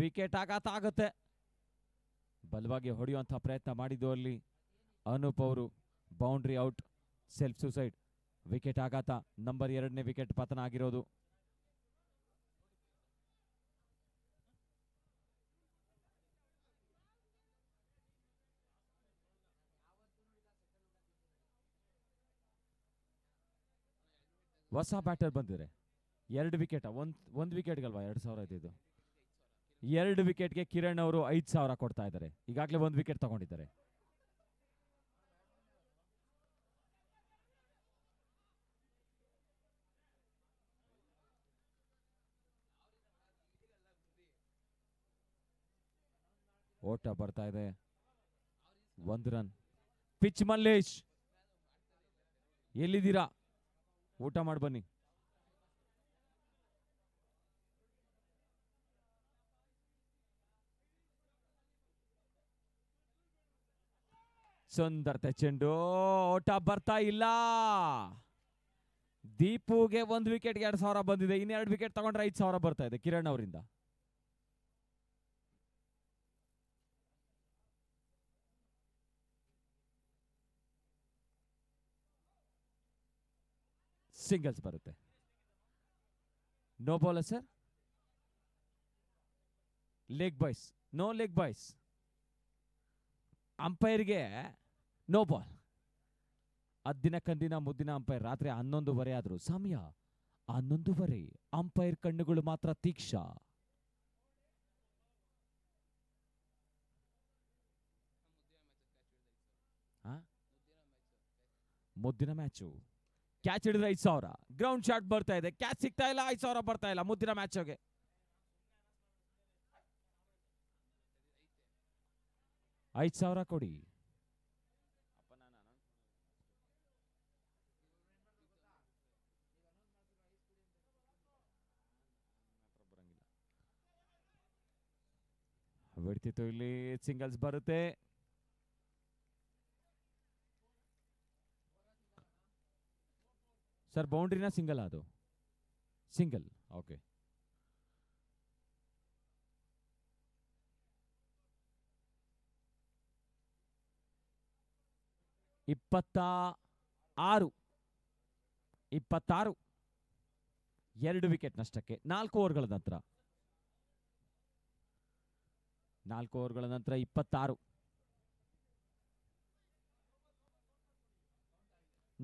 ವಿಕೆಟ್ ಆಘಾತ ಆಗುತ್ತೆ ಬಲವಾಗಿ ಹೊಡೆಯುವಂಥ ಪ್ರಯತ್ನ ಮಾಡಿದ್ದು ಅಲ್ಲಿ ಅನೂಪ್ ಅವರು boundary out self suicide wicket ಆಘಾತ ನಂಬರ್ ಎರಡನೇ ವಿಕೆಟ್ ಪತನ ಆಗಿರೋದು ಹೊಸ ಬ್ಯಾಟರ್ ಬಂದಿದೆ ಎರಡು ವಿಕೆಟ್ ಒಂದು ಒಂದು ವಿಕೆಟ್ಗಲ್ವಾ ಎರಡು ಸಾವಿರ ಇದ್ದಿದ್ದು ಎರಡು ವಿಕೆಟ್ಗೆ ಕಿರಣ್ ಅವರು ಐದು ಸಾವಿರ ಕೊಡ್ತಾ ಇದ್ದಾರೆ ಈಗಾಗಲೇ ಒಂದು ವಿಕೆಟ್ ತಗೊಂಡಿದ್ದಾರೆ ಓಟ ಬರ್ತಾ ಇದೆ ಒಂದು ರನ್ ಪಿಚ್ ಮಲ್ಲೇಶ್ ಎಲ್ಲಿದ್ದೀರಾ ಊಟ ಮಾಡಿ ಬನ್ನಿ ಸುಂದರ್ ಚೆಂಡು ಓಟ ಬರ್ತಾ ಇಲ್ಲ ದೀಪುಗೆ ಒಂದು ವಿಕೆಟ್ ಎರಡು ಸಾವಿರ ಬಂದಿದೆ ಇನ್ನೆರಡು ವಿಕೆಟ್ ತಗೊಂಡ್ರೆ ಐದು ಸಾವಿರ ಬರ್ತಾ ಇದೆ ಕಿರಣ್ ಅವರಿಂದ ಸಿಂಗಲ್ಸ್ ಬರುತ್ತೆ ನೋ ಬಾಲ sir leg byes no leg byes ಅಂಪೈರ್ಗೆ ನೋ ಬಾಲ್ ಅದ್ದಿನ ದಿನಕಂದಿನ ಮುದ್ದಿನ ಅಂಪೈರ್ ರಾತ್ರಿ ಹನ್ನೊಂದುವರೆ ಆದರೂ ಸಮಯ ಹನ್ನೊಂದುವರೆ ಅಂಪೈರ್ ಕಣ್ಣುಗಳು ಮಾತ್ರ ತೀಕ್ಷ ಮುದ್ದಿನ ಮ್ಯಾಚು ಕ್ಯಾಚ್ ಹಿಡಿದ್ರೆ ಐದು ಸಾವಿರ ಗ್ರೌಂಡ್ ಶಾಟ್ ಬರ್ತಾ ಇದೆ ಕ್ಯಾಚ್ ಸಿಗ್ತಾ ಇಲ್ಲ ಐದು ಸಾವಿರ ಬರ್ತಾ ಇಲ್ಲ ಮುದ್ದಿನ ಮ್ಯಾಚ್ಗೆ ಐದು ಸಾವಿರ ಕೊಡಿ ಬಿಡ್ತಿತ್ತು ಇಲ್ಲಿ ಸಿಂಗಲ್ಸ್ ಬರುತ್ತೆ ಸರ್ ಬೌಂಡ್ರಿನ ಸಿಂಗಲ್ ಅದು ಸಿಂಗಲ್ ಓಕೆ ಇಪ್ಪತ್ತ ಆರು ಇಪ್ಪತ್ತಾರು ಎರಡು ವಿಕೆಟ್ ನಷ್ಟಕ್ಕೆ ನಾಲ್ಕು ಓವರ್ಗಳ ನಂತರ ನಾಲ್ಕು ಓವರ್ಗಳ ನಂತರ ಇಪ್ಪತ್ತಾರು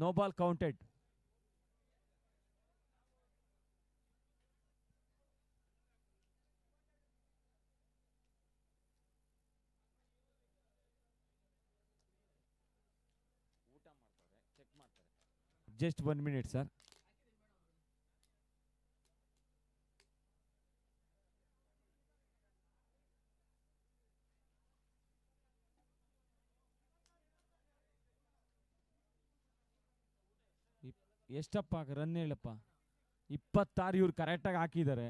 no ball ball counted just one minute sir ಎಷ್ಟಪ್ಪ ರನ್ ಹೇಳಪ್ಪ ಇಪ್ಪತ್ತಾರು ಇವ್ರು ಕರೆಕ್ಟಾಗಿ ಹಾಕಿದ್ದಾರೆ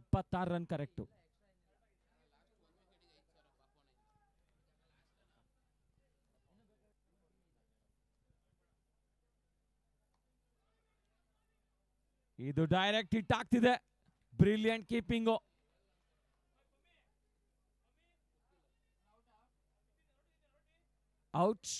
ಇಪ್ಪತ್ತಾರು ರನ್ ಕರೆಕ್ಟು ಇದು ಡೈರೆಕ್ಟ್ ಹಿಟ್ ಆಗ್ತಿದೆ brilliant keeping outs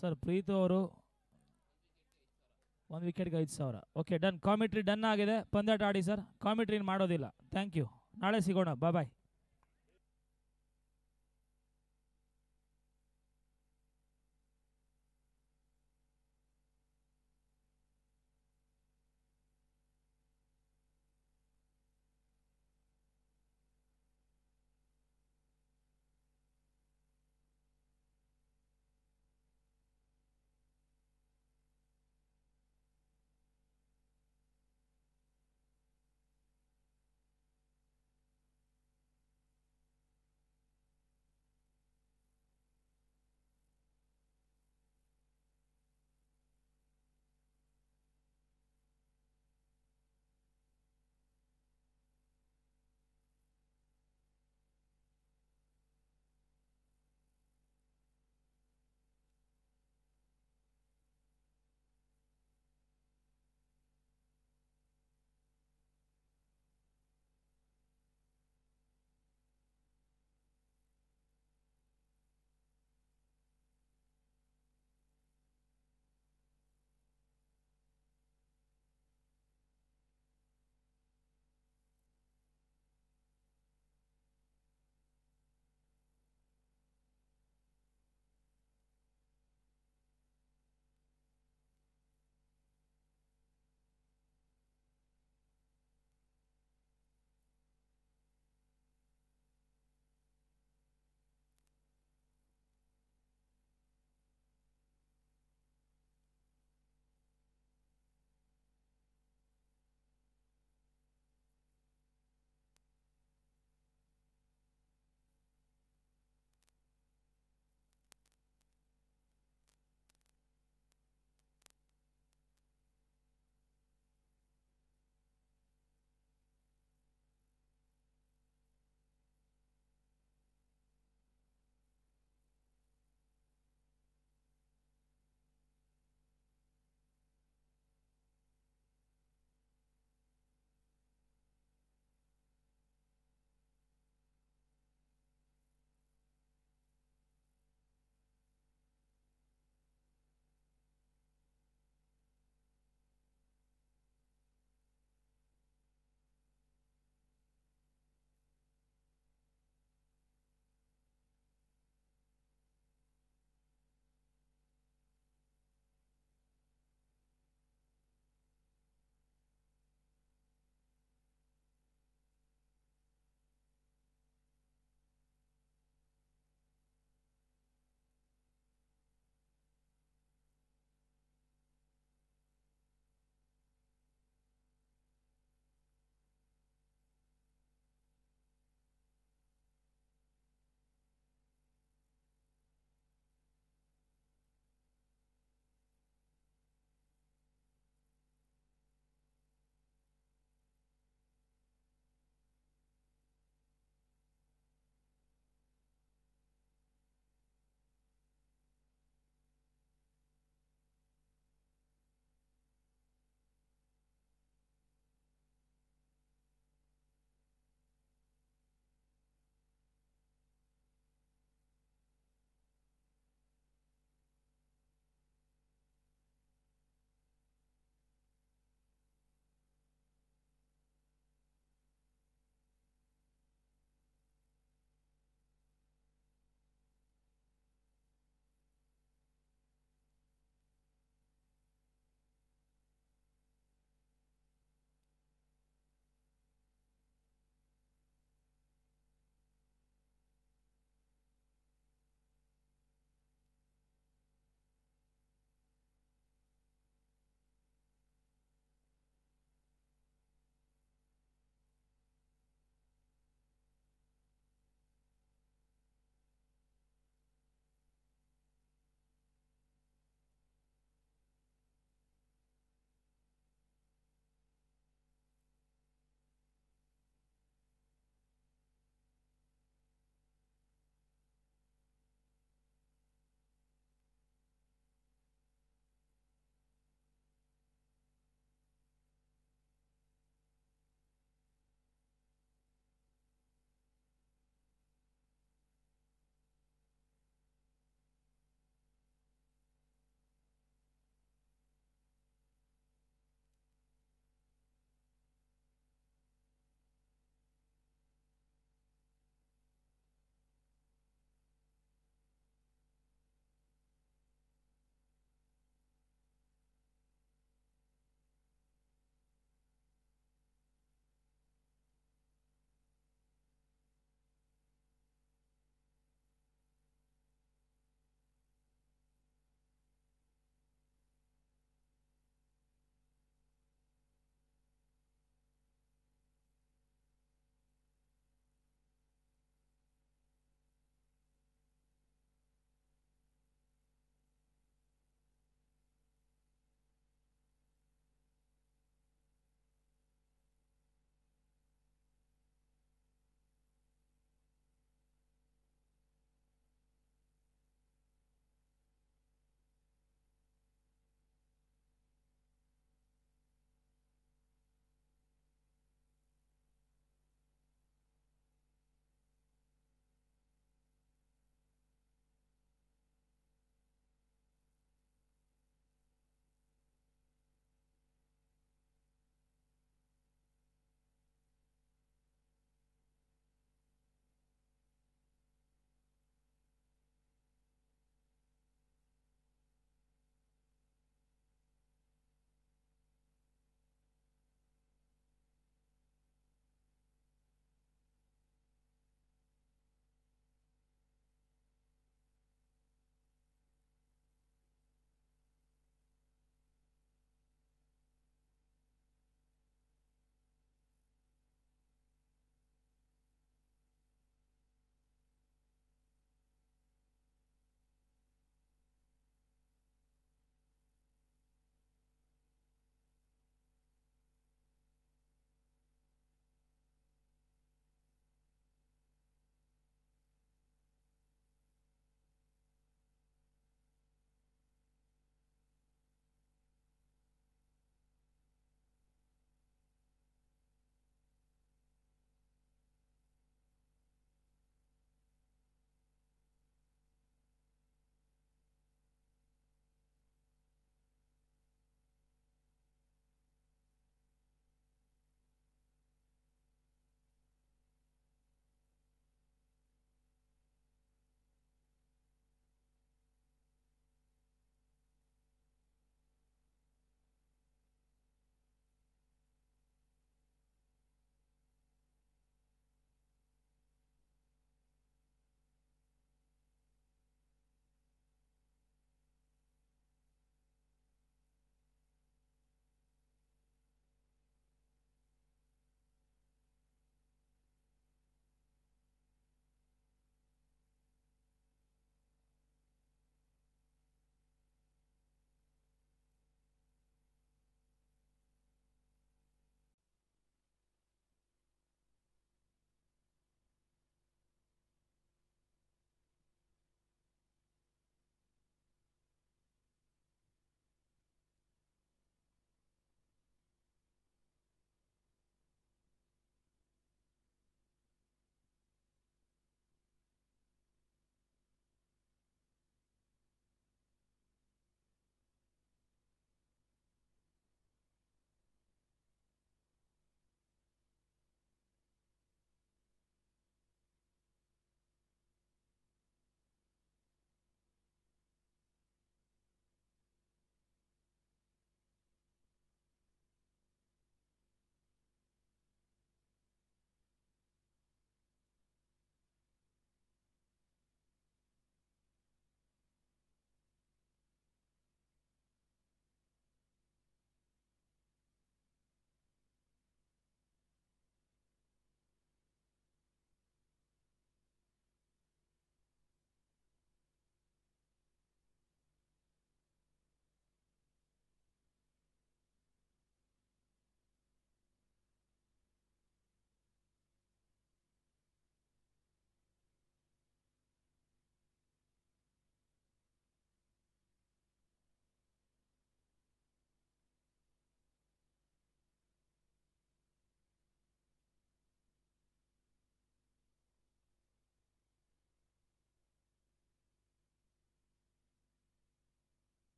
sir Preetu ಅವರು ಒಂದು ವಿಕೆಟ್ಗೆ ಐದು ಸಾವಿರ ಓಕೆ ಡನ್ ಕಾಮಿಟ್ರಿ ಡನ್ ಆಗಿದೆ ಪಂದ್ಯಾಟ ಆಡಿ ಸರ್ ಕಾಮಿಟ್ರಿನ ಮಾಡೋದಿಲ್ಲ ಥ್ಯಾಂಕ್ ಯು ನಾಳೆ ಸಿಗೋಣ ಬಾಯ್